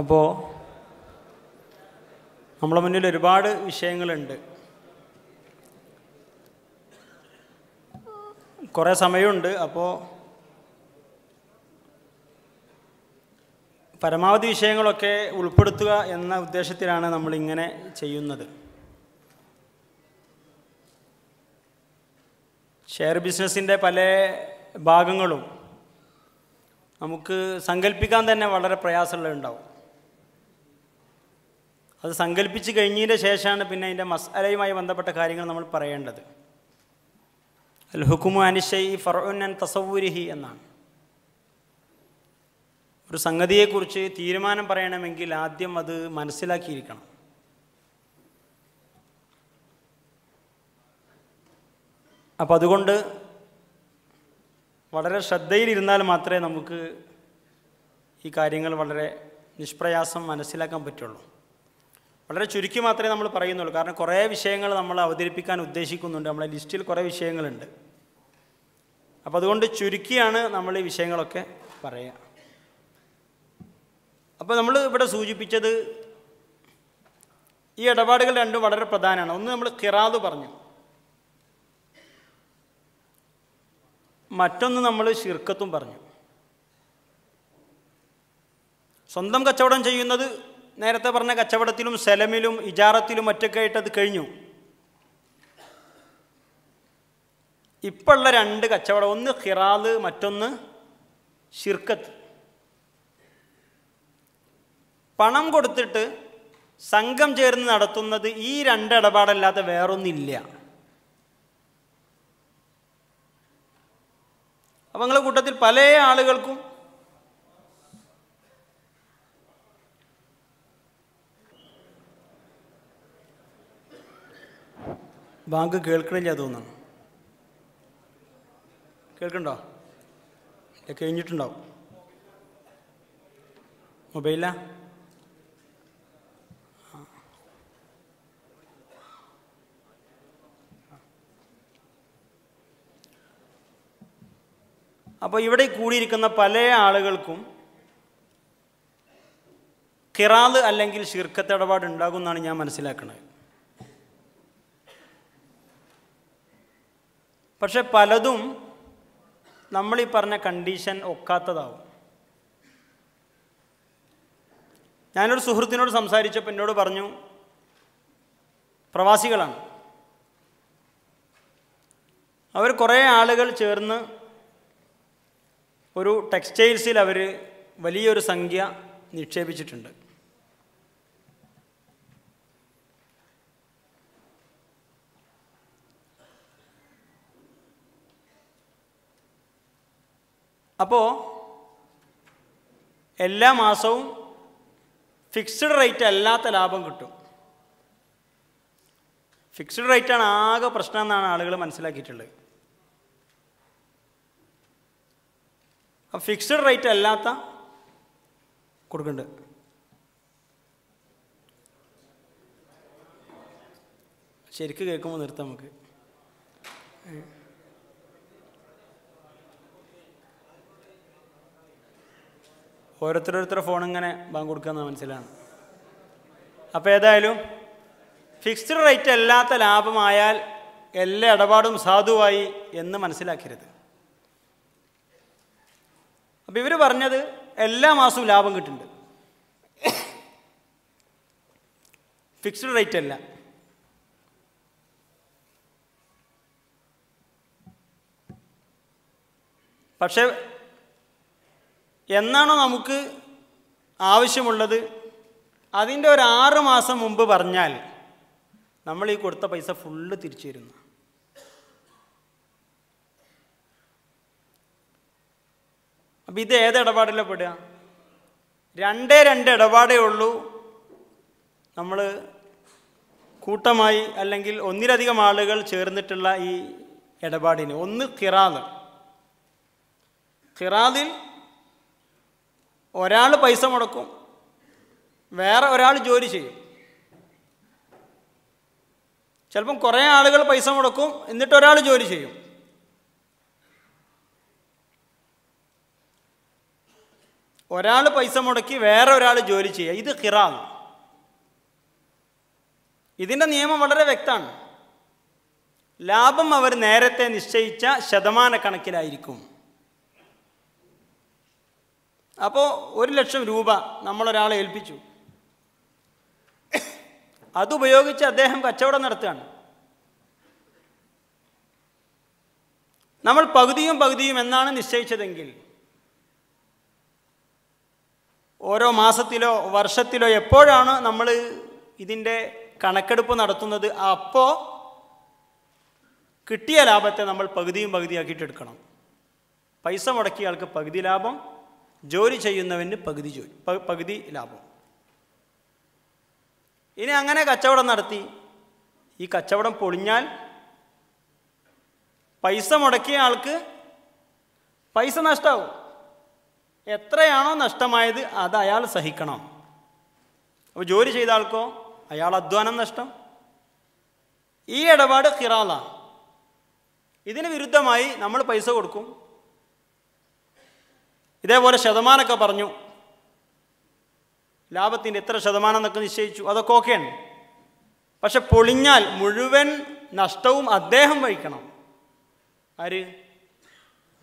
അപ്പോൾ നമ്മളെ മുന്നിൽ ഒരുപാട് വിഷയങ്ങളുണ്ട് കുറേ സമയമുണ്ട് അപ്പോൾ പരമാവധി വിഷയങ്ങളൊക്കെ ഉൾപ്പെടുത്തുക എന്ന ഉദ്ദേശത്തിലാണ് നമ്മളിങ്ങനെ ചെയ്യുന്നത് ഷെയർ ബിസിനസ്സിൻ്റെ പല ഭാഗങ്ങളും നമുക്ക് സങ്കല്പിക്കാൻ തന്നെ വളരെ പ്രയാസമുള്ള അത് സങ്കല്പിച്ച് കഴിഞ്ഞതിൻ്റെ ശേഷമാണ് പിന്നെ അതിൻ്റെ മസാലയുമായി ബന്ധപ്പെട്ട കാര്യങ്ങൾ നമ്മൾ പറയേണ്ടത് അൽ ഹുക്കുമു അനിഷൈ ഫറോൻ തസവൂരിഹി എന്നാണ് ഒരു സംഗതിയെക്കുറിച്ച് തീരുമാനം പറയണമെങ്കിൽ ആദ്യം അത് മനസ്സിലാക്കിയിരിക്കണം അപ്പം അതുകൊണ്ട് വളരെ ശ്രദ്ധയിലിരുന്നാൽ മാത്രമേ നമുക്ക് ഈ കാര്യങ്ങൾ വളരെ നിഷ്പ്രയാസം മനസ്സിലാക്കാൻ പറ്റുള്ളൂ വളരെ ചുരുക്കി മാത്രമേ നമ്മൾ പറയുന്നുള്ളൂ കാരണം കുറേ വിഷയങ്ങൾ നമ്മൾ അവതരിപ്പിക്കാൻ ഉദ്ദേശിക്കുന്നുണ്ട് നമ്മളെ ലിസ്റ്റിൽ കുറേ വിഷയങ്ങളുണ്ട് അപ്പോൾ അതുകൊണ്ട് ചുരുക്കിയാണ് നമ്മൾ ഈ വിഷയങ്ങളൊക്കെ പറയുക അപ്പോൾ നമ്മൾ ഇവിടെ സൂചിപ്പിച്ചത് ഈ ഇടപാടുകൾ രണ്ടും വളരെ പ്രധാനമാണ് ഒന്ന് നമ്മൾ കിറാദ് പറഞ്ഞു മറ്റൊന്ന് നമ്മൾ ശിർക്കത്തും പറഞ്ഞു സ്വന്തം കച്ചവടം ചെയ്യുന്നത് നേരത്തെ പറഞ്ഞ കച്ചവടത്തിലും സെലമിലും ഇജാറത്തിലും ഒറ്റക്കായിട്ട് അത് കഴിഞ്ഞു ഇപ്പോഴുള്ള രണ്ട് കച്ചവടം ഒന്ന് ഹിറാദ് മറ്റൊന്ന് ഷിർക്കത്ത് പണം കൊടുത്തിട്ട് സംഘം ചേർന്ന് നടത്തുന്നത് ഈ രണ്ട് ഇടപാടല്ലാതെ വേറൊന്നില്ല അപ്പം നിങ്ങളുടെ കൂട്ടത്തിൽ പല ആളുകൾക്കും ബാങ്ക് കേൾക്കണില്ല തോന്നുന്നു കേൾക്കണ്ടോ കഴിഞ്ഞിട്ടുണ്ടാവും മൊബൈലാ അപ്പോൾ ഇവിടെ കൂടിയിരിക്കുന്ന പല ആളുകൾക്കും കിറാത് അല്ലെങ്കിൽ ശീർക്കത്തിടപാട് ഉണ്ടാകുമെന്നാണ് ഞാൻ മനസ്സിലാക്കുന്നത് പക്ഷെ പലതും ഈ പറഞ്ഞ കണ്ടീഷൻ ഒക്കാത്തതാവും ഞാനൊരു സുഹൃത്തിനോട് സംസാരിച്ചപ്പോൾ എന്നോട് പറഞ്ഞു പ്രവാസികളാണ് അവർ കുറേ ആളുകൾ ചേർന്ന് ഒരു ടെക്സ്റ്റൈൽസിൽ അവർ വലിയൊരു സംഖ്യ നിക്ഷേപിച്ചിട്ടുണ്ട് അപ്പോൾ എല്ലാ മാസവും ഫിക്സ്ഡ് റേറ്റ് അല്ലാത്ത ലാഭം കിട്ടും ഫിക്സ്ഡ് റേറ്റാണ് ആകെ പ്രശ്നം എന്നാണ് ആളുകൾ മനസ്സിലാക്കിയിട്ടുള്ളത് അപ്പം ഫിക്സ്ഡ് റേറ്റ് അല്ലാത്ത കൊടുക്കുന്നുണ്ട് ശരിക്ക് കേൾക്കുമ്പോൾ നിർത്താം നമുക്ക് ഓരോരുത്തരോരുത്തരുടെ ഫോൺ ഇങ്ങനെ ബാങ്ക് കൊടുക്കുക മനസ്സിലാണ് അപ്പോൾ ഏതായാലും ഫിക്സ്ഡ് റേറ്റ് അല്ലാത്ത ലാഭമായാൽ എല്ലാ ഇടപാടും സാധുവായി എന്ന് മനസ്സിലാക്കരുത് അപ്പോൾ ഇവർ പറഞ്ഞത് എല്ലാ മാസവും ലാഭം കിട്ടുന്നുണ്ട് ഫിക്സ്ഡ് റേറ്റ് അല്ല പക്ഷേ എന്നാണോ നമുക്ക് ആവശ്യമുള്ളത് അതിൻ്റെ ഒരു ആറ് മാസം മുമ്പ് പറഞ്ഞാൽ നമ്മൾ ഈ കൊടുത്ത പൈസ ഫുള്ള് തിരിച്ചു വരുന്നു അപ്പം ഇത് ഏത് ഇടപാടിലാണ് പെടുക രണ്ടേ രണ്ട് ഇടപാടേ ഉള്ളൂ നമ്മൾ കൂട്ടമായി അല്ലെങ്കിൽ ഒന്നിലധികം ആളുകൾ ചേർന്നിട്ടുള്ള ഈ ഇടപാടിന് ഒന്ന് ഖിറാദ് കിറാദിൽ ഒരാൾ പൈസ മുടക്കും വേറെ ഒരാൾ ജോലി ചെയ്യും ചിലപ്പം കുറേ ആളുകൾ പൈസ മുടക്കും എന്നിട്ട് ഒരാൾ ജോലി ചെയ്യും ഒരാൾ പൈസ മുടക്കി വേറെ ഒരാൾ ജോലി ചെയ്യുക ഇത് ഹിറാ ഇതിൻ്റെ നിയമം വളരെ വ്യക്തമാണ് ലാഭം അവർ നേരത്തെ നിശ്ചയിച്ച ശതമാനക്കണക്കിലായിരിക്കും അപ്പോൾ ഒരു ലക്ഷം രൂപ നമ്മളൊരാളെ ഏൽപ്പിച്ചു അതുപയോഗിച്ച് അദ്ദേഹം കച്ചവടം നടത്തുകയാണ് നമ്മൾ പകുതിയും പകുതിയും എന്നാണ് നിശ്ചയിച്ചതെങ്കിൽ ഓരോ മാസത്തിലോ വർഷത്തിലോ എപ്പോഴാണ് നമ്മൾ ഇതിൻ്റെ കണക്കെടുപ്പ് നടത്തുന്നത് അപ്പോൾ കിട്ടിയ ലാഭത്തെ നമ്മൾ പകുതിയും പകുതിയാക്കിയിട്ടെടുക്കണം പൈസ മുടക്കിയ ആൾക്ക് പകുതി ലാഭം ജോലി ചെയ്യുന്നവന് പകുതി ജോലി പകുതി ലാഭം ഇനി അങ്ങനെ കച്ചവടം നടത്തി ഈ കച്ചവടം പൊളിഞ്ഞാൽ പൈസ മുടക്കിയ ആൾക്ക് പൈസ നഷ്ടമാവും എത്രയാണോ നഷ്ടമായത് അത് അയാൾ സഹിക്കണം അപ്പോൾ ജോലി ചെയ്ത ആൾക്കോ അയാൾ അധ്വാനം നഷ്ടം ഈ ഇടപാട് ഹിറാലാണ് ഇതിന് വിരുദ്ധമായി നമ്മൾ പൈസ കൊടുക്കും ഇതേപോലെ ശതമാനമൊക്കെ പറഞ്ഞു ലാഭത്തിൻ്റെ എത്ര ശതമാനം എന്നൊക്കെ നിശ്ചയിച്ചു അതൊക്കെ ഓക്കെയാണ് പക്ഷെ പൊളിഞ്ഞാൽ മുഴുവൻ നഷ്ടവും അദ്ദേഹം വഹിക്കണം ആര്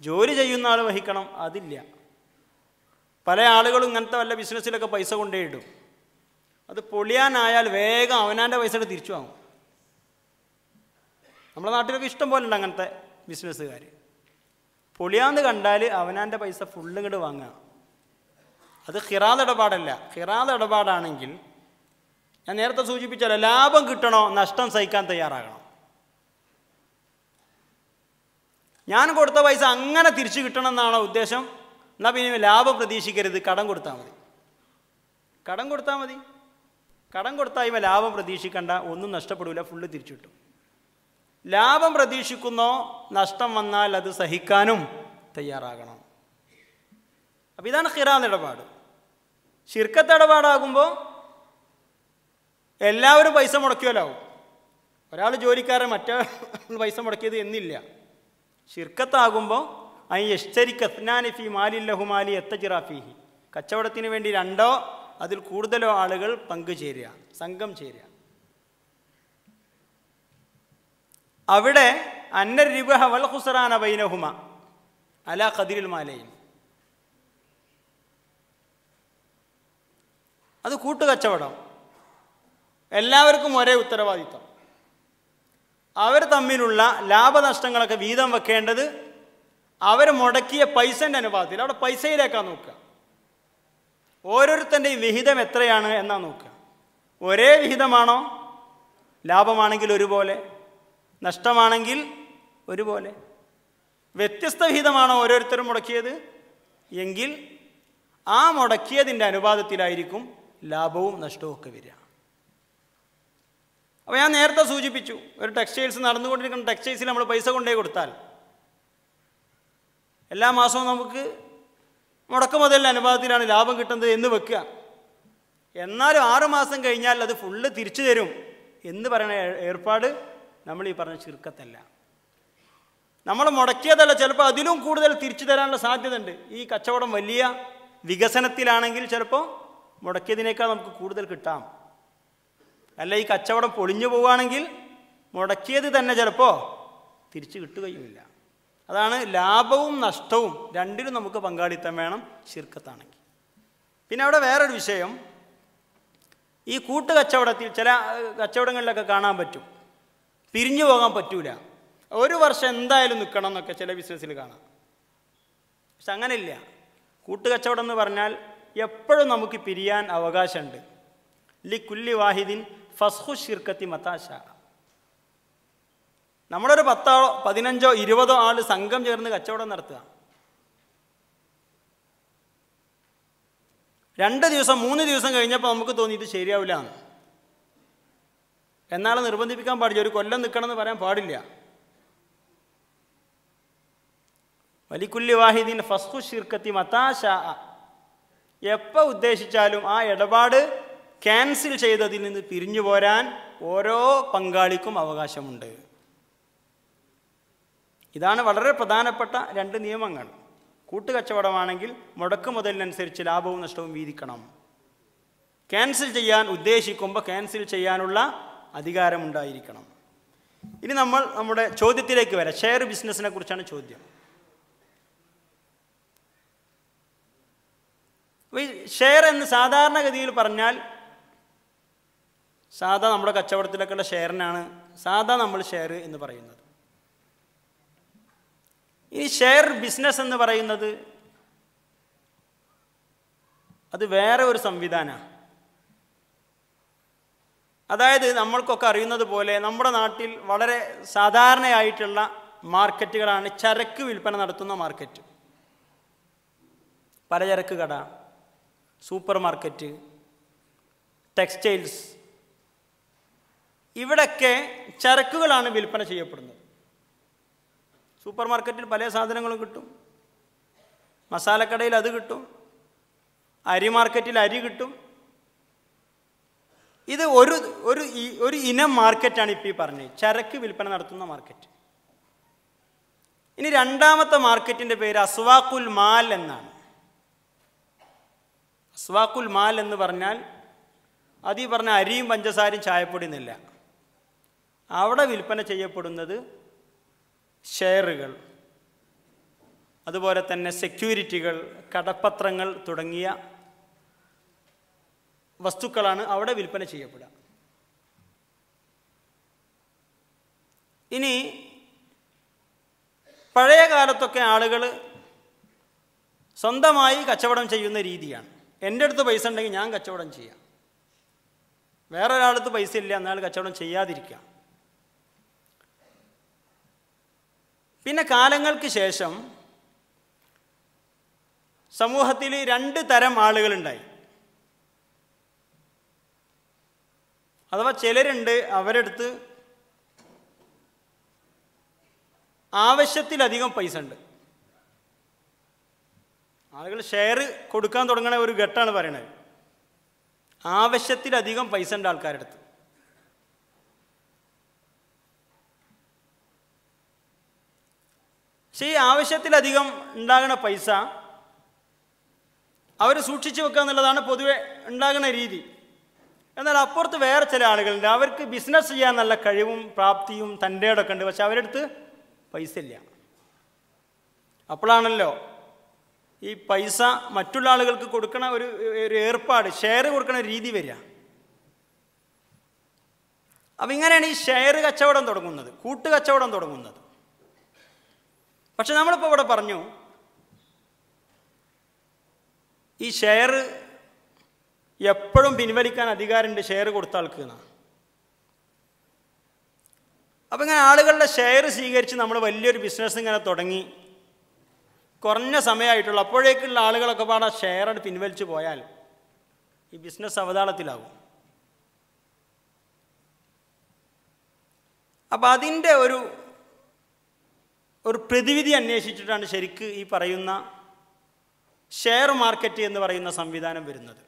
ജോലി ചെയ്യുന്ന ആൾ വഹിക്കണം അതില്ല പല ആളുകളും ഇങ്ങനത്തെ വല്ല ബിസിനസ്സിലൊക്കെ പൈസ കൊണ്ടേയിടും അത് പൊളിയാനായാൽ വേഗം അവനാൻ്റെ പൈസ തിരിച്ചു വാങ്ങും നമ്മുടെ നാട്ടിലൊക്കെ ഇഷ്ടം പോലെ ഉണ്ട് അങ്ങനത്തെ ബിസിനസ്സുകാർ പൊളിയാന്ന് കണ്ടാൽ അവനാൻ്റെ പൈസ ഫുള്ള് ഇങ്ങോട്ട് വാങ്ങുക അത് ഹിറാദ് ഇടപാടല്ല ഹിറാദ് ഇടപാടാണെങ്കിൽ ഞാൻ നേരത്തെ സൂചിപ്പിച്ചല്ലോ ലാഭം കിട്ടണോ നഷ്ടം സഹിക്കാൻ തയ്യാറാകണം ഞാൻ കൊടുത്ത പൈസ അങ്ങനെ തിരിച്ചു കിട്ടണം എന്നാണോ ഉദ്ദേശം എന്നാൽ പിന്നെ ലാഭം പ്രതീക്ഷിക്കരുത് കടം കൊടുത്താൽ മതി കടം കൊടുത്താൽ മതി കടം കൊടുത്താൽ ലാഭം പ്രതീക്ഷിക്കണ്ട ഒന്നും നഷ്ടപ്പെടില്ല ഫുള്ള് തിരിച്ചു കിട്ടും ലാഭം പ്രതീക്ഷിക്കുന്നോ നഷ്ടം വന്നാൽ അത് സഹിക്കാനും തയ്യാറാകണം അപ്പം ഇതാണ് ഖിറാന്ന് ഇടപാട് ശിർക്കത്ത് ഇടപാടാകുമ്പോൾ എല്ലാവരും പൈസ മുടക്കിയാലാവും ഒരാൾ ജോലിക്കാരൻ മറ്റേ പൈസ മുടക്കിയത് എന്നില്ല ഷിർക്കത്താകുമ്പോൾ ഐ എഷ്ടരിക്കത്നാനിഫി മാലില്ലഹുമാലി എത്തജിറാഫിഹി കച്ചവടത്തിന് വേണ്ടി രണ്ടോ അതിൽ കൂടുതലോ ആളുകൾ പങ്കുചേരുക സംഘം ചേരുക അവിടെ അന്നർ രിബഹ വൽ ഹുസറാന ബൈനഹുമ അല കതിരിൽ മാലയും അത് കൂട്ടുകച്ചവടം എല്ലാവർക്കും ഒരേ ഉത്തരവാദിത്തം അവർ തമ്മിലുള്ള ലാഭനഷ്ടങ്ങളൊക്കെ വീതം വെക്കേണ്ടത് അവർ മുടക്കിയ പൈസൻ്റെ അനുപാതത്തിൽ അവിടെ പൈസയിലേക്കാണ് നോക്കുക ഓരോരുത്തൻ്റെയും വിഹിതം എത്രയാണ് എന്നാണ് നോക്കുക ഒരേ വിഹിതമാണോ ലാഭമാണെങ്കിൽ ഒരുപോലെ നഷ്ടമാണെങ്കിൽ ഒരുപോലെ വ്യത്യസ്ത വിഹിതമാണ് ഓരോരുത്തരും മുടക്കിയത് എങ്കിൽ ആ മുടക്കിയതിൻ്റെ അനുപാതത്തിലായിരിക്കും ലാഭവും നഷ്ടവും ഒക്കെ വരിക അപ്പോൾ ഞാൻ നേരത്തെ സൂചിപ്പിച്ചു ഒരു ടെക്സ്റ്റൈൽസ് നടന്നുകൊണ്ടിരിക്കുന്ന ടെക്സ്റ്റൈൽസിൽ നമ്മൾ പൈസ കൊണ്ടേ കൊടുത്താൽ എല്ലാ മാസവും നമുക്ക് മുടക്ക് മുതലിൻ്റെ അനുപാതത്തിലാണ് ലാഭം കിട്ടുന്നത് എന്ന് വെക്കുക എന്നാലും ആറുമാസം കഴിഞ്ഞാൽ അത് ഫുള്ള് തിരിച്ചു തരും എന്ന് പറയുന്ന ഏർപ്പാട് നമ്മൾ ഈ പറഞ്ഞ ചുരുക്കത്തല്ല നമ്മൾ മുടക്കിയതല്ല ചിലപ്പോൾ അതിലും കൂടുതൽ തിരിച്ചു തരാനുള്ള ഉണ്ട് ഈ കച്ചവടം വലിയ വികസനത്തിലാണെങ്കിൽ ചിലപ്പോൾ മുടക്കിയതിനേക്കാൾ നമുക്ക് കൂടുതൽ കിട്ടാം അല്ല ഈ കച്ചവടം പൊളിഞ്ഞു പോവുകയാണെങ്കിൽ മുടക്കിയത് തന്നെ ചിലപ്പോൾ തിരിച്ചു കിട്ടുകയുമില്ല അതാണ് ലാഭവും നഷ്ടവും രണ്ടിലും നമുക്ക് പങ്കാളിത്തം വേണം ശിർക്കത്താണെങ്കിൽ പിന്നെ അവിടെ വേറൊരു വിഷയം ഈ കൂട്ടുകച്ചവടത്തിൽ ചില കച്ചവടങ്ങളിലൊക്കെ കാണാൻ പറ്റും പിരിഞ്ഞു പോകാൻ പറ്റൂല ഒരു വർഷം എന്തായാലും നിൽക്കണം എന്നൊക്കെ ചില ബിസിനസ്സിൽ കാണാം പക്ഷെ അങ്ങനെയില്ല കൂട്ടുകച്ചവടം എന്ന് പറഞ്ഞാൽ എപ്പോഴും നമുക്ക് പിരിയാൻ അവകാശമുണ്ട് ലി കുല്ലി വാഹിദിൻ ഫസ്ഹു ഷിർക്കത്തി മത്താശ നമ്മളൊരു പത്തോ പതിനഞ്ചോ ഇരുപതോ ആള് സംഘം ചേർന്ന് കച്ചവടം നടത്തുക രണ്ട് ദിവസം മൂന്ന് ദിവസം കഴിഞ്ഞപ്പോൾ നമുക്ക് തോന്നി ഇത് ശരിയാവില്ല എന്ന് എന്നാൾ നിർബന്ധിപ്പിക്കാൻ പാടില്ല ഒരു കൊല്ലം നിൽക്കണമെന്ന് പറയാൻ പാടില്ല വലിക്കുല്ലി വാഹിദീൻ ഫസ്ഖു ഷിർക്കത്തി മതാശ എപ്പോൾ ഉദ്ദേശിച്ചാലും ആ ഇടപാട് ക്യാൻസൽ ചെയ്തതിൽ നിന്ന് പിരിഞ്ഞു പോരാൻ ഓരോ പങ്കാളിക്കും അവകാശമുണ്ട് ഇതാണ് വളരെ പ്രധാനപ്പെട്ട രണ്ട് നിയമങ്ങൾ കൂട്ടുകച്ചവടമാണെങ്കിൽ മുടക്ക് മുതലിനനുസരിച്ച് ലാഭവും നഷ്ടവും വീതിക്കണം ക്യാൻസൽ ചെയ്യാൻ ഉദ്ദേശിക്കുമ്പോൾ ക്യാൻസൽ ചെയ്യാനുള്ള അധികാരമുണ്ടായിരിക്കണം ഇനി നമ്മൾ നമ്മുടെ ചോദ്യത്തിലേക്ക് വരാം ഷെയർ ബിസിനസ്സിനെ കുറിച്ചാണ് ചോദ്യം ഷെയർ എന്ന് സാധാരണഗതിയിൽ പറഞ്ഞാൽ സാധാ നമ്മുടെ കച്ചവടത്തിലൊക്കെയുള്ള ഷെയറിനാണ് സാധാ നമ്മൾ ഷെയർ എന്ന് പറയുന്നത് ഈ ഷെയർ ബിസിനസ് എന്ന് പറയുന്നത് അത് വേറെ ഒരു സംവിധാനമാണ് അതായത് നമ്മൾക്കൊക്കെ അറിയുന്നത് പോലെ നമ്മുടെ നാട്ടിൽ വളരെ സാധാരണയായിട്ടുള്ള മാർക്കറ്റുകളാണ് ചരക്ക് വിൽപ്പന നടത്തുന്ന മാർക്കറ്റ് പലചരക്ക് കട സൂപ്പർ മാർക്കറ്റ് ടെക്സ്റ്റൈൽസ് ഇവിടൊക്കെ ചരക്കുകളാണ് വിൽപ്പന ചെയ്യപ്പെടുന്നത് സൂപ്പർ മാർക്കറ്റിൽ പല സാധനങ്ങളും കിട്ടും മസാലക്കടയിൽ അത് കിട്ടും അരി മാർക്കറ്റിൽ അരി കിട്ടും ഇത് ഒരു ഒരു ഒരു ഇനം മാർക്കറ്റാണ് ഇപ്പോൾ ഈ പറഞ്ഞത് ചരക്ക് വിൽപ്പന നടത്തുന്ന മാർക്കറ്റ് ഇനി രണ്ടാമത്തെ മാർക്കറ്റിൻ്റെ പേര് അസ്വാഖുൽ മാൽ എന്നാണ് അസ്വാഖുൽ മാൽ എന്ന് പറഞ്ഞാൽ അത് ഈ പറഞ്ഞ അരിയും പഞ്ചസാരയും ചായപ്പൊടി എന്നില്ല അവിടെ വിൽപ്പന ചെയ്യപ്പെടുന്നത് ഷെയറുകൾ അതുപോലെ തന്നെ സെക്യൂരിറ്റികൾ കടപ്പത്രങ്ങൾ തുടങ്ങിയ വസ്തുക്കളാണ് അവിടെ വിൽപ്പന ചെയ്യപ്പെടുക ഇനി പഴയ കാലത്തൊക്കെ ആളുകൾ സ്വന്തമായി കച്ചവടം ചെയ്യുന്ന രീതിയാണ് എൻ്റെ അടുത്ത് പൈസ ഉണ്ടെങ്കിൽ ഞാൻ കച്ചവടം ചെയ്യാം വേറെ പൈസ ഇല്ല എന്നാൽ കച്ചവടം ചെയ്യാതിരിക്കാം പിന്നെ കാലങ്ങൾക്ക് ശേഷം സമൂഹത്തിൽ രണ്ട് തരം ആളുകളുണ്ടായി അഥവാ ചിലരുണ്ട് അവരെടുത്ത് ആവശ്യത്തിലധികം പൈസ ഉണ്ട് ആളുകൾ ഷെയർ കൊടുക്കാൻ തുടങ്ങണ ഒരു ഘട്ടമാണ് പറയണത് ആവശ്യത്തിലധികം പൈസ ഉണ്ട് അടുത്ത് പക്ഷേ ഈ ആവശ്യത്തിലധികം ഉണ്ടാകുന്ന പൈസ അവർ സൂക്ഷിച്ചു വെക്കുക എന്നുള്ളതാണ് പൊതുവെ ഉണ്ടാകുന്ന രീതി എന്നാൽ അപ്പുറത്ത് വേറെ ചില ആളുകളുണ്ട് അവർക്ക് ബിസിനസ് ചെയ്യാൻ നല്ല കഴിവും പ്രാപ്തിയും തൻ്റെ ഇടമൊക്കെ ഉണ്ട് പക്ഷെ അവരെടുത്ത് പൈസ ഇല്ല അപ്പോഴാണല്ലോ ഈ പൈസ മറ്റുള്ള ആളുകൾക്ക് കൊടുക്കണ ഒരു ഒരു ഏർപ്പാട് ഷെയർ കൊടുക്കണ രീതി വരിക അപ്പം ഇങ്ങനെയാണ് ഈ ഷെയർ കച്ചവടം തുടങ്ങുന്നത് കൂട്ട് കച്ചവടം തുടങ്ങുന്നത് പക്ഷെ നമ്മളിപ്പോൾ ഇവിടെ പറഞ്ഞു ഈ ഷെയർ എപ്പോഴും പിൻവലിക്കാൻ അധികാരമുണ്ട് ഷെയർ കൊടുത്ത ആൾക്ക് എന്നാണ് അപ്പം ഇങ്ങനെ ആളുകളുടെ ഷെയർ സ്വീകരിച്ച് നമ്മൾ വലിയൊരു ബിസിനസ് ഇങ്ങനെ തുടങ്ങി കുറഞ്ഞ സമയമായിട്ടുള്ള അപ്പോഴേക്കുള്ള ആളുകളൊക്കെ പാടാ ഷെയറായിട്ട് പിൻവലിച്ച് പോയാൽ ഈ ബിസിനസ് അവതാളത്തിലാകും അപ്പം അതിൻ്റെ ഒരു ഒരു പ്രതിവിധി അന്വേഷിച്ചിട്ടാണ് ശരിക്ക് ഈ പറയുന്ന ഷെയർ മാർക്കറ്റ് എന്ന് പറയുന്ന സംവിധാനം വരുന്നത്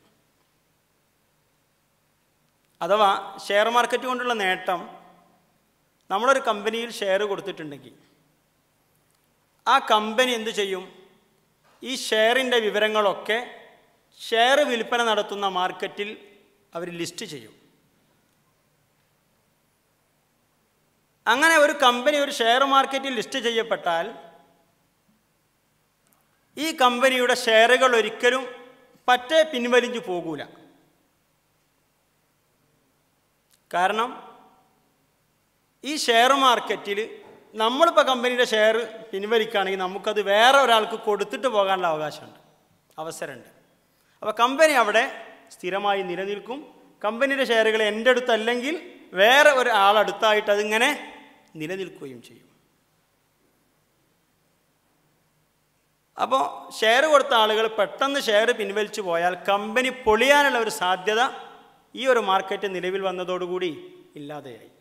അഥവാ ഷെയർ മാർക്കറ്റ് കൊണ്ടുള്ള നേട്ടം നമ്മളൊരു കമ്പനിയിൽ ഷെയർ കൊടുത്തിട്ടുണ്ടെങ്കിൽ ആ കമ്പനി എന്തു ചെയ്യും ഈ ഷെയറിൻ്റെ വിവരങ്ങളൊക്കെ ഷെയർ വിൽപ്പന നടത്തുന്ന മാർക്കറ്റിൽ അവർ ലിസ്റ്റ് ചെയ്യും അങ്ങനെ ഒരു കമ്പനി ഒരു ഷെയർ മാർക്കറ്റിൽ ലിസ്റ്റ് ചെയ്യപ്പെട്ടാൽ ഈ കമ്പനിയുടെ ഷെയറുകൾ ഒരിക്കലും പറ്റേ പിൻവലിഞ്ഞു പോകൂല കാരണം ഈ ഷെയർ മാർക്കറ്റിൽ നമ്മളിപ്പോൾ കമ്പനിയുടെ ഷെയർ പിൻവലിക്കുകയാണെങ്കിൽ നമുക്കത് വേറെ ഒരാൾക്ക് കൊടുത്തിട്ട് പോകാനുള്ള അവകാശമുണ്ട് അവസരമുണ്ട് അപ്പോൾ കമ്പനി അവിടെ സ്ഥിരമായി നിലനിൽക്കും കമ്പനിയുടെ ഷെയറുകൾ എൻ്റെ അടുത്തല്ലെങ്കിൽ വേറെ ഒരാളടുത്തായിട്ട് അതിങ്ങനെ നിലനിൽക്കുകയും ചെയ്യും അപ്പോൾ ഷെയർ കൊടുത്ത ആളുകൾ പെട്ടെന്ന് ഷെയർ പിൻവലിച്ചു പോയാൽ കമ്പനി പൊളിയാനുള്ള ഒരു സാധ്യത ഈ ഒരു മാർക്കറ്റ് നിലവിൽ വന്നതോടുകൂടി ഇല്ലാതെയായി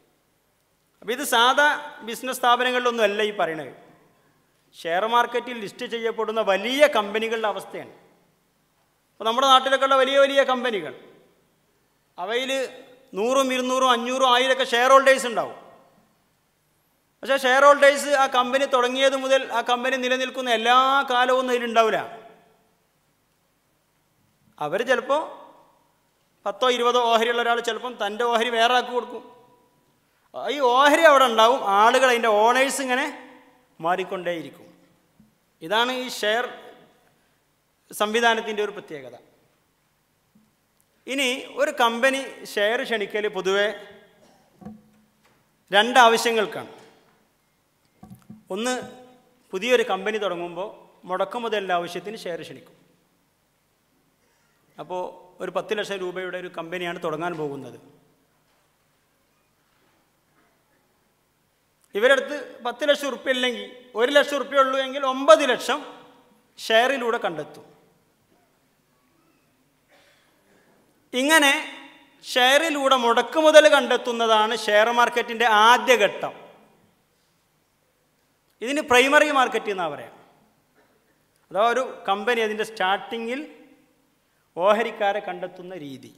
അപ്പോൾ ഇത് സാധാ ബിസിനസ് സ്ഥാപനങ്ങളിലൊന്നും അല്ല ഈ പറയണത് ഷെയർ മാർക്കറ്റിൽ ലിസ്റ്റ് ചെയ്യപ്പെടുന്ന വലിയ കമ്പനികളുടെ അവസ്ഥയാണ് അപ്പോൾ നമ്മുടെ നാട്ടിലൊക്കെയുള്ള വലിയ വലിയ കമ്പനികൾ അവയിൽ നൂറും ഇരുന്നൂറും അഞ്ഞൂറും ആയിരമൊക്കെ ഷെയർ ഹോൾഡേഴ്സ് ഉണ്ടാവും പക്ഷേ ഷെയർ ഹോൾഡേഴ്സ് ആ കമ്പനി തുടങ്ങിയത് മുതൽ ആ കമ്പനി നിലനിൽക്കുന്ന എല്ലാ കാലവും അതിലുണ്ടാവില്ല അവർ ചിലപ്പോൾ പത്തോ ഇരുപതോ ഓഹരിയുള്ള ഒരാൾ ചിലപ്പം തൻ്റെ ഓഹരി വേറെ ആക്കി കൊടുക്കും ഈ ഓഹരി അവിടെ ഉണ്ടാവും ആളുകൾ അതിൻ്റെ ഓണേഴ്സ് ഇങ്ങനെ മാറിക്കൊണ്ടേയിരിക്കും ഇതാണ് ഈ ഷെയർ സംവിധാനത്തിൻ്റെ ഒരു പ്രത്യേകത ഇനി ഒരു കമ്പനി ഷെയർ ക്ഷണിക്കൽ പൊതുവെ രണ്ട് ആവശ്യങ്ങൾക്കാണ് ഒന്ന് പുതിയൊരു കമ്പനി തുടങ്ങുമ്പോൾ മുടക്കുമുതൽ ആവശ്യത്തിന് ഷെയർ ക്ഷണിക്കും അപ്പോൾ ഒരു പത്ത് ലക്ഷം രൂപയുടെ ഒരു കമ്പനിയാണ് തുടങ്ങാൻ പോകുന്നത് ഇവരടുത്ത് പത്ത് ലക്ഷം ഉറുപ്പ്യ ഇല്ലെങ്കിൽ ഒരു ലക്ഷം ഉറുപ്പ്യ ഉള്ളൂ എങ്കിൽ ഒമ്പത് ലക്ഷം ഷെയറിലൂടെ കണ്ടെത്തും ഇങ്ങനെ ഷെയറിലൂടെ മുടക്ക് മുതൽ കണ്ടെത്തുന്നതാണ് ഷെയർ മാർക്കറ്റിൻ്റെ ആദ്യഘട്ടം ഇതിന് പ്രൈമറി മാർക്കറ്റ് എന്നാണ് പറയാം അതാ ഒരു കമ്പനി അതിൻ്റെ സ്റ്റാർട്ടിങ്ങിൽ ഓഹരിക്കാരെ കണ്ടെത്തുന്ന രീതി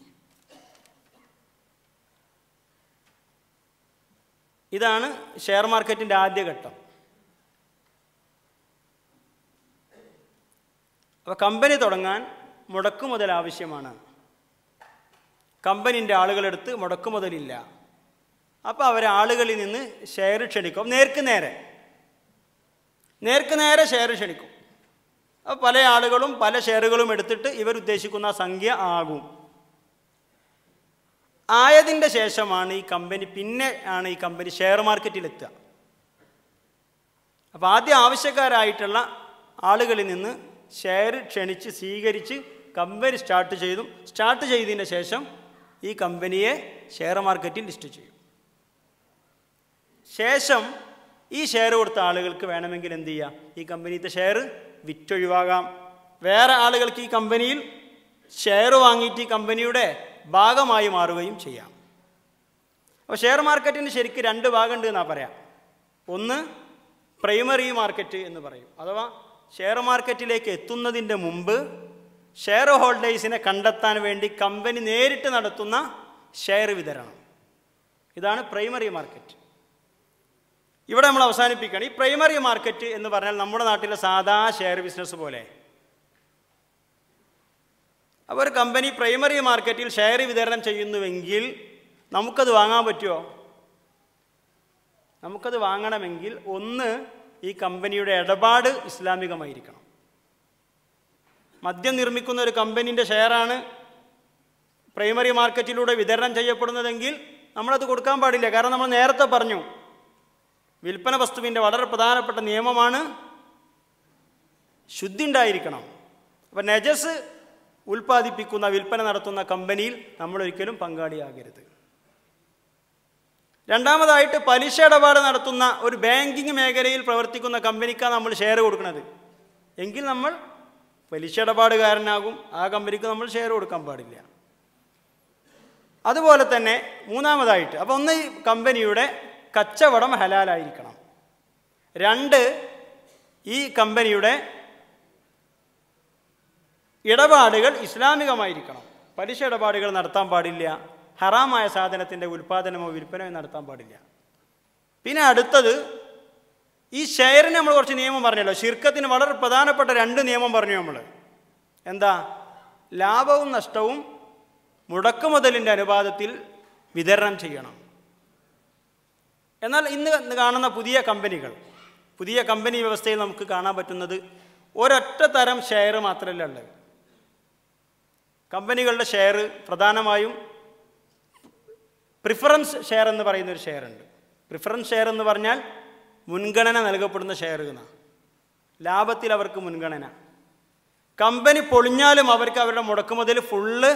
ഇതാണ് ഷെയർ മാർക്കറ്റിൻ്റെ ആദ്യഘട്ടം അപ്പോൾ കമ്പനി തുടങ്ങാൻ മുടക്കുമുതൽ ആവശ്യമാണ് കമ്പനീൻ്റെ ആളുകളെടുത്ത് മുടക്കുമുതലില്ല അപ്പോൾ അവർ ആളുകളിൽ നിന്ന് ഷെയർ ക്ഷണിക്കും നേർക്ക് നേരെ നേർക്ക് നേരെ ഷെയർ ക്ഷണിക്കും അപ്പോൾ പല ആളുകളും പല ഷെയറുകളും എടുത്തിട്ട് ഇവരുദ്ദേശിക്കുന്ന സംഖ്യ ആകും ആയതിൻ്റെ ശേഷമാണ് ഈ കമ്പനി പിന്നെ ആണ് ഈ കമ്പനി ഷെയർ മാർക്കറ്റിലെത്തുക അപ്പോൾ ആദ്യ ആവശ്യക്കാരായിട്ടുള്ള ആളുകളിൽ നിന്ന് ഷെയർ ക്ഷണിച്ച് സ്വീകരിച്ച് കമ്പനി സ്റ്റാർട്ട് ചെയ്തു സ്റ്റാർട്ട് ചെയ്തതിന് ശേഷം ഈ കമ്പനിയെ ഷെയർ മാർക്കറ്റിൽ ലിസ്റ്റ് ചെയ്യും ശേഷം ഈ ഷെയർ കൊടുത്ത ആളുകൾക്ക് വേണമെങ്കിൽ എന്ത് ചെയ്യുക ഈ കമ്പനിയിലത്തെ ഷെയർ വിറ്റൊഴിവാകാം വേറെ ആളുകൾക്ക് ഈ കമ്പനിയിൽ ഷെയർ വാങ്ങിയിട്ട് ഈ കമ്പനിയുടെ ഭാഗമായി മാറുകയും ചെയ്യാം അപ്പോൾ ഷെയർ മാർക്കറ്റിന് ശരിക്കും രണ്ട് ഭാഗമുണ്ട് എന്നാണ് പറയാം ഒന്ന് പ്രൈമറി മാർക്കറ്റ് എന്ന് പറയും അഥവാ ഷെയർ മാർക്കറ്റിലേക്ക് എത്തുന്നതിൻ്റെ മുമ്പ് ഷെയർ ഹോൾഡേഴ്സിനെ കണ്ടെത്താൻ വേണ്ടി കമ്പനി നേരിട്ട് നടത്തുന്ന ഷെയർ വിതരണം ഇതാണ് പ്രൈമറി മാർക്കറ്റ് ഇവിടെ നമ്മൾ അവസാനിപ്പിക്കുകയാണ് ഈ പ്രൈമറി മാർക്കറ്റ് എന്ന് പറഞ്ഞാൽ നമ്മുടെ നാട്ടിലെ സാധാ ഷെയർ ബിസിനസ് പോലെ അപ്പോൾ ഒരു കമ്പനി പ്രൈമറി മാർക്കറ്റിൽ ഷെയർ വിതരണം ചെയ്യുന്നുവെങ്കിൽ നമുക്കത് വാങ്ങാൻ പറ്റുമോ നമുക്കത് വാങ്ങണമെങ്കിൽ ഒന്ന് ഈ കമ്പനിയുടെ ഇടപാട് ഇസ്ലാമികമായിരിക്കണം മദ്യം നിർമ്മിക്കുന്ന ഒരു കമ്പനീൻ്റെ ഷെയറാണ് പ്രൈമറി മാർക്കറ്റിലൂടെ വിതരണം ചെയ്യപ്പെടുന്നതെങ്കിൽ നമ്മളത് കൊടുക്കാൻ പാടില്ല കാരണം നമ്മൾ നേരത്തെ പറഞ്ഞു വിൽപ്പന വസ്തുവിൻ്റെ വളരെ പ്രധാനപ്പെട്ട നിയമമാണ് ശുദ്ധി ഉണ്ടായിരിക്കണം അപ്പം നജസ് ഉൽപ്പാദിപ്പിക്കുന്ന വിൽപ്പന നടത്തുന്ന കമ്പനിയിൽ നമ്മളൊരിക്കലും പങ്കാളിയാകരുത് രണ്ടാമതായിട്ട് പലിശ ഇടപാട് നടത്തുന്ന ഒരു ബാങ്കിങ് മേഖലയിൽ പ്രവർത്തിക്കുന്ന കമ്പനിക്കാണ് നമ്മൾ ഷെയർ കൊടുക്കുന്നത് എങ്കിൽ നമ്മൾ പലിശ ഇടപാടുകാരനാകും ആ കമ്പനിക്ക് നമ്മൾ ഷെയർ കൊടുക്കാൻ പാടില്ല അതുപോലെ തന്നെ മൂന്നാമതായിട്ട് അപ്പോൾ ഒന്ന് കമ്പനിയുടെ കച്ചവടം ഹലാലായിരിക്കണം രണ്ട് ഈ കമ്പനിയുടെ ഇടപാടുകൾ ഇസ്ലാമികമായിരിക്കണം പലിശ ഇടപാടുകൾ നടത്താൻ പാടില്ല ഹറാമായ സാധനത്തിൻ്റെ ഉൽപ്പാദനമോ വിൽപ്പനയോ നടത്താൻ പാടില്ല പിന്നെ അടുത്തത് ഈ ഷെയറിന് നമ്മൾ കുറച്ച് നിയമം പറഞ്ഞല്ലോ ശിർക്കത്തിന് വളരെ പ്രധാനപ്പെട്ട രണ്ട് നിയമം പറഞ്ഞു നമ്മൾ എന്താ ലാഭവും നഷ്ടവും മുടക്കുമുതലിൻ്റെ അനുപാതത്തിൽ വിതരണം ചെയ്യണം എന്നാൽ ഇന്ന് കാണുന്ന പുതിയ കമ്പനികൾ പുതിയ കമ്പനി വ്യവസ്ഥയിൽ നമുക്ക് കാണാൻ പറ്റുന്നത് ഒരൊറ്റ തരം ഷെയർ മാത്രമല്ല ഉള്ളത് കമ്പനികളുടെ ഷെയർ പ്രധാനമായും പ്രിഫറൻസ് ഷെയർ എന്ന് പറയുന്ന ഒരു ഷെയർ ഉണ്ട് പ്രിഫറൻസ് ഷെയർ എന്ന് പറഞ്ഞാൽ മുൻഗണന നൽകപ്പെടുന്ന ഷെയർ എന്നാണ് ലാഭത്തിൽ അവർക്ക് മുൻഗണന കമ്പനി പൊളിഞ്ഞാലും അവർക്ക് അവരുടെ മുടക്കുമുതൽ ഫുള്ള്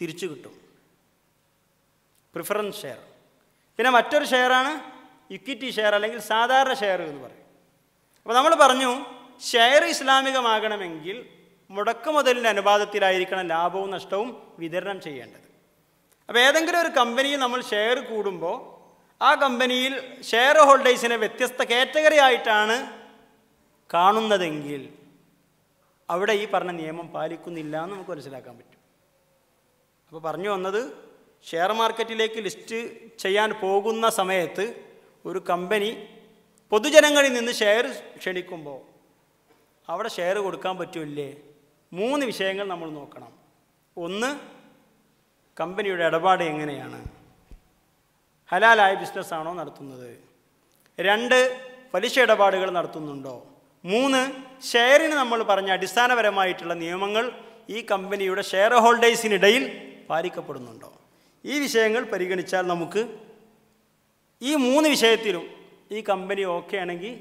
തിരിച്ചു കിട്ടും പ്രിഫറൻസ് ഷെയർ പിന്നെ മറ്റൊരു ഷെയറാണ് ഇക്വിറ്റി ഷെയർ അല്ലെങ്കിൽ സാധാരണ ഷെയർ എന്ന് പറയും അപ്പോൾ നമ്മൾ പറഞ്ഞു ഷെയർ ഇസ്ലാമികമാകണമെങ്കിൽ മുടക്കു മുതലിൻ്റെ അനുപാതത്തിലായിരിക്കണം ലാഭവും നഷ്ടവും വിതരണം ചെയ്യേണ്ടത് അപ്പോൾ ഏതെങ്കിലും ഒരു കമ്പനിയിൽ നമ്മൾ ഷെയർ കൂടുമ്പോൾ ആ കമ്പനിയിൽ ഷെയർ ഹോൾഡേഴ്സിനെ വ്യത്യസ്ത കാറ്റഗറി ആയിട്ടാണ് കാണുന്നതെങ്കിൽ അവിടെ ഈ പറഞ്ഞ നിയമം പാലിക്കുന്നില്ല എന്ന് നമുക്ക് മനസ്സിലാക്കാൻ പറ്റും അപ്പോൾ പറഞ്ഞു വന്നത് ഷെയർ മാർക്കറ്റിലേക്ക് ലിസ്റ്റ് ചെയ്യാൻ പോകുന്ന സമയത്ത് ഒരു കമ്പനി പൊതുജനങ്ങളിൽ നിന്ന് ഷെയർ ക്ഷണിക്കുമ്പോൾ അവിടെ ഷെയർ കൊടുക്കാൻ പറ്റില്ലേ മൂന്ന് വിഷയങ്ങൾ നമ്മൾ നോക്കണം ഒന്ന് കമ്പനിയുടെ ഇടപാട് എങ്ങനെയാണ് ഹലാലായ ബിസിനസ്സാണോ നടത്തുന്നത് രണ്ട് പലിശ ഇടപാടുകൾ നടത്തുന്നുണ്ടോ മൂന്ന് ഷെയറിന് നമ്മൾ പറഞ്ഞ അടിസ്ഥാനപരമായിട്ടുള്ള നിയമങ്ങൾ ഈ കമ്പനിയുടെ ഷെയർ ഹോൾഡേഴ്സിനിടയിൽ പാലിക്കപ്പെടുന്നുണ്ടോ ഈ വിഷയങ്ങൾ പരിഗണിച്ചാൽ നമുക്ക് ഈ മൂന്ന് വിഷയത്തിലും ഈ കമ്പനി ഓക്കെ ആണെങ്കിൽ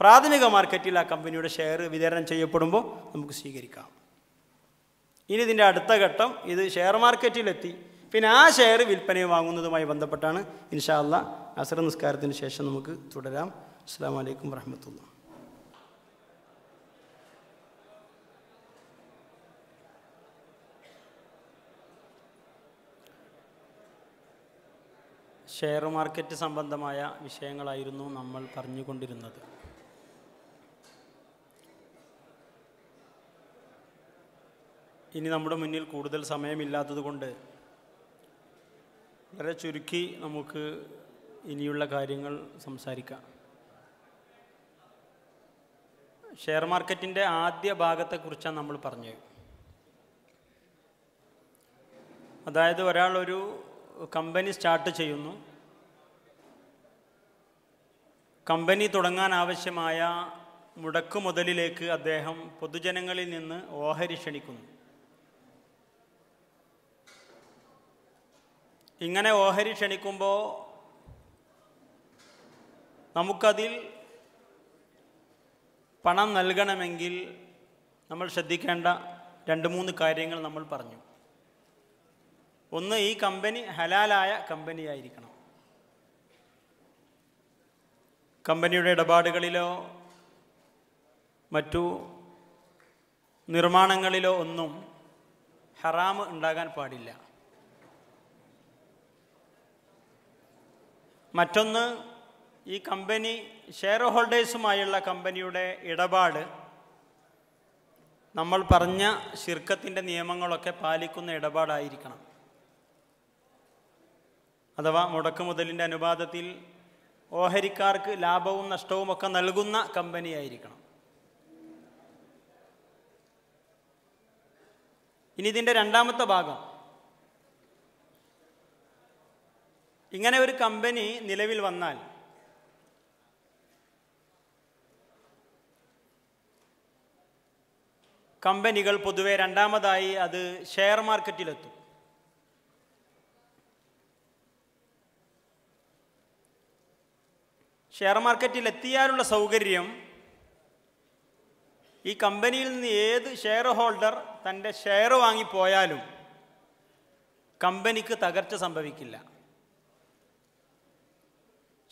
പ്രാഥമിക മാർക്കറ്റിൽ ആ കമ്പനിയുടെ ഷെയർ വിതരണം ചെയ്യപ്പെടുമ്പോൾ നമുക്ക് സ്വീകരിക്കാം ഇനി ഇതിൻ്റെ അടുത്ത ഘട്ടം ഇത് ഷെയർ മാർക്കറ്റിലെത്തി പിന്നെ ആ ഷെയർ വിൽപ്പനയും വാങ്ങുന്നതുമായി ബന്ധപ്പെട്ടാണ് ഇൻഷാ അസുര അസർ നിസ്കാരത്തിന് ശേഷം നമുക്ക് തുടരാം അസ്സാം വലൈക്കും വരഹമത്തുള്ള ഷെയർ മാർക്കറ്റ് സംബന്ധമായ വിഷയങ്ങളായിരുന്നു നമ്മൾ പറഞ്ഞുകൊണ്ടിരുന്നത് ഇനി നമ്മുടെ മുന്നിൽ കൂടുതൽ സമയമില്ലാത്തതുകൊണ്ട് വളരെ ചുരുക്കി നമുക്ക് ഇനിയുള്ള കാര്യങ്ങൾ സംസാരിക്കാം ഷെയർ മാർക്കറ്റിൻ്റെ ആദ്യ ഭാഗത്തെക്കുറിച്ചാണ് നമ്മൾ പറഞ്ഞത് അതായത് ഒരാളൊരു കമ്പനി സ്റ്റാർട്ട് ചെയ്യുന്നു കമ്പനി തുടങ്ങാൻ ആവശ്യമായ മുടക്കുമുതലിലേക്ക് അദ്ദേഹം പൊതുജനങ്ങളിൽ നിന്ന് ഓഹരി ക്ഷണിക്കുന്നു ഇങ്ങനെ ഓഹരി ക്ഷണിക്കുമ്പോൾ നമുക്കതിൽ പണം നൽകണമെങ്കിൽ നമ്മൾ ശ്രദ്ധിക്കേണ്ട രണ്ട് മൂന്ന് കാര്യങ്ങൾ നമ്മൾ പറഞ്ഞു ഒന്ന് ഈ കമ്പനി ഹലാലായ കമ്പനിയായിരിക്കണം കമ്പനിയുടെ ഇടപാടുകളിലോ മറ്റു നിർമ്മാണങ്ങളിലോ ഒന്നും ഹറാമ് ഉണ്ടാകാൻ പാടില്ല മറ്റൊന്ന് ഈ കമ്പനി ഷെയർ ഹോൾഡേഴ്സുമായുള്ള കമ്പനിയുടെ ഇടപാട് നമ്മൾ പറഞ്ഞ ശിർക്കത്തിൻ്റെ നിയമങ്ങളൊക്കെ പാലിക്കുന്ന ഇടപാടായിരിക്കണം അഥവാ മുടക്കുമുതലിൻ്റെ അനുപാതത്തിൽ ഓഹരിക്കാർക്ക് ലാഭവും നഷ്ടവും ഒക്കെ നൽകുന്ന കമ്പനിയായിരിക്കണം ഇനി ഇതിൻ്റെ രണ്ടാമത്തെ ഭാഗം ഇങ്ങനെ ഒരു കമ്പനി നിലവിൽ വന്നാൽ കമ്പനികൾ പൊതുവെ രണ്ടാമതായി അത് ഷെയർ മാർക്കറ്റിലെത്തും ഷെയർ മാർക്കറ്റിൽ എത്തിയാനുള്ള സൗകര്യം ഈ കമ്പനിയിൽ നിന്ന് ഏത് ഷെയർ ഹോൾഡർ തൻ്റെ ഷെയർ വാങ്ങിപ്പോയാലും കമ്പനിക്ക് തകർച്ച സംഭവിക്കില്ല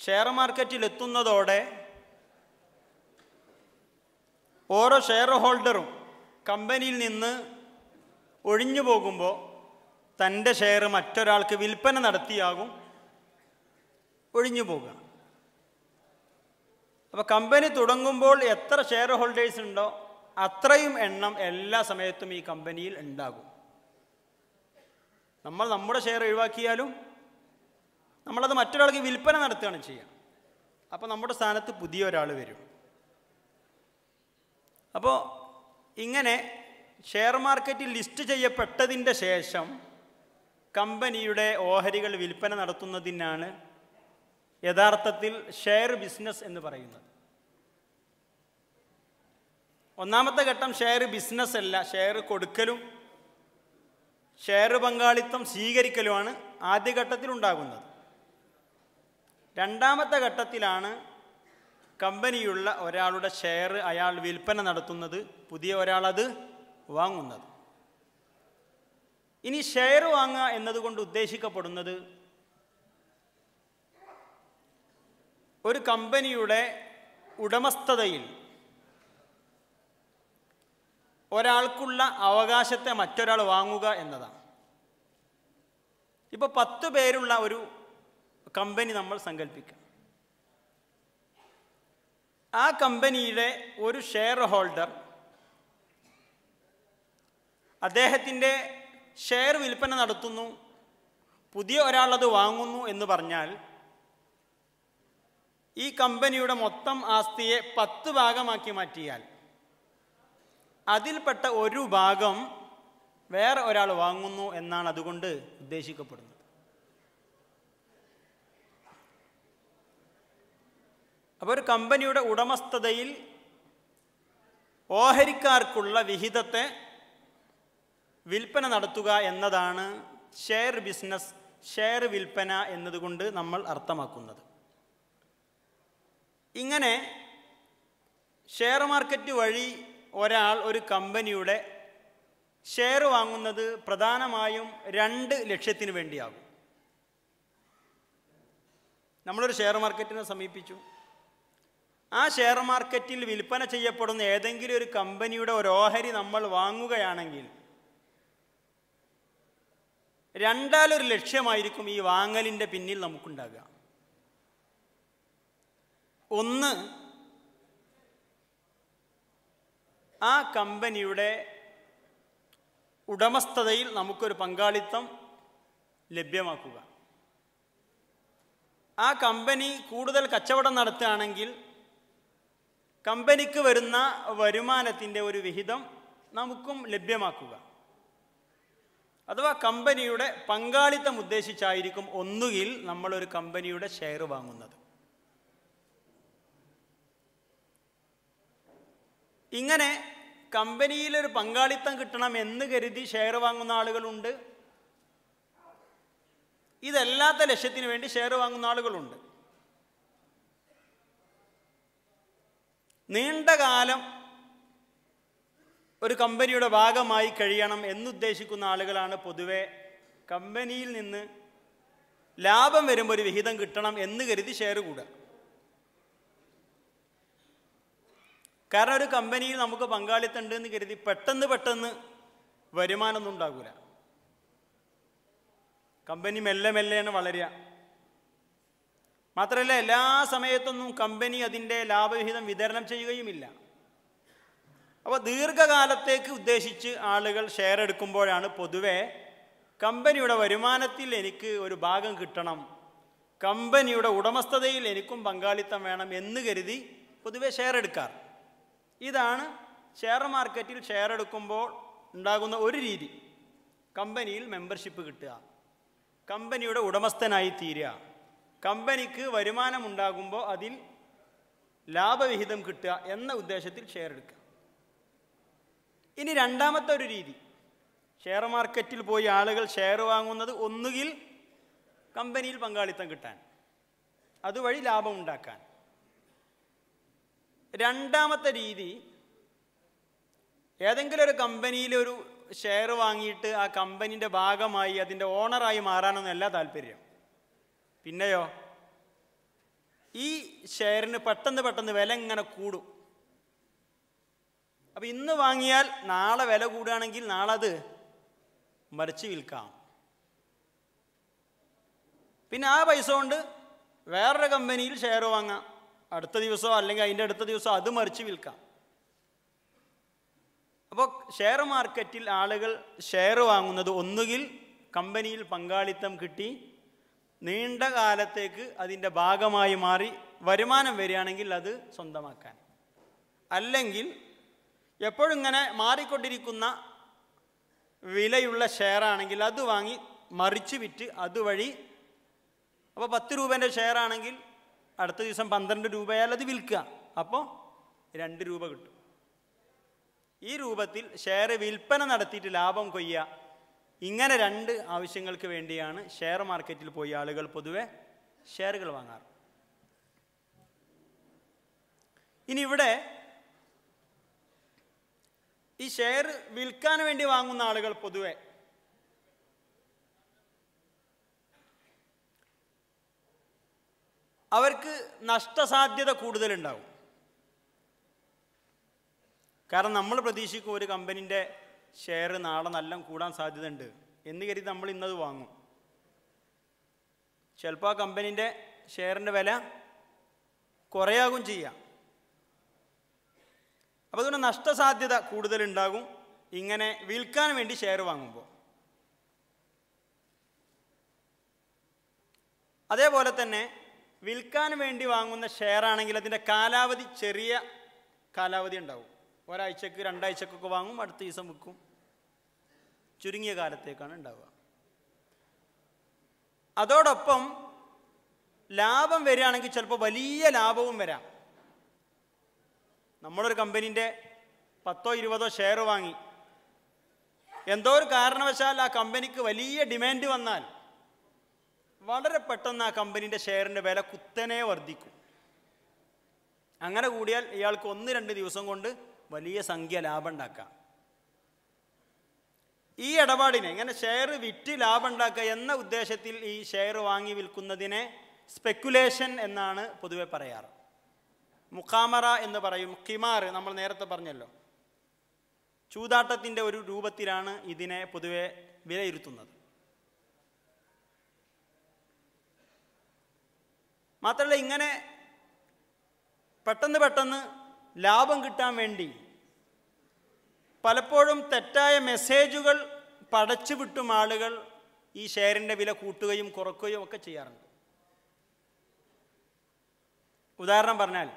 ഷെയർ മാർക്കറ്റിൽ എത്തുന്നതോടെ ഓരോ ഷെയർ ഹോൾഡറും കമ്പനിയിൽ നിന്ന് ഒഴിഞ്ഞു പോകുമ്പോൾ തൻ്റെ ഷെയർ മറ്റൊരാൾക്ക് വിൽപ്പന നടത്തിയാകും ഒഴിഞ്ഞു പോകുക അപ്പോൾ കമ്പനി തുടങ്ങുമ്പോൾ എത്ര ഷെയർ ഹോൾഡേഴ്സ് ഉണ്ടോ അത്രയും എണ്ണം എല്ലാ സമയത്തും ഈ കമ്പനിയിൽ ഉണ്ടാകും നമ്മൾ നമ്മുടെ ഷെയർ ഒഴിവാക്കിയാലും നമ്മളത് മറ്റൊരാൾക്ക് വിൽപ്പന നടത്തുകയാണ് ചെയ്യുക അപ്പോൾ നമ്മുടെ സ്ഥാനത്ത് പുതിയ ഒരാൾ വരും അപ്പോൾ ഇങ്ങനെ ഷെയർ മാർക്കറ്റിൽ ലിസ്റ്റ് ചെയ്യപ്പെട്ടതിൻ്റെ ശേഷം കമ്പനിയുടെ ഓഹരികൾ വിൽപ്പന നടത്തുന്നതിനാണ് യഥാർത്ഥത്തിൽ ഷെയർ ബിസിനസ് എന്ന് പറയുന്നത് ഒന്നാമത്തെ ഘട്ടം ഷെയർ ബിസിനസ് അല്ല ഷെയർ കൊടുക്കലും ഷെയർ പങ്കാളിത്തം സ്വീകരിക്കലുമാണ് ആദ്യഘട്ടത്തിൽ ഉണ്ടാകുന്നത് രണ്ടാമത്തെ ഘട്ടത്തിലാണ് കമ്പനിയുള്ള ഒരാളുടെ ഷെയർ അയാൾ വിൽപ്പന നടത്തുന്നത് പുതിയ ഒരാളത് വാങ്ങുന്നത് ഇനി ഷെയർ വാങ്ങുക എന്നതുകൊണ്ട് ഉദ്ദേശിക്കപ്പെടുന്നത് ഒരു കമ്പനിയുടെ ഉടമസ്ഥതയിൽ ഒരാൾക്കുള്ള അവകാശത്തെ മറ്റൊരാൾ വാങ്ങുക എന്നതാണ് ഇപ്പോൾ പത്ത് പേരുള്ള ഒരു കമ്പനി നമ്മൾ സങ്കല്പിക്കാം ആ കമ്പനിയുടെ ഒരു ഷെയർ ഹോൾഡർ അദ്ദേഹത്തിൻ്റെ ഷെയർ വിൽപ്പന നടത്തുന്നു പുതിയ ഒരാളത് വാങ്ങുന്നു എന്ന് പറഞ്ഞാൽ ഈ കമ്പനിയുടെ മൊത്തം ആസ്തിയെ പത്ത് ഭാഗമാക്കി മാറ്റിയാൽ അതിൽപ്പെട്ട ഒരു ഭാഗം വേറെ ഒരാൾ വാങ്ങുന്നു എന്നാണ് അതുകൊണ്ട് ഉദ്ദേശിക്കപ്പെടുന്നത് അപ്പോൾ ഒരു കമ്പനിയുടെ ഉടമസ്ഥതയിൽ ഓഹരിക്കാർക്കുള്ള വിഹിതത്തെ വിൽപ്പന നടത്തുക എന്നതാണ് ഷെയർ ബിസിനസ് ഷെയർ വിൽപ്പന എന്നതുകൊണ്ട് നമ്മൾ അർത്ഥമാക്കുന്നത് ഇങ്ങനെ ഷെയർ മാർക്കറ്റ് വഴി ഒരാൾ ഒരു കമ്പനിയുടെ ഷെയർ വാങ്ങുന്നത് പ്രധാനമായും രണ്ട് ലക്ഷ്യത്തിന് വേണ്ടിയാകും നമ്മളൊരു ഷെയർ മാർക്കറ്റിനെ സമീപിച്ചു ആ ഷെയർ മാർക്കറ്റിൽ വിൽപ്പന ചെയ്യപ്പെടുന്ന ഏതെങ്കിലും ഒരു കമ്പനിയുടെ ഒരു ഓഹരി നമ്മൾ വാങ്ങുകയാണെങ്കിൽ രണ്ടാലൊരു ലക്ഷ്യമായിരിക്കും ഈ വാങ്ങലിൻ്റെ പിന്നിൽ നമുക്കുണ്ടാകുക ഒന്ന് ആ കമ്പനിയുടെ ഉടമസ്ഥതയിൽ നമുക്കൊരു പങ്കാളിത്തം ലഭ്യമാക്കുക ആ കമ്പനി കൂടുതൽ കച്ചവടം നടത്തുകയാണെങ്കിൽ കമ്പനിക്ക് വരുന്ന വരുമാനത്തിൻ്റെ ഒരു വിഹിതം നമുക്കും ലഭ്യമാക്കുക അഥവാ കമ്പനിയുടെ പങ്കാളിത്തം ഉദ്ദേശിച്ചായിരിക്കും ഒന്നുകിൽ നമ്മളൊരു കമ്പനിയുടെ ഷെയർ വാങ്ങുന്നത് ഇങ്ങനെ കമ്പനിയിലൊരു പങ്കാളിത്തം കിട്ടണം എന്ന് കരുതി ഷെയർ വാങ്ങുന്ന ആളുകളുണ്ട് ഇതല്ലാത്ത ലക്ഷ്യത്തിന് വേണ്ടി ഷെയർ വാങ്ങുന്ന ആളുകളുണ്ട് നീണ്ടകാലം ഒരു കമ്പനിയുടെ ഭാഗമായി കഴിയണം എന്നുദ്ദേശിക്കുന്ന ആളുകളാണ് പൊതുവെ കമ്പനിയിൽ നിന്ന് ലാഭം വരുമ്പോൾ ഒരു വിഹിതം കിട്ടണം എന്ന് കരുതി ഷെയർ കൂടുക കാരണം ഒരു കമ്പനിയിൽ നമുക്ക് പങ്കാളിത്തം എന്ന് കരുതി പെട്ടെന്ന് പെട്ടെന്ന് വരുമാനമൊന്നും ഉണ്ടാകൂല കമ്പനി മെല്ലെ മെല്ലെയാണ് വളരുക മാത്രമല്ല എല്ലാ സമയത്തൊന്നും കമ്പനി അതിൻ്റെ ലാഭവിഹിതം വിതരണം ചെയ്യുകയുമില്ല അപ്പോൾ ദീർഘകാലത്തേക്ക് ഉദ്ദേശിച്ച് ആളുകൾ ഷെയർ എടുക്കുമ്പോഴാണ് പൊതുവെ കമ്പനിയുടെ വരുമാനത്തിൽ എനിക്ക് ഒരു ഭാഗം കിട്ടണം കമ്പനിയുടെ ഉടമസ്ഥതയിൽ എനിക്കും പങ്കാളിത്തം വേണം എന്ന് കരുതി പൊതുവെ ഷെയർ എടുക്കാറ് ഇതാണ് ഷെയർ മാർക്കറ്റിൽ ഷെയർ എടുക്കുമ്പോൾ ഉണ്ടാകുന്ന ഒരു രീതി കമ്പനിയിൽ മെമ്പർഷിപ്പ് കിട്ടുക കമ്പനിയുടെ ഉടമസ്ഥനായി തീരുക കമ്പനിക്ക് വരുമാനമുണ്ടാകുമ്പോൾ അതിൽ ലാഭവിഹിതം കിട്ടുക എന്ന ഉദ്ദേശത്തിൽ ഷെയർ എടുക്കുക ഇനി രണ്ടാമത്തെ ഒരു രീതി ഷെയർ മാർക്കറ്റിൽ പോയി ആളുകൾ ഷെയർ വാങ്ങുന്നത് ഒന്നുകിൽ കമ്പനിയിൽ പങ്കാളിത്തം കിട്ടാൻ അതുവഴി ലാഭം ഉണ്ടാക്കാൻ രണ്ടാമത്തെ രീതി ഏതെങ്കിലും ഒരു കമ്പനിയിൽ ഒരു ഷെയർ വാങ്ങിയിട്ട് ആ കമ്പനീൻ്റെ ഭാഗമായി അതിൻ്റെ ഓണറായി മാറാനൊന്നല്ല താല്പര്യം പിന്നെയോ ഈ ഷെയറിന് പെട്ടെന്ന് പെട്ടെന്ന് വില ഇങ്ങനെ കൂടും അപ്പം ഇന്ന് വാങ്ങിയാൽ നാളെ വില കൂടുകയാണെങ്കിൽ നാളെ അത് മറിച്ച് വിൽക്കാം പിന്നെ ആ പൈസ കൊണ്ട് വേറൊരു കമ്പനിയിൽ ഷെയർ വാങ്ങാം അടുത്ത ദിവസമോ അല്ലെങ്കിൽ അതിൻ്റെ അടുത്ത ദിവസമോ അത് മറിച്ച് വിൽക്കാം അപ്പോൾ ഷെയർ മാർക്കറ്റിൽ ആളുകൾ ഷെയർ വാങ്ങുന്നത് ഒന്നുകിൽ കമ്പനിയിൽ പങ്കാളിത്തം കിട്ടി നീണ്ട കാലത്തേക്ക് അതിൻ്റെ ഭാഗമായി മാറി വരുമാനം വരികയാണെങ്കിൽ അത് സ്വന്തമാക്കാൻ അല്ലെങ്കിൽ ഇങ്ങനെ മാറിക്കൊണ്ടിരിക്കുന്ന വിലയുള്ള ഷെയർ ആണെങ്കിൽ അത് വാങ്ങി മറിച്ച് വിറ്റ് അതുവഴി അപ്പോൾ പത്ത് രൂപേൻ്റെ ഷെയർ ആണെങ്കിൽ അടുത്ത ദിവസം പന്ത്രണ്ട് രൂപയാൽ അത് വിൽക്കുക അപ്പോൾ രണ്ട് രൂപ കിട്ടും ഈ രൂപത്തിൽ ഷെയർ വിൽപ്പന നടത്തിയിട്ട് ലാഭം കൊയ്യുക ഇങ്ങനെ രണ്ട് ആവശ്യങ്ങൾക്ക് വേണ്ടിയാണ് ഷെയർ മാർക്കറ്റിൽ പോയി ആളുകൾ പൊതുവെ ഷെയറുകൾ വാങ്ങാറ് ഇനി ഇവിടെ ഈ ഷെയർ വിൽക്കാൻ വേണ്ടി വാങ്ങുന്ന ആളുകൾ പൊതുവെ അവർക്ക് നഷ്ടസാധ്യത കൂടുതലുണ്ടാവും കാരണം നമ്മൾ പ്രതീക്ഷിക്കും ഒരു കമ്പനിൻ്റെ ഷെയർ നാളെ നല്ല കൂടാൻ സാധ്യതയുണ്ട് എന്ന് കരുതി നമ്മൾ ഇന്നത് വാങ്ങും ചിലപ്പോൾ ആ കമ്പനീൻ്റെ ഷെയറിൻ്റെ വില കുറയാകും ചെയ്യാം അപ്പോൾ അതുകൊണ്ട് നഷ്ടസാധ്യത കൂടുതലുണ്ടാകും ഇങ്ങനെ വിൽക്കാൻ വേണ്ടി ഷെയർ വാങ്ങുമ്പോൾ അതേപോലെ തന്നെ വിൽക്കാൻ വേണ്ടി വാങ്ങുന്ന ഷെയർ ആണെങ്കിൽ അതിൻ്റെ കാലാവധി ചെറിയ കാലാവധി ഉണ്ടാവും ഒരാഴ്ചക്ക് രണ്ടാഴ്ചക്കൊക്കെ വാങ്ങും അടുത്ത ദിവസം വിൽക്കും ചുരുങ്ങിയ കാലത്തേക്കാണ് ഉണ്ടാവുക അതോടൊപ്പം ലാഭം വരികയാണെങ്കിൽ ചിലപ്പോൾ വലിയ ലാഭവും വരാം നമ്മളൊരു കമ്പനീൻ്റെ പത്തോ ഇരുപതോ ഷെയർ വാങ്ങി എന്തോ ഒരു കാരണവശാൽ ആ കമ്പനിക്ക് വലിയ ഡിമാൻഡ് വന്നാൽ വളരെ പെട്ടെന്ന് ആ കമ്പനീൻ്റെ ഷെയറിൻ്റെ വില കുത്തനെ വർദ്ധിക്കും അങ്ങനെ കൂടിയാൽ ഇയാൾക്ക് ഒന്ന് രണ്ട് ദിവസം കൊണ്ട് വലിയ സംഖ്യ ലാഭം ഉണ്ടാക്കാം ഈ ഇടപാടിനെ ഇങ്ങനെ ഷെയർ വിറ്റ് ലാഭം ഉണ്ടാക്കുക എന്ന ഉദ്ദേശത്തിൽ ഈ ഷെയർ വാങ്ങി വിൽക്കുന്നതിനെ സ്പെക്കുലേഷൻ എന്നാണ് പൊതുവെ പറയാറ് മുഖാമറ എന്ന് പറയും കിമാർ നമ്മൾ നേരത്തെ പറഞ്ഞല്ലോ ചൂതാട്ടത്തിൻ്റെ ഒരു രൂപത്തിലാണ് ഇതിനെ പൊതുവെ വിലയിരുത്തുന്നത് മാത്രമല്ല ഇങ്ങനെ പെട്ടെന്ന് പെട്ടെന്ന് ലാഭം കിട്ടാൻ വേണ്ടി പലപ്പോഴും തെറ്റായ മെസ്സേജുകൾ പടച്ചു വിട്ടും ആളുകൾ ഈ ഷെയറിൻ്റെ വില കൂട്ടുകയും കുറക്കുകയും ഒക്കെ ചെയ്യാറുണ്ട് ഉദാഹരണം പറഞ്ഞാൽ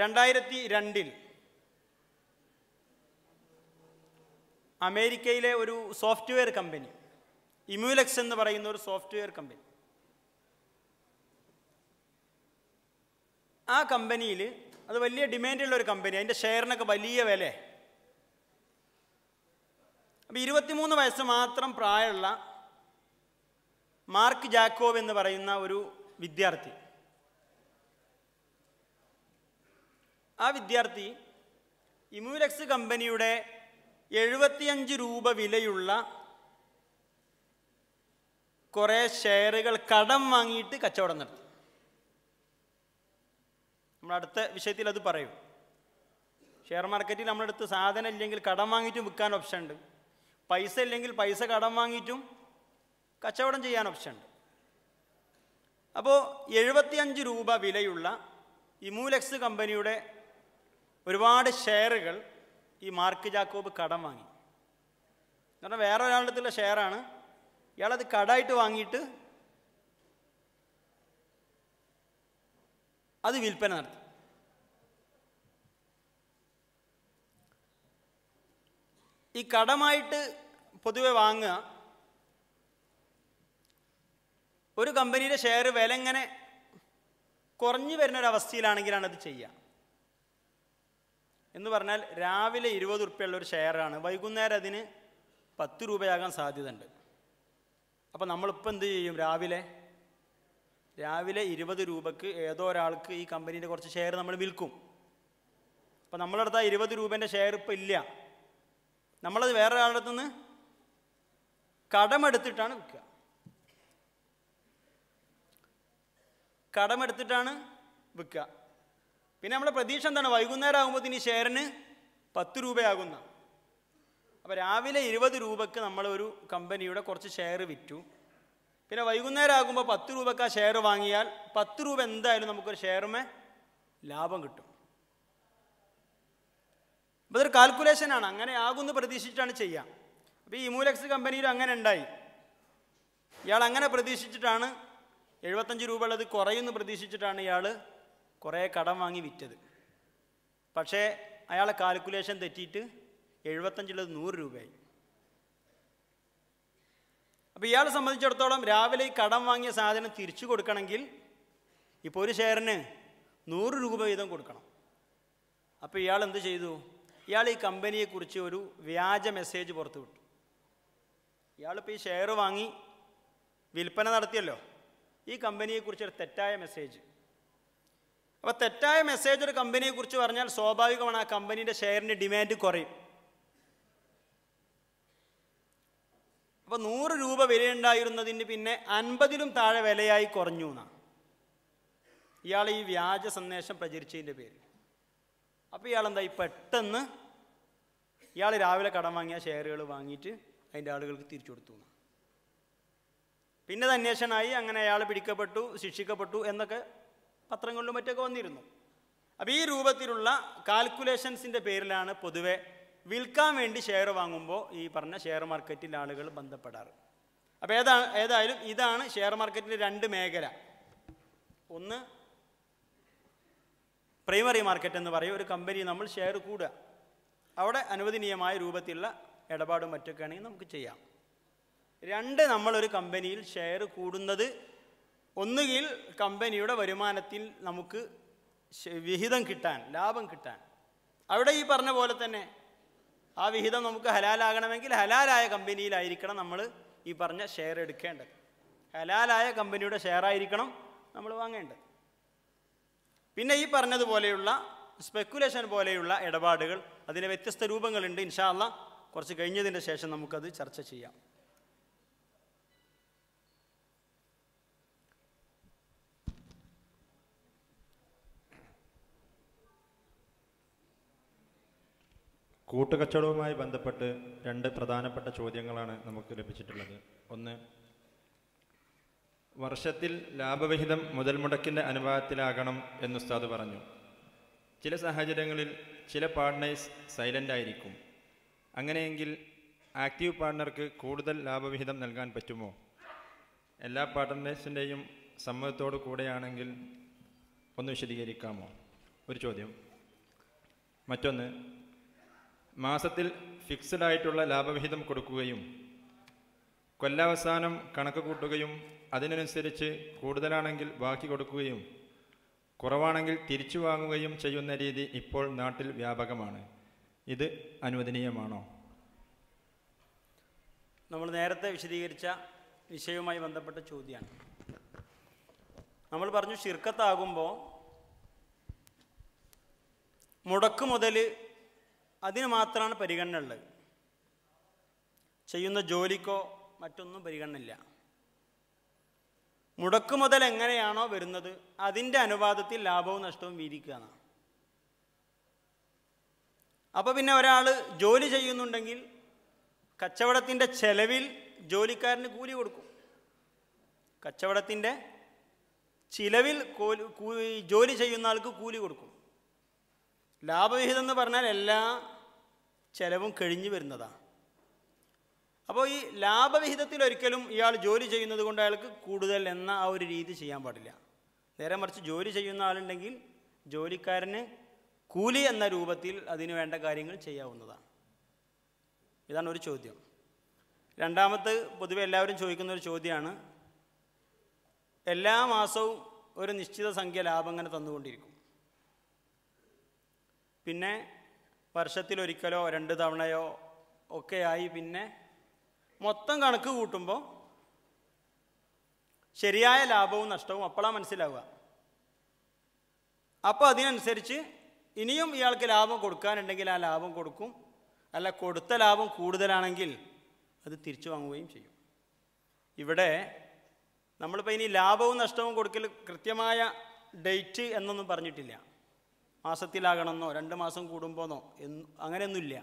രണ്ടായിരത്തി രണ്ടിൽ അമേരിക്കയിലെ ഒരു സോഫ്റ്റ്വെയർ കമ്പനി ഇമ്യൂലെക്സ് എന്ന് പറയുന്ന ഒരു സോഫ്റ്റ്വെയർ കമ്പനി ആ കമ്പനിയിൽ അത് വലിയ ഡിമാൻഡുള്ള ഒരു കമ്പനി അതിൻ്റെ ഷെയറിനൊക്കെ വലിയ വില അപ്പം ഇരുപത്തിമൂന്ന് വയസ്സ് മാത്രം പ്രായമുള്ള മാർക്ക് ജാക്കോബ് എന്ന് പറയുന്ന ഒരു വിദ്യാർത്ഥി ആ വിദ്യാർത്ഥി ഇമുലക്സ് കമ്പനിയുടെ എഴുപത്തിയഞ്ച് രൂപ വിലയുള്ള കുറെ ഷെയറുകൾ കടം വാങ്ങിയിട്ട് കച്ചവടം നടത്തി നമ്മൾ അടുത്ത വിഷയത്തിൽ അത് പറയും ഷെയർ മാർക്കറ്റിൽ നമ്മളെടുത്ത് സാധനം ഇല്ലെങ്കിൽ കടം വാങ്ങിയിട്ടും വിൽക്കാൻ ഓപ്ഷൻ ഉണ്ട് പൈസ ഇല്ലെങ്കിൽ പൈസ കടം വാങ്ങിയിട്ടും കച്ചവടം ചെയ്യാൻ ഓപ്ഷൻ ഉണ്ട് അപ്പോൾ എഴുപത്തിയഞ്ച് രൂപ വിലയുള്ള ഇമൂലെക്സ് കമ്പനിയുടെ ഒരുപാട് ഷെയറുകൾ ഈ മാർക്ക് ജാക്കോബ് കടം വാങ്ങി എന്ന് പറഞ്ഞാൽ വേറെ ഒരാളുടെ ഷെയറാണ് ഇയാളത് കടായിട്ട് വാങ്ങിയിട്ട് അത് വിൽപ്പന നടത്തി ഈ കടമായിട്ട് പൊതുവെ വാങ്ങുക ഒരു കമ്പനിയുടെ ഷെയർ വില ഇങ്ങനെ കുറഞ്ഞു വരുന്ന ഒരു അവസ്ഥയിലാണെങ്കിലാണ് അത് ചെയ്യുക എന്ന് പറഞ്ഞാൽ രാവിലെ ഇരുപത് ഉറുപ്പ്യുള്ള ഒരു ഷെയറാണ് വൈകുന്നേരം അതിന് പത്ത് രൂപയാകാൻ സാധ്യതയുണ്ട് അപ്പോൾ നമ്മളിപ്പോൾ എന്ത് ചെയ്യും രാവിലെ രാവിലെ ഇരുപത് രൂപക്ക് ഏതോ ഒരാൾക്ക് ഈ കമ്പനീൻ്റെ കുറച്ച് ഷെയർ നമ്മൾ വിൽക്കും അപ്പോൾ നമ്മളടുത്ത് ആ ഇരുപത് രൂപേൻ്റെ ഷെയർ ഇപ്പോൾ ഇല്ല നമ്മളത് വേറെ ഒരാളുടെ നിന്ന് കടമെടുത്തിട്ടാണ് വിൽക്കുക കടമെടുത്തിട്ടാണ് വിൽക്കുക പിന്നെ നമ്മുടെ പ്രതീക്ഷ എന്താണ് വൈകുന്നേരം ആകുമ്പോൾ ഈ ഷെയറിന് പത്ത് രൂപയാകുന്ന അപ്പോൾ രാവിലെ ഇരുപത് രൂപയ്ക്ക് നമ്മളൊരു കമ്പനിയുടെ കുറച്ച് ഷെയർ വിറ്റു പിന്നെ വൈകുന്നേരം ആകുമ്പോൾ പത്ത് രൂപയ്ക്ക് ആ ഷെയർ വാങ്ങിയാൽ പത്ത് രൂപ എന്തായാലും നമുക്കൊരു ഷെയറുമേ ലാഭം കിട്ടും അപ്പോൾ കാൽക്കുലേഷൻ കാൽക്കുലേഷനാണ് അങ്ങനെ ആകുമെന്ന് പ്രതീക്ഷിച്ചിട്ടാണ് ചെയ്യുക അപ്പോൾ ഈ ഇമൂലെക്സ് കമ്പനിയിൽ അങ്ങനെ ഉണ്ടായി ഇയാൾ അങ്ങനെ പ്രതീക്ഷിച്ചിട്ടാണ് എഴുപത്തഞ്ച് രൂപ ഉള്ളത് കുറയുമെന്ന് പ്രതീക്ഷിച്ചിട്ടാണ് ഇയാൾ കുറേ കടം വാങ്ങി വിറ്റത് പക്ഷേ അയാളെ കാൽക്കുലേഷൻ തെറ്റിയിട്ട് എഴുപത്തഞ്ചിലത് നൂറ് രൂപയായി അപ്പോൾ ഇയാളെ സംബന്ധിച്ചിടത്തോളം രാവിലെ ഈ കടം വാങ്ങിയ സാധനം തിരിച്ചു കൊടുക്കണമെങ്കിൽ ഇപ്പോൾ ഒരു ഷെയറിന് നൂറ് രൂപ വീതം കൊടുക്കണം അപ്പോൾ ഇയാൾ എന്ത് ചെയ്തു ഇയാൾ ഈ കമ്പനിയെക്കുറിച്ച് ഒരു വ്യാജ മെസ്സേജ് പുറത്തു വിട്ടു ഇയാളിപ്പോൾ ഈ ഷെയർ വാങ്ങി വിൽപ്പന നടത്തിയല്ലോ ഈ കമ്പനിയെക്കുറിച്ച് ഒരു തെറ്റായ മെസ്സേജ് അപ്പോൾ തെറ്റായ മെസ്സേജ് ഒരു കമ്പനിയെക്കുറിച്ച് പറഞ്ഞാൽ സ്വാഭാവികമാണ് ആ കമ്പനീൻ്റെ ഷെയറിൻ്റെ ഡിമാൻഡ് കുറയും അപ്പോൾ നൂറ് രൂപ വിലയുണ്ടായിരുന്നതിന് പിന്നെ അൻപതിലും താഴെ വിലയായി കുറഞ്ഞു എന്നാണ് ഇയാൾ ഈ വ്യാജ സന്ദേശം പ്രചരിച്ചതിൻ്റെ പേര് അപ്പോൾ ഈ പെട്ടെന്ന് ഇയാൾ രാവിലെ കടം വാങ്ങിയ ഷെയറുകൾ വാങ്ങിയിട്ട് അതിൻ്റെ ആളുകൾക്ക് തിരിച്ചു കൊടുത്തു പിന്നെ അന്വേഷണമായി അങ്ങനെ അയാൾ പിടിക്കപ്പെട്ടു ശിക്ഷിക്കപ്പെട്ടു എന്നൊക്കെ പത്രങ്ങളിലും മറ്റൊക്കെ വന്നിരുന്നു അപ്പോൾ ഈ രൂപത്തിലുള്ള കാൽക്കുലേഷൻസിൻ്റെ പേരിലാണ് പൊതുവെ വിൽക്കാൻ വേണ്ടി ഷെയർ വാങ്ങുമ്പോൾ ഈ പറഞ്ഞ ഷെയർ മാർക്കറ്റിൽ ആളുകൾ ബന്ധപ്പെടാറ് അപ്പോൾ ഏതാ ഏതായാലും ഇതാണ് ഷെയർ മാർക്കറ്റിൻ്റെ രണ്ട് മേഖല ഒന്ന് പ്രൈമറി മാർക്കറ്റ് എന്ന് പറയും ഒരു കമ്പനി നമ്മൾ ഷെയർ കൂടുക അവിടെ അനുവദനീയമായ രൂപത്തിലുള്ള ഇടപാടും ആണെങ്കിൽ നമുക്ക് ചെയ്യാം രണ്ട് നമ്മളൊരു കമ്പനിയിൽ ഷെയർ കൂടുന്നത് ഒന്നുകിൽ കമ്പനിയുടെ വരുമാനത്തിൽ നമുക്ക് വിഹിതം കിട്ടാൻ ലാഭം കിട്ടാൻ അവിടെ ഈ പറഞ്ഞ പോലെ തന്നെ ആ വിഹിതം നമുക്ക് ഹലാലാകണമെങ്കിൽ ഹലാലായ കമ്പനിയിലായിരിക്കണം നമ്മൾ ഈ പറഞ്ഞ ഷെയർ എടുക്കേണ്ടത് ഹലാലായ കമ്പനിയുടെ ഷെയർ ആയിരിക്കണം നമ്മൾ വാങ്ങേണ്ടത് പിന്നെ ഈ പറഞ്ഞതുപോലെയുള്ള സ്പെക്കുലേഷൻ പോലെയുള്ള ഇടപാടുകൾ അതിന് വ്യത്യസ്ത രൂപങ്ങളുണ്ട് ഇൻഷാല്ല കുറച്ച് കഴിഞ്ഞതിൻ്റെ ശേഷം നമുക്കത് ചർച്ച ചെയ്യാം കൂട്ടുകച്ചവടവുമായി ബന്ധപ്പെട്ട് രണ്ട് പ്രധാനപ്പെട്ട ചോദ്യങ്ങളാണ് നമുക്ക് ലഭിച്ചിട്ടുള്ളത് ഒന്ന് വർഷത്തിൽ ലാഭവിഹിതം മുതൽ മുടക്കിൻ്റെ അനുപാതത്തിലാകണം എന്ന് ഉസ്താദ് പറഞ്ഞു ചില സാഹചര്യങ്ങളിൽ ചില പാർട്ട്നേഴ്സ് സൈലൻ്റ് ആയിരിക്കും അങ്ങനെയെങ്കിൽ ആക്റ്റീവ് പാർട്ട്ണർക്ക് കൂടുതൽ ലാഭവിഹിതം നൽകാൻ പറ്റുമോ എല്ലാ പാർട്ട്നേഴ്സിൻ്റെയും സമ്മതത്തോടു കൂടെയാണെങ്കിൽ ഒന്ന് വിശദീകരിക്കാമോ ഒരു ചോദ്യം മറ്റൊന്ന് മാസത്തിൽ ഫിക്സഡ് ആയിട്ടുള്ള ലാഭവിഹിതം കൊടുക്കുകയും കൊല്ലാവസാനം കണക്ക് കൂട്ടുകയും അതിനനുസരിച്ച് കൂടുതലാണെങ്കിൽ ബാക്കി കൊടുക്കുകയും കുറവാണെങ്കിൽ തിരിച്ചു വാങ്ങുകയും ചെയ്യുന്ന രീതി ഇപ്പോൾ നാട്ടിൽ വ്യാപകമാണ് ഇത് അനുവദനീയമാണോ നമ്മൾ നേരത്തെ വിശദീകരിച്ച വിഷയവുമായി ബന്ധപ്പെട്ട ചോദ്യമാണ് നമ്മൾ പറഞ്ഞു ഷിർക്കത്താകുമ്പോൾ മുടക്ക് മുതൽ അതിന് മാത്രമാണ് പരിഗണന ഉള്ളത് ചെയ്യുന്ന ജോലിക്കോ മറ്റൊന്നും പരിഗണന ഇല്ല മുടക്കു മുതൽ എങ്ങനെയാണോ വരുന്നത് അതിൻ്റെ അനുപാതത്തിൽ ലാഭവും നഷ്ടവും എന്നാണ് അപ്പോൾ പിന്നെ ഒരാൾ ജോലി ചെയ്യുന്നുണ്ടെങ്കിൽ കച്ചവടത്തിൻ്റെ ചെലവിൽ ജോലിക്കാരന് കൂലി കൊടുക്കും കച്ചവടത്തിൻ്റെ ചിലവിൽ ജോലി ചെയ്യുന്ന ആൾക്ക് കൂലി കൊടുക്കും ലാഭവിഹിതം എന്ന് പറഞ്ഞാൽ എല്ലാ ചെലവും കഴിഞ്ഞു വരുന്നതാണ് അപ്പോൾ ഈ ലാഭവിഹിതത്തിൽ ഒരിക്കലും ഇയാൾ ജോലി ചെയ്യുന്നത് കൊണ്ട് അയാൾക്ക് കൂടുതൽ എന്ന ആ ഒരു രീതി ചെയ്യാൻ പാടില്ല നേരെ മറിച്ച് ജോലി ചെയ്യുന്ന ആളുണ്ടെങ്കിൽ ജോലിക്കാരന് കൂലി എന്ന രൂപത്തിൽ അതിന് വേണ്ട കാര്യങ്ങൾ ചെയ്യാവുന്നതാണ് ഇതാണ് ഒരു ചോദ്യം രണ്ടാമത്തെ പൊതുവെ എല്ലാവരും ചോദിക്കുന്ന ഒരു ചോദ്യമാണ് എല്ലാ മാസവും ഒരു നിശ്ചിത സംഖ്യ ലാഭം അങ്ങനെ തന്നുകൊണ്ടിരിക്കും പിന്നെ വർഷത്തിലൊരിക്കലോ രണ്ട് തവണയോ ഒക്കെയായി പിന്നെ മൊത്തം കണക്ക് കൂട്ടുമ്പോൾ ശരിയായ ലാഭവും നഷ്ടവും അപ്പോഴാണ് മനസ്സിലാവുക അപ്പോൾ അതിനനുസരിച്ച് ഇനിയും ഇയാൾക്ക് ലാഭം കൊടുക്കാനുണ്ടെങ്കിൽ ആ ലാഭം കൊടുക്കും അല്ല കൊടുത്ത ലാഭം കൂടുതലാണെങ്കിൽ അത് തിരിച്ചു വാങ്ങുകയും ചെയ്യും ഇവിടെ നമ്മളിപ്പോൾ ഇനി ലാഭവും നഷ്ടവും കൊടുക്കൽ കൃത്യമായ ഡേറ്റ് എന്നൊന്നും പറഞ്ഞിട്ടില്ല മാസത്തിലാകണമെന്നോ രണ്ട് മാസം കൂടുമ്പോന്നോ എന്ന് അങ്ങനെയൊന്നുമില്ല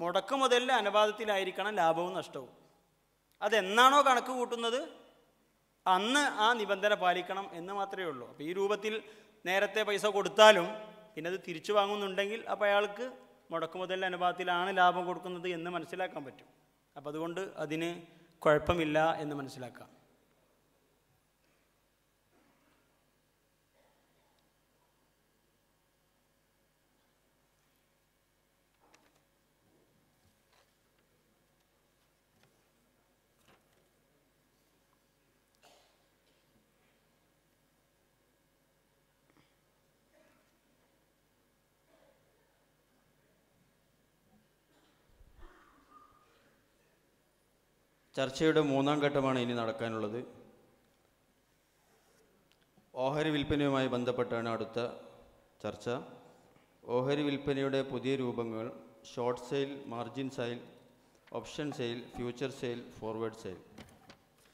മുടക്ക് മുതൽ അനുപാതത്തിലായിരിക്കണം ലാഭവും നഷ്ടവും അതെന്നാണോ കണക്ക് കൂട്ടുന്നത് അന്ന് ആ നിബന്ധന പാലിക്കണം എന്ന് മാത്രമേ ഉള്ളൂ അപ്പോൾ ഈ രൂപത്തിൽ നേരത്തെ പൈസ കൊടുത്താലും പിന്നെ അത് തിരിച്ചു വാങ്ങുന്നുണ്ടെങ്കിൽ അപ്പോൾ അയാൾക്ക് മുടക്ക് മുതൽ അനുപാതത്തിലാണ് ലാഭം കൊടുക്കുന്നത് എന്ന് മനസ്സിലാക്കാൻ പറ്റും അപ്പോൾ അതുകൊണ്ട് അതിന് കുഴപ്പമില്ല എന്ന് മനസ്സിലാക്കാം ചർച്ചയുടെ മൂന്നാം ഘട്ടമാണ് ഇനി നടക്കാനുള്ളത് ഓഹരി വിൽപ്പനയുമായി ബന്ധപ്പെട്ടാണ് അടുത്ത ചർച്ച ഓഹരി വിൽപ്പനയുടെ പുതിയ രൂപങ്ങൾ short sale margin sale option sale future sale forward sale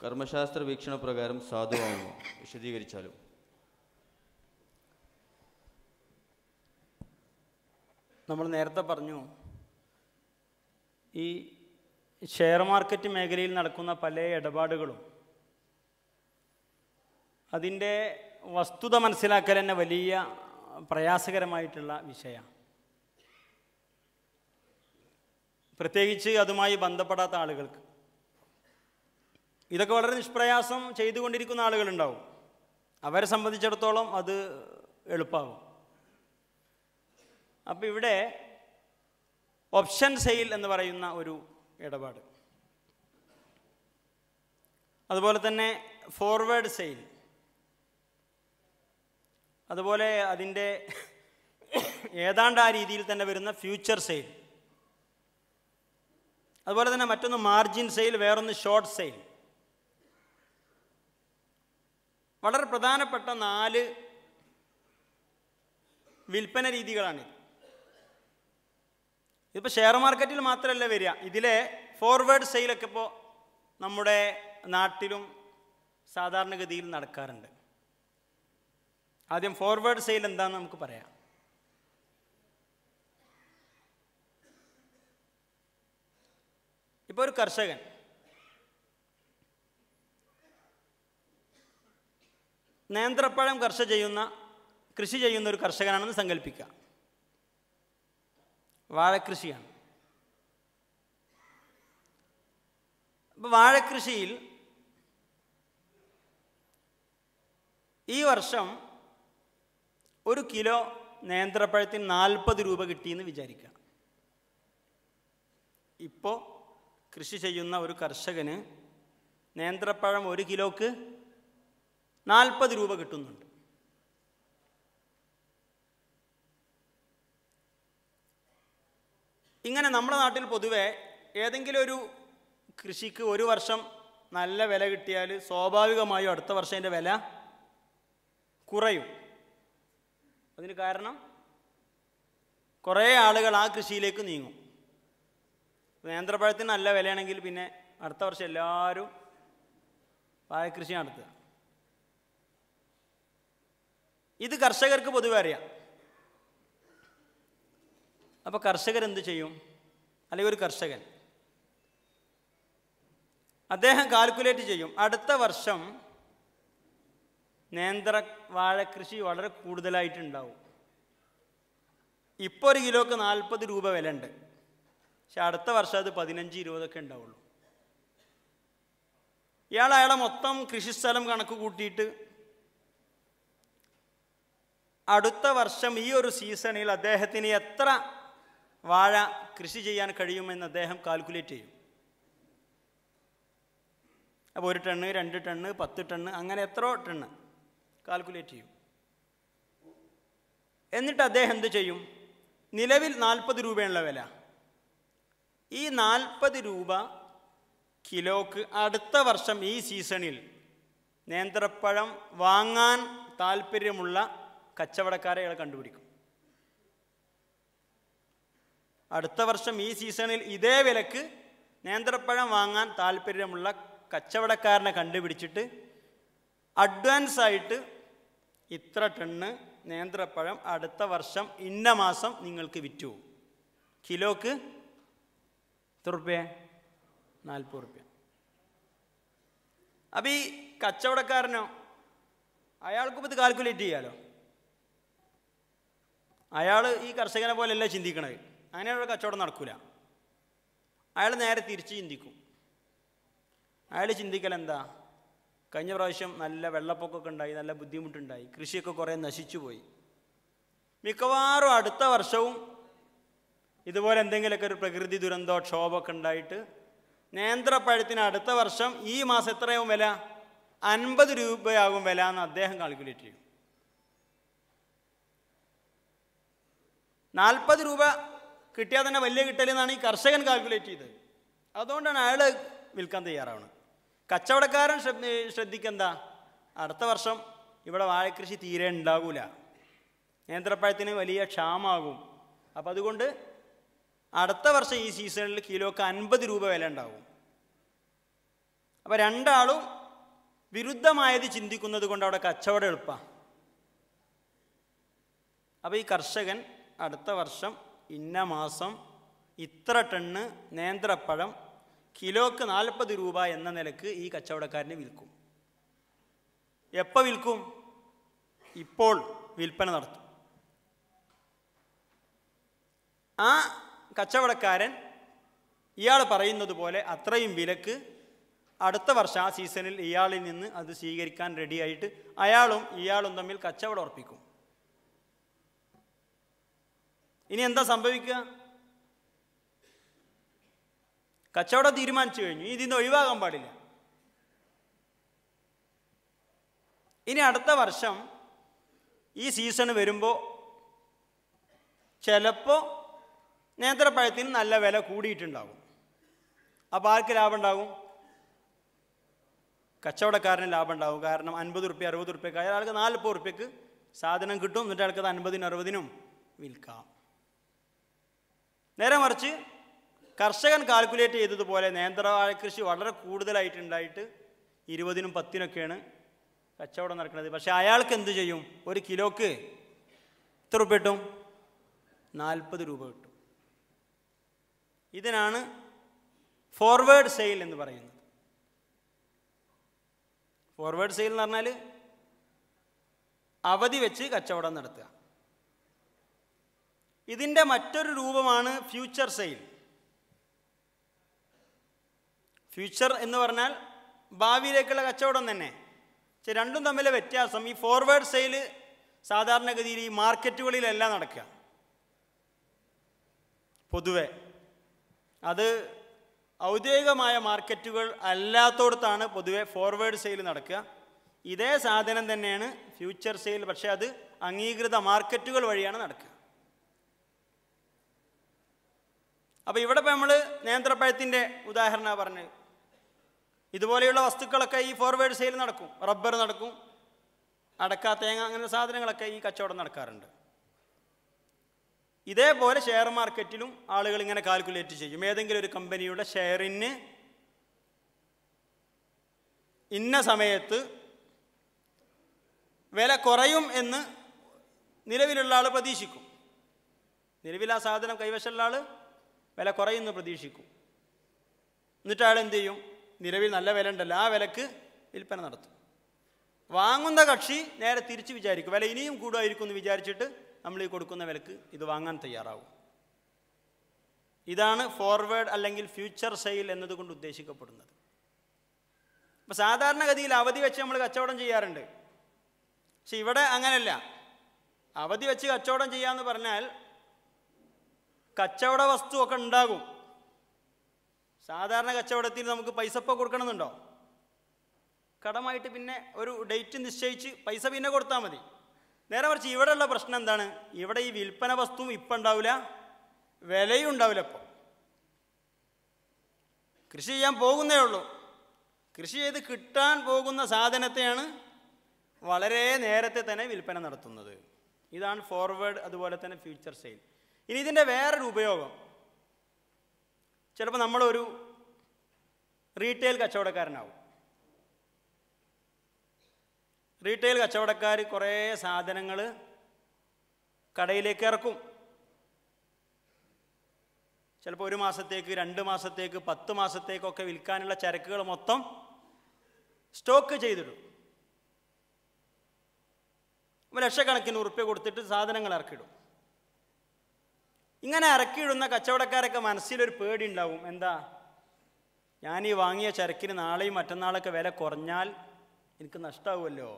കർമ്മശാസ്ത്ര വീക്ഷണപ്രകാരം സാധുവാകുന്നു വിശദീകരിച്ചാലും നമ്മൾ നേരത്തെ പറഞ്ഞു ഈ ഷെയർ മാർക്കറ്റ് മേഖലയിൽ നടക്കുന്ന പല ഇടപാടുകളും അതിൻ്റെ വസ്തുത മനസ്സിലാക്കൽ തന്നെ വലിയ പ്രയാസകരമായിട്ടുള്ള വിഷയമാണ് പ്രത്യേകിച്ച് അതുമായി ബന്ധപ്പെടാത്ത ആളുകൾക്ക് ഇതൊക്കെ വളരെ നിഷ്പ്രയാസം ചെയ്തുകൊണ്ടിരിക്കുന്ന ആളുകളുണ്ടാവും അവരെ സംബന്ധിച്ചിടത്തോളം അത് എളുപ്പമാകും അപ്പോൾ ഇവിടെ ഓപ്ഷൻ സെയിൽ എന്ന് പറയുന്ന ഒരു ഇടപാട് അതുപോലെ തന്നെ ഫോർവേഡ് സെയിൽ അതുപോലെ അതിൻ്റെ ഏതാണ്ട് ആ രീതിയിൽ തന്നെ വരുന്ന ഫ്യൂച്ചർ സെയിൽ അതുപോലെ തന്നെ മറ്റൊന്ന് മാർജിൻ സെയിൽ വേറൊന്ന് ഷോർട്ട് സെയിൽ വളരെ പ്രധാനപ്പെട്ട നാല് വിൽപ്പന രീതികളാണിത് ഇതിപ്പോൾ ഷെയർ മാർക്കറ്റിൽ മാത്രമല്ല വരിക ഇതിലെ ഫോർവേഡ് സെയിലൊക്കെ ഇപ്പോൾ നമ്മുടെ നാട്ടിലും സാധാരണഗതിയിൽ നടക്കാറുണ്ട് ആദ്യം ഫോർവേഡ് സെയിൽ എന്താണെന്ന് നമുക്ക് പറയാം ഇപ്പോൾ ഒരു കർഷകൻ നേന്ത്രപ്പഴം കർഷ ചെയ്യുന്ന കൃഷി ചെയ്യുന്ന ഒരു കർഷകനാണെന്ന് സങ്കല്പിക്കാം വാഴക്കൃഷിയാണ് അപ്പോൾ വാഴക്കൃഷിയിൽ ഈ വർഷം ഒരു കിലോ നേന്ത്രപ്പഴത്തിന് നാൽപ്പത് രൂപ കിട്ടിയെന്ന് വിചാരിക്കുക ഇപ്പോൾ കൃഷി ചെയ്യുന്ന ഒരു കർഷകന് നേന്ത്രപ്പഴം ഒരു കിലോക്ക് നാൽപ്പത് രൂപ കിട്ടുന്നുണ്ട് ഇങ്ങനെ നമ്മുടെ നാട്ടിൽ പൊതുവെ ഏതെങ്കിലും ഒരു കൃഷിക്ക് ഒരു വർഷം നല്ല വില കിട്ടിയാൽ സ്വാഭാവികമായും അടുത്ത വർഷം അതിൻ്റെ വില കുറയും അതിന് കാരണം കുറേ ആളുകൾ ആ കൃഷിയിലേക്ക് നീങ്ങും നേന്ത്രപ്പഴത്തിന് നല്ല വിലയാണെങ്കിൽ പിന്നെ അടുത്ത വർഷം എല്ലാവരും വാഴക്കൃഷി നടത്തുക ഇത് കർഷകർക്ക് പൊതുവെ അറിയാം അപ്പോൾ എന്ത് ചെയ്യും അല്ലെങ്കിൽ ഒരു കർഷകൻ അദ്ദേഹം കാൽക്കുലേറ്റ് ചെയ്യും അടുത്ത വർഷം നേന്ത്ര വാഴക്കൃഷി വളരെ കൂടുതലായിട്ടുണ്ടാവും ഇപ്പോൾ ഒരു കിലോക്ക് നാൽപ്പത് രൂപ വില ഉണ്ട് പക്ഷെ അടുത്ത വർഷം അത് പതിനഞ്ച് ഇരുപതൊക്കെ ഉണ്ടാവുള്ളൂ ഇയാൾ അയാളെ മൊത്തം കൃഷിസ്ഥലം കണക്ക് കൂട്ടിയിട്ട് അടുത്ത വർഷം ഈ ഒരു സീസണിൽ അദ്ദേഹത്തിന് എത്ര വാഴ കൃഷി ചെയ്യാൻ കഴിയുമെന്ന് അദ്ദേഹം കാൽക്കുലേറ്റ് ചെയ്യും അപ്പോൾ ഒരു ടണ്ണ് രണ്ട് ടണ്ണ് പത്ത് ടണ്ണ് അങ്ങനെ എത്രയോ ടണ്ണ് കാൽക്കുലേറ്റ് ചെയ്യും എന്നിട്ട് അദ്ദേഹം എന്ത് ചെയ്യും നിലവിൽ നാൽപ്പത് രൂപയുള്ള വില ഈ നാൽപ്പത് രൂപ കിലോക്ക് അടുത്ത വർഷം ഈ സീസണിൽ നേന്ത്രപ്പഴം വാങ്ങാൻ താല്പര്യമുള്ള കച്ചവടക്കാരെ കണ്ടുപിടിക്കും അടുത്ത വർഷം ഈ സീസണിൽ ഇതേ വിലക്ക് നേന്ത്രപ്പഴം വാങ്ങാൻ താല്പര്യമുള്ള കച്ചവടക്കാരനെ കണ്ടുപിടിച്ചിട്ട് അഡ്വാൻസ് ആയിട്ട് ഇത്ര ടണ്ണ് നേന്ത്രപ്പഴം അടുത്ത വർഷം ഇന്ന മാസം നിങ്ങൾക്ക് വിറ്റു കിലോക്ക് എത്ര റുപ്യ നാൽപ്പത് റുപ്യ അപ്പം ഈ കച്ചവടക്കാരനോ അയാൾക്കും ഇത് കാൽക്കുലേറ്റ് ചെയ്യാലോ അയാൾ ഈ കർഷകനെ പോലെയല്ല ചിന്തിക്കണത് അങ്ങനെയുള്ള കച്ചവടം നടക്കില്ല അയാൾ നേരെ തിരിച്ച് ചിന്തിക്കും അയാൾ ചിന്തിക്കൽ എന്താ കഴിഞ്ഞ പ്രാവശ്യം നല്ല വെള്ളപ്പൊക്കമൊക്കെ ഉണ്ടായി നല്ല ബുദ്ധിമുട്ടുണ്ടായി കൃഷിയൊക്കെ കുറേ നശിച്ചു പോയി മിക്കവാറും അടുത്ത വർഷവും ഇതുപോലെ എന്തെങ്കിലുമൊക്കെ ഒരു പ്രകൃതി ദുരന്തോ ക്ഷോഭമൊക്കെ ഉണ്ടായിട്ട് നേന്ത്രപ്പഴത്തിന് അടുത്ത വർഷം ഈ മാസം എത്രയാവും വില അൻപത് രൂപയാകും വില എന്ന് അദ്ദേഹം കാൽക്കുലേറ്റ് ചെയ്യും നാൽപ്പത് രൂപ കിട്ടിയാൽ തന്നെ വലിയ കിട്ടലെന്നാണ് ഈ കർഷകൻ കാൽക്കുലേറ്റ് ചെയ്തത് അതുകൊണ്ടാണ് അയാൾ വിൽക്കാൻ തയ്യാറാവുന്നത് കച്ചവടക്കാരൻ ശ്രദ്ധിക്കെന്താ അടുത്ത വർഷം ഇവിടെ വാഴക്കൃഷി തീരെ ഉണ്ടാകൂല നേന്ത്രപ്പഴത്തിന് വലിയ ക്ഷാമാകും അപ്പം അതുകൊണ്ട് അടുത്ത വർഷം ഈ സീസണിൽ കിലോക്ക് അൻപത് രൂപ വില ഉണ്ടാകും അപ്പോൾ രണ്ടാളും വിരുദ്ധമായത് ചിന്തിക്കുന്നത് കൊണ്ട് അവിടെ കച്ചവടം എളുപ്പമാണ് അപ്പം ഈ കർഷകൻ അടുത്ത വർഷം ഇന്ന മാസം ഇത്ര ടണ്ണ് നേന്ത്രപ്പഴം കിലോക്ക് നാൽപ്പത് രൂപ എന്ന നിലക്ക് ഈ കച്ചവടക്കാരനെ വിൽക്കും എപ്പോൾ വിൽക്കും ഇപ്പോൾ വിൽപ്പന നടത്തും ആ കച്ചവടക്കാരൻ ഇയാൾ പറയുന്നത് പോലെ അത്രയും വിലക്ക് അടുത്ത വർഷം ആ സീസണിൽ ഇയാളിൽ നിന്ന് അത് സ്വീകരിക്കാൻ റെഡിയായിട്ട് അയാളും ഇയാളും തമ്മിൽ കച്ചവടം ഉറപ്പിക്കും ഇനി എന്താ സംഭവിക്കുക കച്ചവടം തീരുമാനിച്ചു കഴിഞ്ഞു നിന്ന് ഒഴിവാകാൻ പാടില്ല ഇനി അടുത്ത വർഷം ഈ സീസൺ വരുമ്പോൾ ചിലപ്പോൾ നേന്ത്രപ്പഴത്തിന് നല്ല വില കൂടിയിട്ടുണ്ടാകും അപ്പോൾ ആർക്ക് ലാഭം ഉണ്ടാകും കച്ചവടക്കാരന് ലാഭം ഉണ്ടാകും കാരണം അൻപത് റുപ്യ അറുപത് റുപ്യക്കായ ആൾക്ക് നാൽപ്പത് റുപ്യക്ക് സാധനം കിട്ടും എന്നിട്ട് അയാൾക്കത് അൻപതിനും അറുപതിനും വിൽക്കാം നേരെ മറിച്ച് കർഷകൻ കാൽക്കുലേറ്റ് ചെയ്തതുപോലെ നേന്ത്രവാഴ കൃഷി വളരെ കൂടുതലായിട്ടുണ്ടായിട്ട് ഇരുപതിനും പത്തിനൊക്കെയാണ് കച്ചവടം നടക്കുന്നത് പക്ഷേ അയാൾക്ക് എന്ത് ചെയ്യും ഒരു കിലോക്ക് എത്ര രൂപ കിട്ടും നാൽപ്പത് രൂപ കിട്ടും ഇതിനാണ് ഫോർവേഡ് സെയിൽ എന്ന് പറയുന്നത് ഫോർവേഡ് സെയിൽ എന്ന് പറഞ്ഞാൽ അവധി വെച്ച് കച്ചവടം നടത്തുക ഇതിൻ്റെ മറ്റൊരു രൂപമാണ് ഫ്യൂച്ചർ സെയിൽ ഫ്യൂച്ചർ എന്ന് പറഞ്ഞാൽ ഭാവിയിലേക്കുള്ള കച്ചവടം തന്നെ പക്ഷെ രണ്ടും തമ്മിലെ വ്യത്യാസം ഈ ഫോർവേഡ് സെയിൽ സാധാരണഗതിയിൽ ഈ മാർക്കറ്റുകളിലല്ല നടക്കുക പൊതുവെ അത് ഔദ്യോഗികമായ മാർക്കറ്റുകൾ അല്ലാത്തടത്താണ് പൊതുവെ ഫോർവേഡ് സെയിൽ നടക്കുക ഇതേ സാധനം തന്നെയാണ് ഫ്യൂച്ചർ സെയിൽ പക്ഷേ അത് അംഗീകൃത മാർക്കറ്റുകൾ വഴിയാണ് നടക്കുക അപ്പോൾ ഇവിടെ ഇപ്പോൾ നമ്മൾ നേന്ത്രപ്പഴത്തിൻ്റെ ഉദാഹരണമാണ് പറഞ്ഞത് ഇതുപോലെയുള്ള വസ്തുക്കളൊക്കെ ഈ ഫോർവേഡ് സെയിൽ നടക്കും റബ്ബർ നടക്കും അടക്ക തേങ്ങ അങ്ങനെ സാധനങ്ങളൊക്കെ ഈ കച്ചവടം നടക്കാറുണ്ട് ഇതേപോലെ ഷെയർ മാർക്കറ്റിലും ആളുകൾ ഇങ്ങനെ കാൽക്കുലേറ്റ് ചെയ്യും ഏതെങ്കിലും ഒരു കമ്പനിയുടെ ഷെയറിന് ഇന്ന സമയത്ത് വില കുറയും എന്ന് നിലവിലുള്ള ആൾ പ്രതീക്ഷിക്കും നിലവിൽ ആ സാധനം കൈവശമുള്ള ആൾ വില കുറയുന്നു പ്രതീക്ഷിക്കും എന്നിട്ട് അയാൾ എന്ത് ചെയ്യും നിലവിൽ നല്ല വില ഉണ്ടല്ലോ ആ വിലക്ക് വിൽപ്പന നടത്തും വാങ്ങുന്ന കക്ഷി നേരെ തിരിച്ച് വിചാരിക്കും വില ഇനിയും കൂടുമായിരിക്കും എന്ന് വിചാരിച്ചിട്ട് നമ്മൾ ഈ കൊടുക്കുന്ന വിലക്ക് ഇത് വാങ്ങാൻ തയ്യാറാവും ഇതാണ് ഫോർവേഡ് അല്ലെങ്കിൽ ഫ്യൂച്ചർ സെയിൽ എന്നതുകൊണ്ട് ഉദ്ദേശിക്കപ്പെടുന്നത് ഇപ്പോൾ സാധാരണഗതിയിൽ അവധി വെച്ച് നമ്മൾ കച്ചവടം ചെയ്യാറുണ്ട് പക്ഷെ ഇവിടെ അങ്ങനെയല്ല അവധി വെച്ച് കച്ചവടം ചെയ്യാമെന്ന് പറഞ്ഞാൽ കച്ചവട വസ്തുവൊക്കെ ഉണ്ടാകും സാധാരണ കച്ചവടത്തിൽ നമുക്ക് പൈസ ഇപ്പോൾ കൊടുക്കണമെന്നുണ്ടോ കടമായിട്ട് പിന്നെ ഒരു ഡേറ്റ് നിശ്ചയിച്ച് പൈസ പിന്നെ കൊടുത്താൽ മതി നേരെ മറിച്ച് ഇവിടെയുള്ള പ്രശ്നം എന്താണ് ഇവിടെ ഈ വിൽപ്പന വസ്തുവും ഇപ്പം ഉണ്ടാവില്ല വിലയും ഉണ്ടാവില്ല ഇപ്പോൾ കൃഷി ചെയ്യാൻ പോകുന്നേ ഉള്ളൂ കൃഷി ചെയ്ത് കിട്ടാൻ പോകുന്ന സാധനത്തെയാണ് വളരെ നേരത്തെ തന്നെ വിൽപ്പന നടത്തുന്നത് ഇതാണ് ഫോർവേഡ് അതുപോലെ തന്നെ ഫ്യൂച്ചർ സെയിൽ ഇനി ഇതിൻ്റെ വേറൊരു ഉപയോഗം ചിലപ്പോൾ നമ്മളൊരു റീറ്റെയിൽ കച്ചവടക്കാരനാവും റീറ്റെയിൽ കച്ചവടക്കാർ കുറേ സാധനങ്ങൾ കടയിലേക്ക് ഇറക്കും ചിലപ്പോൾ ഒരു മാസത്തേക്ക് രണ്ട് മാസത്തേക്ക് പത്ത് മാസത്തേക്കൊക്കെ വിൽക്കാനുള്ള ചരക്കുകൾ മൊത്തം സ്റ്റോക്ക് ചെയ്തിടും അപ്പോൾ ലക്ഷക്കണക്കിന് ഉറുപ്പ്യ കൊടുത്തിട്ട് സാധനങ്ങൾ ഇറക്കിയിടും ഇങ്ങനെ ഇറക്കിയിടുന്ന കച്ചവടക്കാരൊക്കെ മനസ്സിലൊരു പേടി ഉണ്ടാവും എന്താ ഞാൻ ഈ വാങ്ങിയ ചരക്കിന് നാളെയും മറ്റന്നാളൊക്കെ വില കുറഞ്ഞാൽ എനിക്ക് നഷ്ടമാവുമല്ലോ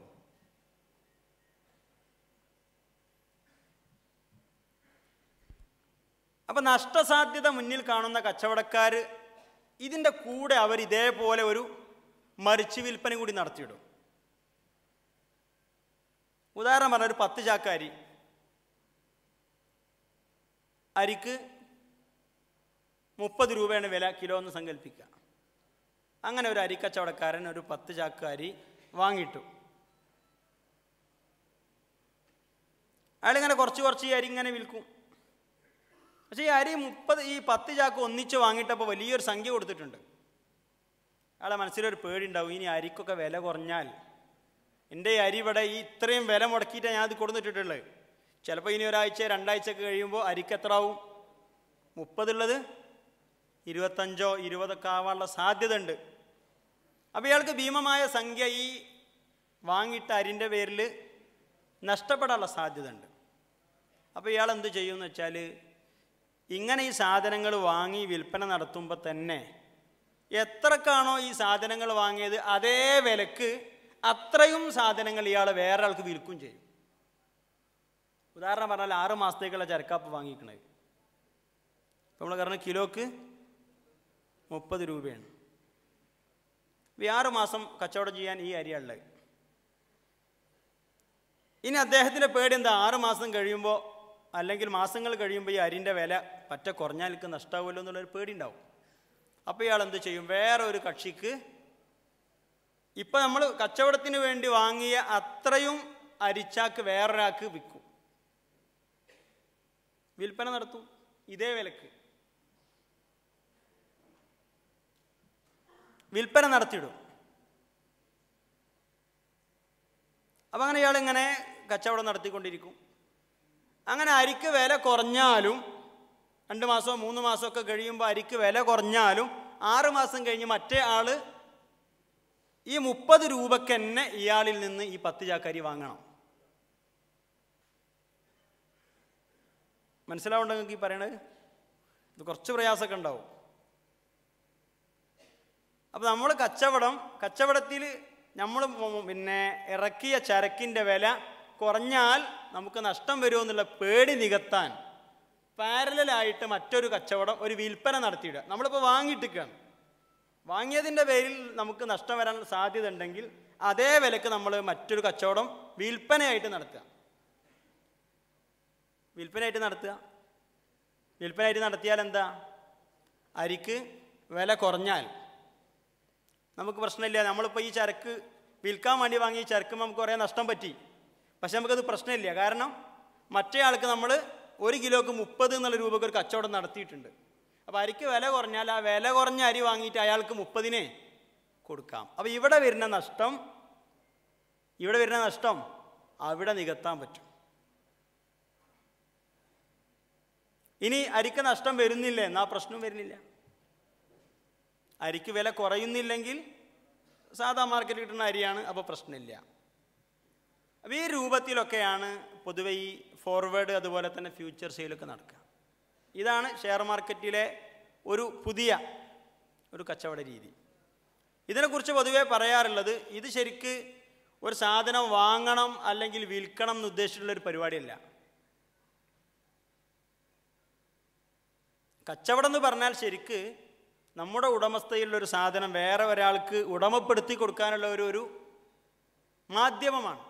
അപ്പൊ നഷ്ടസാധ്യത മുന്നിൽ കാണുന്ന കച്ചവടക്കാർ ഇതിൻ്റെ കൂടെ അവർ ഇതേപോലെ ഒരു മരിച്ചു വിൽപ്പന കൂടി നടത്തിയിടും ഉദാഹരണം പറഞ്ഞ ഒരു പത്ത് ചാക്കാരി അരിക്ക് മുപ്പത് രൂപയാണ് വില കിലോ എന്ന് സങ്കല്പിക്കുക അങ്ങനെ ഒരു അരിക്കച്ചവടക്കാരൻ ഒരു പത്ത് ചാക്ക് അരി വാങ്ങിട്ടു അയാളിങ്ങനെ കുറച്ച് കുറച്ച് ഈ അരി ഇങ്ങനെ വിൽക്കും പക്ഷേ ഈ അരി മുപ്പത് ഈ പത്ത് ചാക്ക് ഒന്നിച്ച് വാങ്ങിയിട്ടപ്പോൾ വലിയൊരു സംഖ്യ കൊടുത്തിട്ടുണ്ട് അയാളെ മനസ്സിലൊരു പേടിയുണ്ടാവും ഇനി അരിക്കൊക്കെ വില കുറഞ്ഞാൽ എൻ്റെ ഈ അരി ഇവിടെ ഈ ഇത്രയും വില മുടക്കിയിട്ടാണ് ഞാൻ കൊടുത്തിട്ടുള്ളത് ചിലപ്പോൾ ഇനി ഒരാഴ്ച ഒക്കെ കഴിയുമ്പോൾ അരിക്ക് എത്രാവും മുപ്പതുള്ളത് ഇരുപത്തഞ്ചോ ഇരുപതൊക്കെ ആവാനുള്ള സാധ്യത ഉണ്ട് അപ്പോൾ ഇയാൾക്ക് ഭീമമായ സംഖ്യ ഈ വാങ്ങിയിട്ട അരിൻ്റെ പേരിൽ നഷ്ടപ്പെടാനുള്ള സാധ്യത ഉണ്ട് അപ്പോൾ ഇയാൾ എന്ത് ചെയ്യുമെന്ന് വെച്ചാൽ ഇങ്ങനെ ഈ സാധനങ്ങൾ വാങ്ങി വിൽപ്പന നടത്തുമ്പോൾ തന്നെ എത്രക്കാണോ ഈ സാധനങ്ങൾ വാങ്ങിയത് അതേ വിലക്ക് അത്രയും സാധനങ്ങൾ ഇയാൾ വേറെ ആൾക്ക് വിൽക്കും ചെയ്യും ഉദാഹരണം പറഞ്ഞാൽ ആറ് മാസത്തേക്കുള്ള ചരക്കാപ്പ് വാങ്ങിക്കണത് നമ്മൾ കാരണം കിലോക്ക് മുപ്പത് രൂപയാണ് ഈ ആറ് മാസം കച്ചവടം ചെയ്യാൻ ഈ അരിയാണുള്ളത് ഇനി അദ്ദേഹത്തിൻ്റെ പേടി എന്താ ആറ് മാസം കഴിയുമ്പോൾ അല്ലെങ്കിൽ മാസങ്ങൾ കഴിയുമ്പോൾ ഈ അരിൻ്റെ വില പറ്റ എനിക്ക് നഷ്ടമാവുമല്ലോ എന്നുള്ളൊരു പേടി ഉണ്ടാവും അപ്പോൾ ഇയാൾ എന്ത് ചെയ്യും വേറെ ഒരു കക്ഷിക്ക് ഇപ്പം നമ്മൾ കച്ചവടത്തിന് വേണ്ടി വാങ്ങിയ അത്രയും അരിച്ചാക്ക് വേറൊരാൾക്ക് വിൽക്കും വിൽപ്പന നടത്തും ഇതേ വിലക്ക് വിൽപ്പന നടത്തിയിടും അപ്പം അങ്ങനെ ഇയാൾ ഇങ്ങനെ കച്ചവടം നടത്തിക്കൊണ്ടിരിക്കും അങ്ങനെ അരിക്ക് വില കുറഞ്ഞാലും രണ്ട് മാസമോ മൂന്ന് മാസമോ ഒക്കെ കഴിയുമ്പോൾ അരിക്ക് വില കുറഞ്ഞാലും ആറ് മാസം കഴിഞ്ഞ് മറ്റേ ആൾ ഈ മുപ്പത് രൂപക്കെന്നെ ഇയാളിൽ നിന്ന് ഈ പത്ത് ചാക്കരി വാങ്ങണം മനസ്സിലാവുണ്ടെങ്കിൽ ഈ പറയണത് ഇത് കുറച്ച് പ്രയാസമൊക്കെ ഉണ്ടാവും അപ്പോൾ നമ്മൾ കച്ചവടം കച്ചവടത്തിൽ നമ്മൾ പിന്നെ ഇറക്കിയ ചരക്കിൻ്റെ വില കുറഞ്ഞാൽ നമുക്ക് നഷ്ടം വരുമെന്നുള്ള പേടി നികത്താൻ പാരലായിട്ട് മറ്റൊരു കച്ചവടം ഒരു വിൽപ്പന നടത്തിയിടുക നമ്മളിപ്പോൾ വാങ്ങിയിട്ടിരിക്കുകയാണ് വാങ്ങിയതിൻ്റെ പേരിൽ നമുക്ക് നഷ്ടം വരാൻ സാധ്യത ഉണ്ടെങ്കിൽ അതേ വിലക്ക് നമ്മൾ മറ്റൊരു കച്ചവടം വിൽപ്പനയായിട്ട് നടത്തുക വിൽപ്പനയായിട്ട് നടത്തുക വിൽപ്പനയായിട്ട് നടത്തിയാൽ എന്താ അരിക്ക് വില കുറഞ്ഞാൽ നമുക്ക് പ്രശ്നമില്ല നമ്മളിപ്പോൾ ഈ ചരക്ക് വിൽക്കാൻ വേണ്ടി ഈ ചരക്ക് നമുക്ക് കുറേ നഷ്ടം പറ്റി പക്ഷെ നമുക്കത് പ്രശ്നമില്ല കാരണം മറ്റേ ആൾക്ക് നമ്മൾ ഒരു കിലോക്ക് മുപ്പത് എന്നുള്ള രൂപയ്ക്ക് ഒരു കച്ചവടം നടത്തിയിട്ടുണ്ട് അപ്പോൾ അരിക്ക് വില കുറഞ്ഞാൽ ആ വില കുറഞ്ഞ അരി വാങ്ങിയിട്ട് അയാൾക്ക് മുപ്പതിനെ കൊടുക്കാം അപ്പോൾ ഇവിടെ വരുന്ന നഷ്ടം ഇവിടെ വരുന്ന നഷ്ടം അവിടെ നികത്താൻ പറ്റും ഇനി അരിക്ക് നഷ്ടം വരുന്നില്ല എന്നാ പ്രശ്നം വരുന്നില്ല അരിക്ക് വില കുറയുന്നില്ലെങ്കിൽ സാധാ മാർക്കറ്റിൽ കിട്ടുന്ന അരിയാണ് അപ്പോൾ പ്രശ്നമില്ല അപ്പോൾ ഈ രൂപത്തിലൊക്കെയാണ് പൊതുവെ ഈ ഫോർവേഡ് അതുപോലെ തന്നെ ഫ്യൂച്ചർ സെയിലൊക്കെ നടക്കുക ഇതാണ് ഷെയർ മാർക്കറ്റിലെ ഒരു പുതിയ ഒരു കച്ചവട രീതി ഇതിനെക്കുറിച്ച് പൊതുവേ പറയാറുള്ളത് ഇത് ശരിക്ക് ഒരു സാധനം വാങ്ങണം അല്ലെങ്കിൽ വിൽക്കണം എന്നുദ്ദേശിച്ചിട്ടുള്ളൊരു പരിപാടിയല്ല കച്ചവടം എന്ന് പറഞ്ഞാൽ ശരിക്ക് നമ്മുടെ ഉടമസ്ഥയിലുള്ളൊരു സാധനം വേറെ ഒരാൾക്ക് ഉടമപ്പെടുത്തി കൊടുക്കാനുള്ള ഒരു ഒരു മാധ്യമമാണ്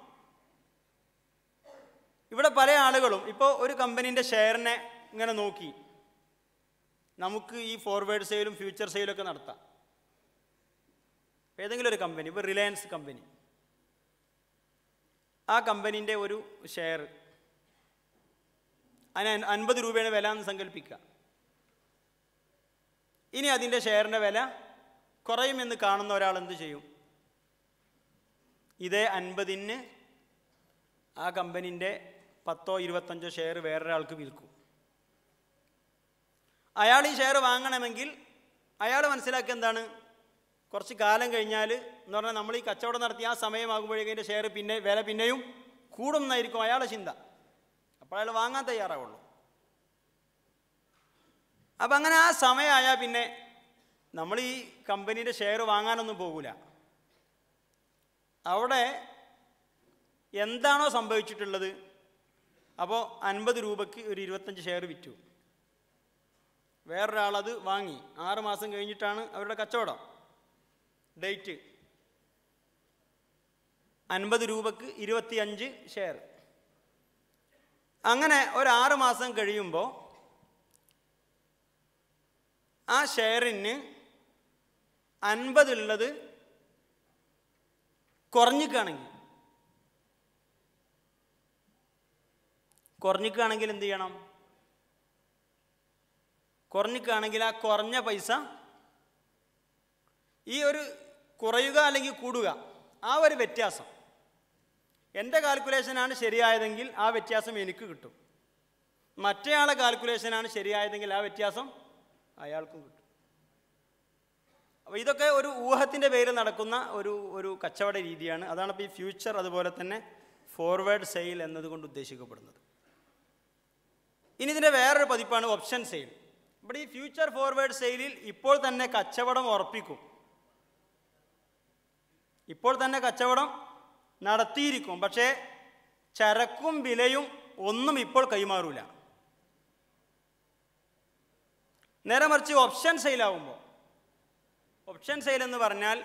ഇവിടെ പല ആളുകളും ഇപ്പോൾ ഒരു കമ്പനീൻ്റെ ഷെയറിനെ ഇങ്ങനെ നോക്കി നമുക്ക് ഈ ഫോർവേഡ് സെയിലും ഫ്യൂച്ചർ സെയിലും ഒക്കെ നടത്താം ഏതെങ്കിലും ഒരു കമ്പനി ഇപ്പോൾ റിലയൻസ് കമ്പനി ആ കമ്പനീൻ്റെ ഒരു ഷെയർ അതിന് അൻപത് രൂപയാണ് വില എന്ന് സങ്കല്പിക്കുക ഇനി അതിൻ്റെ ഷെയറിൻ്റെ വില കുറയുമെന്ന് കാണുന്ന ഒരാൾ എന്ത് ചെയ്യും ഇതേ അൻപതിന് ആ കമ്പനിൻ്റെ പത്തോ ഇരുപത്തഞ്ചോ ഷെയർ വേറൊരാൾക്ക് വിൽക്കും അയാൾ ഈ ഷെയർ വാങ്ങണമെങ്കിൽ അയാൾ മനസ്സിലാക്കുക എന്താണ് കുറച്ച് കാലം കഴിഞ്ഞാൽ എന്ന് പറഞ്ഞാൽ നമ്മൾ ഈ കച്ചവടം നടത്തിയ ആ സമയമാകുമ്പോഴേക്കും അതിൻ്റെ ഷെയർ പിന്നെ വില പിന്നെയും എന്നായിരിക്കും അയാളുടെ ചിന്ത അപ്പോൾ അയാൾ വാങ്ങാൻ തയ്യാറാവുള്ളൂ അപ്പം അങ്ങനെ ആ സമയമായാൽ പിന്നെ നമ്മൾ ഈ കമ്പനിയുടെ ഷെയർ വാങ്ങാനൊന്നും പോകില്ല അവിടെ എന്താണോ സംഭവിച്ചിട്ടുള്ളത് അപ്പോൾ അൻപത് രൂപയ്ക്ക് ഒരു ഇരുപത്തഞ്ച് ഷെയർ വിറ്റു വേറൊരാളത് വാങ്ങി ആറ് മാസം കഴിഞ്ഞിട്ടാണ് അവരുടെ കച്ചവടം ഡേറ്റ് അൻപത് രൂപയ്ക്ക് ഇരുപത്തിയഞ്ച് ഷെയർ അങ്ങനെ ഒരു ആറ് മാസം കഴിയുമ്പോൾ ആ ഷെയറിന് അൻപതുള്ളത് കുറഞ്ഞിക്കുകയാണെങ്കിൽ കുറഞ്ഞിക്കുകയാണെങ്കിൽ എന്ത് ചെയ്യണം കുറഞ്ഞിക്കുകയാണെങ്കിൽ ആ കുറഞ്ഞ പൈസ ഈ ഒരു കുറയുക അല്ലെങ്കിൽ കൂടുക ആ ഒരു വ്യത്യാസം എൻ്റെ കാൽക്കുലേഷനാണ് ശരിയായതെങ്കിൽ ആ വ്യത്യാസം എനിക്ക് കിട്ടും മറ്റേയാളെ കാൽക്കുലേഷനാണ് ശരിയായതെങ്കിൽ ആ വ്യത്യാസം അയാൾക്കും കിട്ടും അപ്പോൾ ഇതൊക്കെ ഒരു ഊഹത്തിൻ്റെ പേരിൽ നടക്കുന്ന ഒരു ഒരു കച്ചവട രീതിയാണ് അതാണ് അപ്പോൾ ഈ ഫ്യൂച്ചർ അതുപോലെ തന്നെ ഫോർവേഡ് സെയിൽ എന്നതുകൊണ്ട് ഉദ്ദേശിക്കപ്പെടുന്നത് ഇനി ഇതിൻ്റെ വേറൊരു പതിപ്പാണ് ഓപ്ഷൻ സെയിൽ ഇവിടെ ഈ ഫ്യൂച്ചർ ഫോർവേഡ് സെയിലിൽ ഇപ്പോൾ തന്നെ കച്ചവടം ഉറപ്പിക്കും ഇപ്പോൾ തന്നെ കച്ചവടം നടത്തിയിരിക്കും പക്ഷേ ചരക്കും വിലയും ഒന്നും ഇപ്പോൾ കൈമാറൂല നേരെ മറിച്ച് ഓപ്ഷൻ സെയിലാവുമ്പോൾ ഓപ്ഷൻ സെയിലെന്ന് എന്ന് പറഞ്ഞാൽ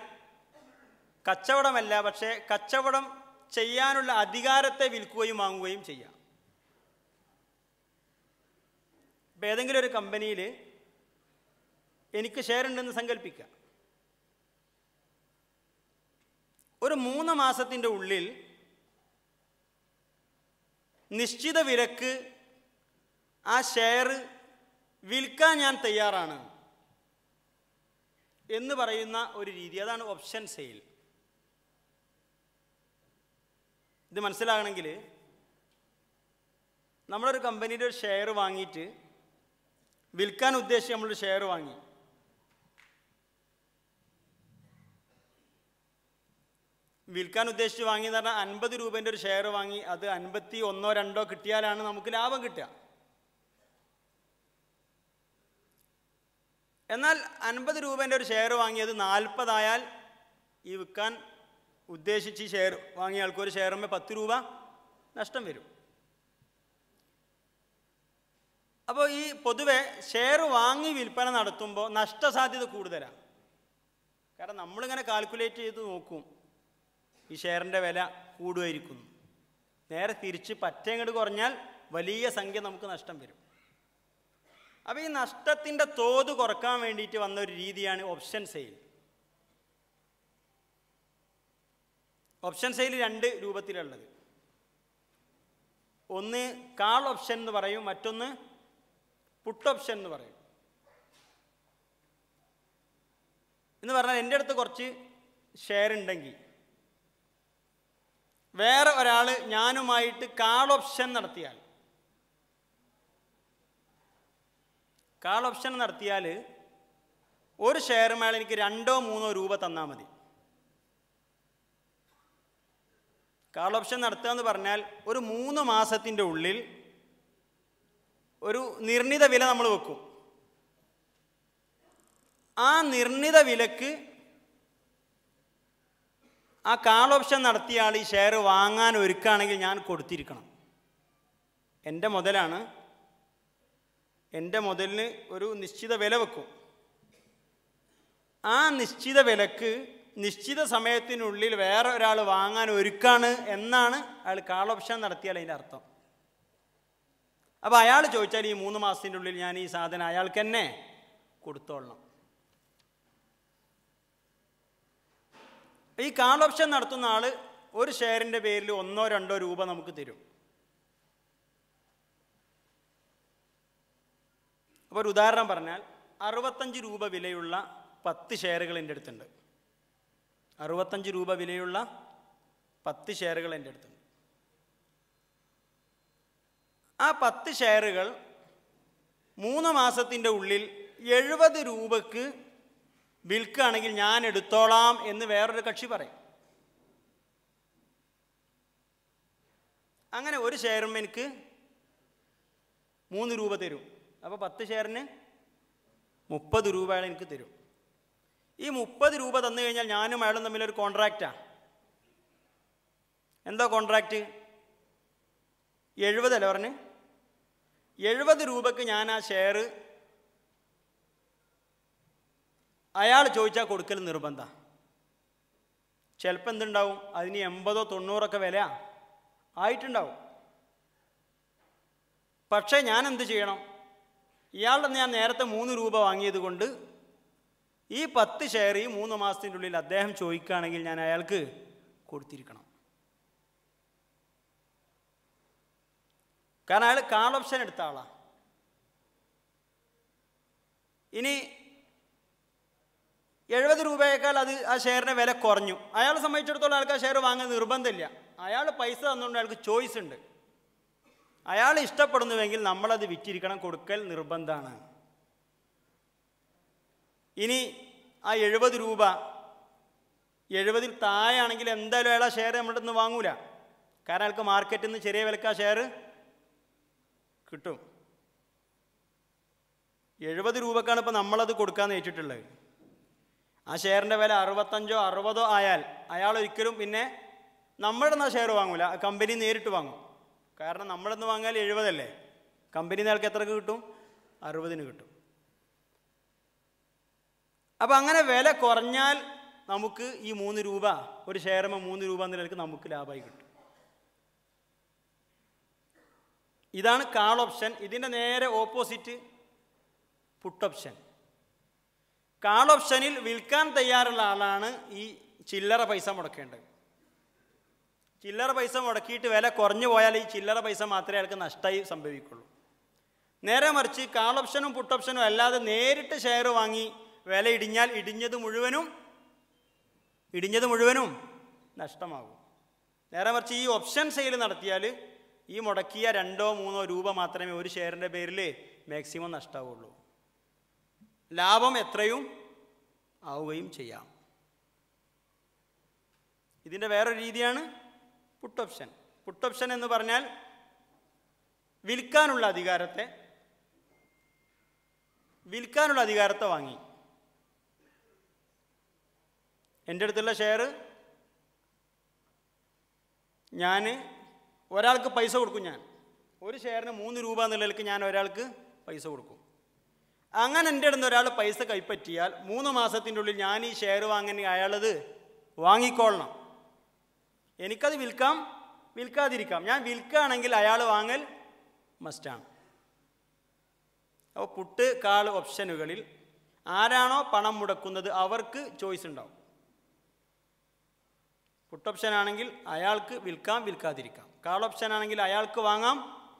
കച്ചവടമല്ല പക്ഷേ കച്ചവടം ചെയ്യാനുള്ള അധികാരത്തെ വിൽക്കുകയും വാങ്ങുകയും ചെയ്യാം ഇപ്പം ഏതെങ്കിലും ഒരു കമ്പനിയിൽ എനിക്ക് ഷെയർ ഉണ്ടെന്ന് സങ്കല്പിക്കാം ഒരു മൂന്ന് മാസത്തിൻ്റെ ഉള്ളിൽ നിശ്ചിത വിലക്ക് ആ ഷെയർ വിൽക്കാൻ ഞാൻ തയ്യാറാണ് എന്ന് പറയുന്ന ഒരു രീതി അതാണ് ഓപ്ഷൻ സെയിൽ ഇത് മനസ്സിലാകണമെങ്കിൽ നമ്മളൊരു കമ്പനിയുടെ ഒരു ഷെയർ വാങ്ങിയിട്ട് വിൽക്കാൻ ഉദ്ദേശിച്ച് നമ്മളൊരു ഷെയർ വാങ്ങി വിൽക്കാൻ ഉദ്ദേശിച്ച് വാങ്ങിയെന്ന് പറഞ്ഞാൽ അൻപത് രൂപേൻ്റെ ഒരു ഷെയർ വാങ്ങി അത് അൻപത്തി ഒന്നോ രണ്ടോ കിട്ടിയാലാണ് നമുക്ക് ലാഭം കിട്ടുക എന്നാൽ അൻപത് രൂപേൻ്റെ ഒരു ഷെയർ വാങ്ങിയത് നാൽപ്പതായാൽ ഈ വിൽക്കാൻ ഉദ്ദേശിച്ച് ഷെയർ വാങ്ങിയ ആൾക്കൊരു ഷെയറുമ്പോൾ പത്ത് രൂപ നഷ്ടം വരും അപ്പോൾ ഈ പൊതുവെ ഷെയർ വാങ്ങി വിൽപ്പന നടത്തുമ്പോൾ നഷ്ടസാധ്യത കൂടുതലാണ് കാരണം നമ്മളിങ്ങനെ കാൽക്കുലേറ്റ് ചെയ്ത് നോക്കും ഈ ഷെയറിൻ്റെ വില കൂടുമായിരിക്കുന്നു നേരെ തിരിച്ച് പറ്റേങ്ങട് കുറഞ്ഞാൽ വലിയ സംഖ്യ നമുക്ക് നഷ്ടം വരും അപ്പോൾ ഈ നഷ്ടത്തിൻ്റെ തോത് കുറക്കാൻ വേണ്ടിയിട്ട് വന്ന ഒരു രീതിയാണ് ഓപ്ഷൻ സെയിൽ ഓപ്ഷൻ സെയിൽ രണ്ട് രൂപത്തിലുള്ളത് ഒന്ന് കാൾ ഓപ്ഷൻ എന്ന് പറയും മറ്റൊന്ന് പുട്ട് ഓപ്ഷൻ എന്ന് പറയും എന്ന് പറഞ്ഞാൽ എൻ്റെ അടുത്ത് കുറച്ച് ഷെയർ ഉണ്ടെങ്കിൽ വേറെ ഒരാൾ ഞാനുമായിട്ട് കാൾ ഓപ്ഷൻ നടത്തിയാൽ കാൾ ഓപ്ഷൻ നടത്തിയാൽ ഒരു ഷെയർ മേളിൽ എനിക്ക് രണ്ടോ മൂന്നോ രൂപ തന്നാൽ മതി കാൾ ഓപ്ഷൻ നടത്തുക എന്ന് പറഞ്ഞാൽ ഒരു മൂന്ന് മാസത്തിൻ്റെ ഉള്ളിൽ ഒരു നിർണിത വില നമ്മൾ വെക്കും ആ നിർണിത വിലക്ക് ആ കാൾ ഓപ്ഷൻ നടത്തിയ ആൾ ഈ ഷെയർ വാങ്ങാൻ ഒരുക്കുകയാണെങ്കിൽ ഞാൻ കൊടുത്തിരിക്കണം എൻ്റെ മുതലാണ് എൻ്റെ മുതലിന് ഒരു നിശ്ചിത വില വെക്കും ആ നിശ്ചിത വിലക്ക് നിശ്ചിത സമയത്തിനുള്ളിൽ വേറെ ഒരാൾ വാങ്ങാൻ ഒരുക്കാണ് എന്നാണ് അയാൾ കാൾ ഓപ്ഷൻ നടത്തിയാൽ അതിൻ്റെ അർത്ഥം അപ്പോൾ അയാൾ ചോദിച്ചാൽ ഈ മൂന്ന് മാസത്തിൻ്റെ ഉള്ളിൽ ഞാൻ ഈ സാധനം അയാൾക്ക് തന്നെ കൊടുത്തോളണം ഈ കാൾ ഓപ്ഷൻ നടത്തുന്ന ആൾ ഒരു ഷെയറിൻ്റെ പേരിൽ ഒന്നോ രണ്ടോ രൂപ നമുക്ക് തരും അപ്പോൾ ഒരു ഉദാഹരണം പറഞ്ഞാൽ അറുപത്തഞ്ച് രൂപ വിലയുള്ള പത്ത് ഷെയറുകൾ എൻ്റെ അടുത്തുണ്ട് അറുപത്തഞ്ച് രൂപ വിലയുള്ള പത്ത് ഷെയറുകൾ എൻ്റെ അടുത്തുണ്ട് ആ പത്ത് ഷെയറുകൾ മൂന്ന് മാസത്തിൻ്റെ ഉള്ളിൽ എഴുപത് രൂപക്ക് വിൽക്കുകയാണെങ്കിൽ ഞാൻ എടുത്തോളാം എന്ന് വേറൊരു കക്ഷി പറയും അങ്ങനെ ഒരു ഷെയറും എനിക്ക് മൂന്ന് രൂപ തരും അപ്പോൾ പത്ത് ഷെയറിന് മുപ്പത് രൂപ അയാൾ എനിക്ക് തരും ഈ മുപ്പത് രൂപ തന്നു കഴിഞ്ഞാൽ ഞാനും അയാളും തമ്മിലൊരു കോൺട്രാക്റ്റാണ് എന്താ കോൺട്രാക്റ്റ് എഴുപതല്ല പറഞ്ഞ് എഴുപത് രൂപക്ക് ഞാൻ ആ ഷെയർ അയാൾ ചോദിച്ചാൽ കൊടുക്കൽ നിർബന്ധ ചിലപ്പോൾ എന്തുണ്ടാവും അതിന് എൺപതോ തൊണ്ണൂറൊക്കെ വില ആയിട്ടുണ്ടാവും പക്ഷേ ഞാൻ എന്ത് ചെയ്യണം ഇയാളുടെ ഞാൻ നേരത്തെ മൂന്ന് രൂപ വാങ്ങിയത് കൊണ്ട് ഈ പത്ത് ഷെയർ ഈ മൂന്ന് മാസത്തിൻ്റെ ഉള്ളിൽ അദ്ദേഹം ചോദിക്കുകയാണെങ്കിൽ ഞാൻ അയാൾക്ക് കൊടുത്തിരിക്കണം കാരണം അയാൾ കാൾ ഓപ്ഷൻ എടുത്ത ആളാണ് ഇനി എഴുപത് രൂപയേക്കാൾ അത് ആ ഷെയറിൻ്റെ വില കുറഞ്ഞു അയാളെ സംബന്ധിച്ചിടത്തോളം ആൾക്ക് ആ ഷെയർ വാങ്ങാൻ നിർബന്ധമില്ല അയാൾ പൈസ തന്നുകൊണ്ട് അയാൾക്ക് ചോയ്സ് ഉണ്ട് അയാൾ ഇഷ്ടപ്പെടുന്നുവെങ്കിൽ നമ്മളത് വിറ്റിരിക്കണം കൊടുക്കൽ നിർബന്ധമാണ് ഇനി ആ എഴുപത് രൂപ എഴുപതിൽ താഴെയാണെങ്കിൽ എന്തായാലും അയാൾ ആ ഷെയർ നമ്മളുടെ നിന്ന് വാങ്ങൂല കാരണം അയാൾക്ക് മാർക്കറ്റിൽ നിന്ന് ചെറിയ വിലക്ക് ആ ഷെയർ കിട്ടും എഴുപത് രൂപക്കാണ് ഇപ്പോൾ നമ്മളത് കൊടുക്കാമെന്ന് വെച്ചിട്ടുള്ളത് ആ ഷെയറിൻ്റെ വില അറുപത്തഞ്ചോ അറുപതോ ആയാൽ അയാൾ ഒരിക്കലും പിന്നെ നമ്മളുടെ നിന്ന് ഷെയർ വാങ്ങൂല കമ്പനി നേരിട്ട് വാങ്ങും കാരണം നമ്മളെന്ന് വാങ്ങിയാൽ എഴുപതല്ലേ കമ്പനി നിങ്ങൾക്ക് എത്ര കിട്ടും അറുപതിന് കിട്ടും അപ്പം അങ്ങനെ വില കുറഞ്ഞാൽ നമുക്ക് ഈ മൂന്ന് രൂപ ഒരു ഷെയർമ മൂന്ന് രൂപ എന്ന നിലക്ക് നമുക്ക് ലാഭമായി കിട്ടും ഇതാണ് കാൾ ഓപ്ഷൻ ഇതിൻ്റെ നേരെ ഓപ്പോസിറ്റ് പുട്ട് ഓപ്ഷൻ കാൾ ഓപ്ഷനിൽ വിൽക്കാൻ തയ്യാറുള്ള ആളാണ് ഈ ചില്ലറ പൈസ മുടക്കേണ്ടത് ചില്ലറ പൈസ മുടക്കിയിട്ട് വില കുറഞ്ഞു പോയാൽ ഈ ചില്ലറ പൈസ മാത്രമേ അയാൾക്ക് നഷ്ടമായി സംഭവിക്കുള്ളൂ നേരെ മറിച്ച് കാൾ ഓപ്ഷനും പുട്ട് ഓപ്ഷനും അല്ലാതെ നേരിട്ട് ഷെയർ വാങ്ങി വില ഇടിഞ്ഞാൽ ഇടിഞ്ഞത് മുഴുവനും ഇടിഞ്ഞത് മുഴുവനും നഷ്ടമാകും നേരെ മറിച്ച് ഈ ഓപ്ഷൻ സെയിൽ നടത്തിയാൽ ഈ മുടക്കിയ രണ്ടോ മൂന്നോ രൂപ മാത്രമേ ഒരു ഷെയറിൻ്റെ പേരിൽ മാക്സിമം നഷ്ടമാവുള്ളൂ ലാഭം എത്രയും ആവുകയും ചെയ്യാം ഇതിൻ്റെ വേറൊരു രീതിയാണ് പുട്ട് ഓപ്ഷൻ പുട്ട് ഓപ്ഷൻ എന്ന് പറഞ്ഞാൽ വിൽക്കാനുള്ള അധികാരത്തെ വിൽക്കാനുള്ള അധികാരത്തെ വാങ്ങി എൻ്റെ അടുത്തുള്ള ഷെയർ ഞാൻ ഒരാൾക്ക് പൈസ കൊടുക്കും ഞാൻ ഒരു ഷെയറിന് മൂന്ന് രൂപ എന്നുള്ളതിലേക്ക് ഞാൻ ഒരാൾക്ക് പൈസ കൊടുക്കും അങ്ങനെ എൻ്റെ അടുത്ത് ഒരാൾ പൈസ കൈപ്പറ്റിയാൽ മൂന്ന് മാസത്തിൻ്റെ ഉള്ളിൽ ഞാൻ ഈ ഷെയർ വാങ്ങി അയാളത് വാങ്ങിക്കൊള്ളണം എനിക്കത് വിൽക്കാം വിൽക്കാതിരിക്കാം ഞാൻ വിൽക്കുകയാണെങ്കിൽ അയാൾ വാങ്ങൽ മസ്റ്റാണ് അപ്പോൾ പുട്ട് കാൾ ഓപ്ഷനുകളിൽ ആരാണോ പണം മുടക്കുന്നത് അവർക്ക് ചോയ്സ് ഉണ്ടാവും പുട്ട് ഓപ്ഷൻ ആണെങ്കിൽ അയാൾക്ക് വിൽക്കാം വിൽക്കാതിരിക്കാം കാൾ ഓപ്ഷൻ ആണെങ്കിൽ അയാൾക്ക് വാങ്ങാം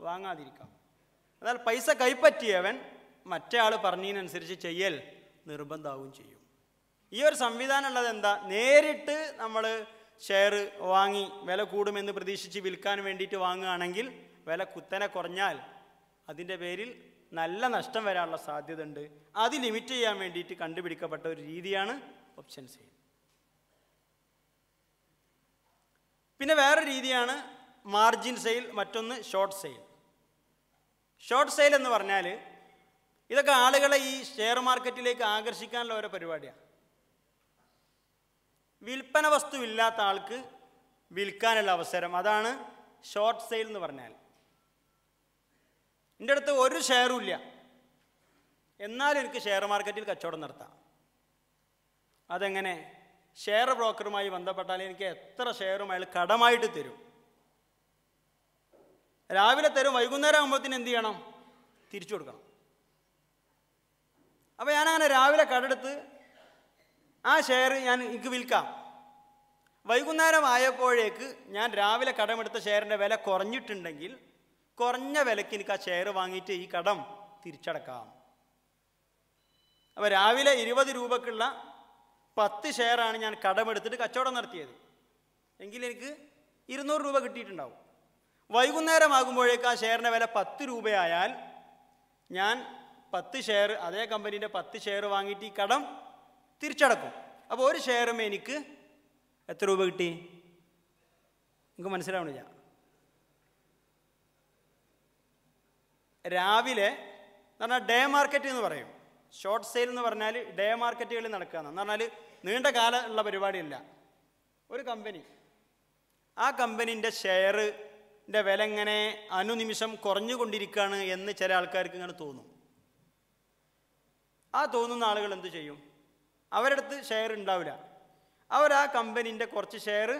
വാങ്ങാതിരിക്കാം എന്നാൽ പൈസ കൈപ്പറ്റിയവൻ മറ്റേ ആൾ പറഞ്ഞതിനനുസരിച്ച് ചെയ്യൽ നിർബന്ധമാവുകയും ചെയ്യും ഈ ഒരു സംവിധാനം ഉള്ളത് എന്താ നേരിട്ട് നമ്മൾ ഷെയർ വാങ്ങി വില കൂടുമെന്ന് പ്രതീക്ഷിച്ച് വിൽക്കാൻ വേണ്ടിയിട്ട് വാങ്ങുകയാണെങ്കിൽ വില കുത്തനെ കുറഞ്ഞാൽ അതിൻ്റെ പേരിൽ നല്ല നഷ്ടം വരാനുള്ള സാധ്യത ഉണ്ട് അത് ലിമിറ്റ് ചെയ്യാൻ വേണ്ടിയിട്ട് കണ്ടുപിടിക്കപ്പെട്ട ഒരു രീതിയാണ് ഓപ്ഷൻ സി പിന്നെ വേറെ രീതിയാണ് മാർജിൻ സെയിൽ മറ്റൊന്ന് ഷോർട്ട് സെയിൽ ഷോർട്ട് സെയിൽ എന്ന് പറഞ്ഞാൽ ഇതൊക്കെ ആളുകളെ ഈ ഷെയർ മാർക്കറ്റിലേക്ക് ആകർഷിക്കാനുള്ള ഓരോ പരിപാടിയാണ് വിൽപ്പന വസ്തു ഇല്ലാത്ത ആൾക്ക് വിൽക്കാനുള്ള അവസരം അതാണ് ഷോർട്ട് സെയിൽ എന്ന് പറഞ്ഞാൽ എൻ്റെ അടുത്ത് ഒരു ഷെയറും ഇല്ല എന്നാലും എനിക്ക് ഷെയർ മാർക്കറ്റിൽ കച്ചവടം നടത്താം അതെങ്ങനെ ഷെയർ ബ്രോക്കറുമായി ബന്ധപ്പെട്ടാൽ എനിക്ക് എത്ര ഷെയറും അയാൾ കടമായിട്ട് തരും രാവിലെ തരും വൈകുന്നേരം ആകുമ്പോഴത്തേന് എന്ത് ചെയ്യണം തിരിച്ചു കൊടുക്കണം അപ്പോൾ ഞാനങ്ങനെ രാവിലെ കടെടുത്ത് ആ ഷെയർ ഞാൻ എനിക്ക് വിൽക്കാം വൈകുന്നേരം ആയപ്പോഴേക്ക് ഞാൻ രാവിലെ കടമെടുത്ത ഷെയറിൻ്റെ വില കുറഞ്ഞിട്ടുണ്ടെങ്കിൽ കുറഞ്ഞ വിലയ്ക്ക് എനിക്ക് ആ ഷെയർ വാങ്ങിയിട്ട് ഈ കടം തിരിച്ചടക്കാം അപ്പോൾ രാവിലെ ഇരുപത് രൂപക്കുള്ള പത്ത് ഷെയറാണ് ഞാൻ കടമെടുത്തിട്ട് കച്ചവടം നടത്തിയത് എനിക്ക് ഇരുന്നൂറ് രൂപ കിട്ടിയിട്ടുണ്ടാവും വൈകുന്നേരമാകുമ്പോഴേക്ക് ആ ഷെയറിൻ്റെ വില പത്ത് രൂപയായാൽ ഞാൻ പത്ത് ഷെയർ അതേ കമ്പനീൻ്റെ പത്ത് ഷെയർ വാങ്ങിയിട്ട് ഈ കടം തിരിച്ചടക്കും അപ്പോൾ ഒരു ഷെയറും എനിക്ക് എത്ര രൂപ കിട്ടി നിങ്ങൾക്ക് മനസ്സിലാവണില്ല രാവിലെ എന്ന് പറഞ്ഞാൽ ഡേ മാർക്കറ്റ് എന്ന് പറയും ഷോർട്ട് സെയിൽ എന്ന് പറഞ്ഞാൽ ഡേ മാർക്കറ്റുകളിൽ നടക്കുകയാണ് എന്ന് പറഞ്ഞാൽ നീണ്ട കാലമുള്ള പരിപാടിയില്ല ഒരു കമ്പനി ആ കമ്പനീൻ്റെ ഷെയറിൻ്റെ വില എങ്ങനെ അനുനിമിഷം കുറഞ്ഞുകൊണ്ടിരിക്കുകയാണ് എന്ന് ചില ആൾക്കാർക്ക് ഇങ്ങനെ തോന്നും ആ തോന്നുന്ന ആളുകൾ എന്ത് ചെയ്യും അടുത്ത് ഷെയർ ഉണ്ടാവില്ല അവർ ആ കമ്പനീൻ്റെ കുറച്ച് ഷെയർ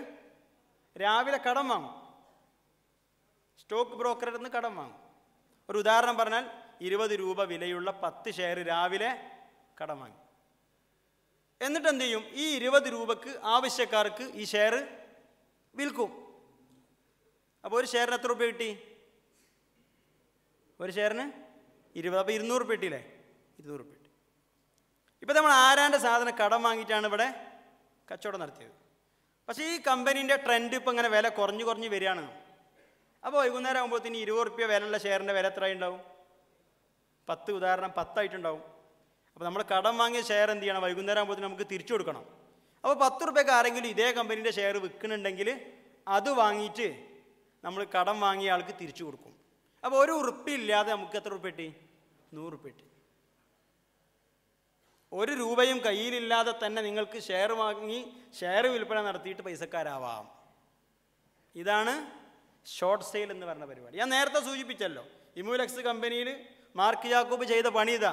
രാവിലെ കടം വാങ്ങും സ്റ്റോക്ക് ബ്രോക്കറിൽ നിന്ന് കടം വാങ്ങും ഒരു ഉദാഹരണം പറഞ്ഞാൽ ഇരുപത് രൂപ വിലയുള്ള പത്ത് ഷെയർ രാവിലെ കടം വാങ്ങി എന്നിട്ട് എന്ത് ചെയ്യും ഈ ഇരുപത് രൂപക്ക് ആവശ്യക്കാർക്ക് ഈ ഷെയർ വിൽക്കും അപ്പോൾ ഒരു ഷെയറിന് എത്ര രൂപ കിട്ടി ഒരു ഷെയറിന് ഇരുപത് അപ്പോൾ ഇരുന്നൂറ് രൂപ കിട്ടിയില്ലേ ഇരുന്നൂറ് രൂപ ഇപ്പോൾ നമ്മൾ ആരാൻ്റെ സാധനം കടം വാങ്ങിയിട്ടാണ് ഇവിടെ കച്ചവടം നടത്തിയത് പക്ഷേ ഈ കമ്പനീൻ്റെ ട്രെൻഡ് ഇപ്പം ഇങ്ങനെ വില കുറഞ്ഞു കുറഞ്ഞു വരികയാണ് അപ്പോൾ വൈകുന്നേരം ആകുമ്പോഴത്തേന് ഇരുപത് റുപ്യ വിലയുള്ള ഷെയറിൻ്റെ വില എത്ര ഉണ്ടാവും പത്ത് ഉദാഹരണം പത്തായിട്ടുണ്ടാവും അപ്പോൾ നമ്മൾ കടം വാങ്ങിയ ഷെയർ എന്ത് ചെയ്യണം വൈകുന്നേരം ആകുമ്പോഴത്തേന് നമുക്ക് തിരിച്ചു കൊടുക്കണം അപ്പോൾ പത്ത് റുപ്യക്ക് ആരെങ്കിലും ഇതേ കമ്പനീൻ്റെ ഷെയർ വിൽക്കുന്നുണ്ടെങ്കിൽ അത് വാങ്ങിയിട്ട് നമ്മൾ കടം വാങ്ങിയ ആൾക്ക് തിരിച്ചു കൊടുക്കും അപ്പോൾ ഒരു ഉറുപ്പില്ലാതെ നമുക്ക് എത്ര കിട്ടി നൂറ് കിട്ടി ഒരു രൂപയും കയ്യിലില്ലാതെ തന്നെ നിങ്ങൾക്ക് ഷെയർ വാങ്ങി ഷെയർ വിൽപ്പന നടത്തിയിട്ട് പൈസക്കാരാവാം ഇതാണ് ഷോർട്ട് സെയിൽ എന്ന് പറഞ്ഞ പരിപാടി ഞാൻ നേരത്തെ സൂചിപ്പിച്ചല്ലോ ഇമുലക്സ് കമ്പനിയിൽ മാർക്ക് ജാക്കൂബ് ചെയ്ത പണി ഇതാ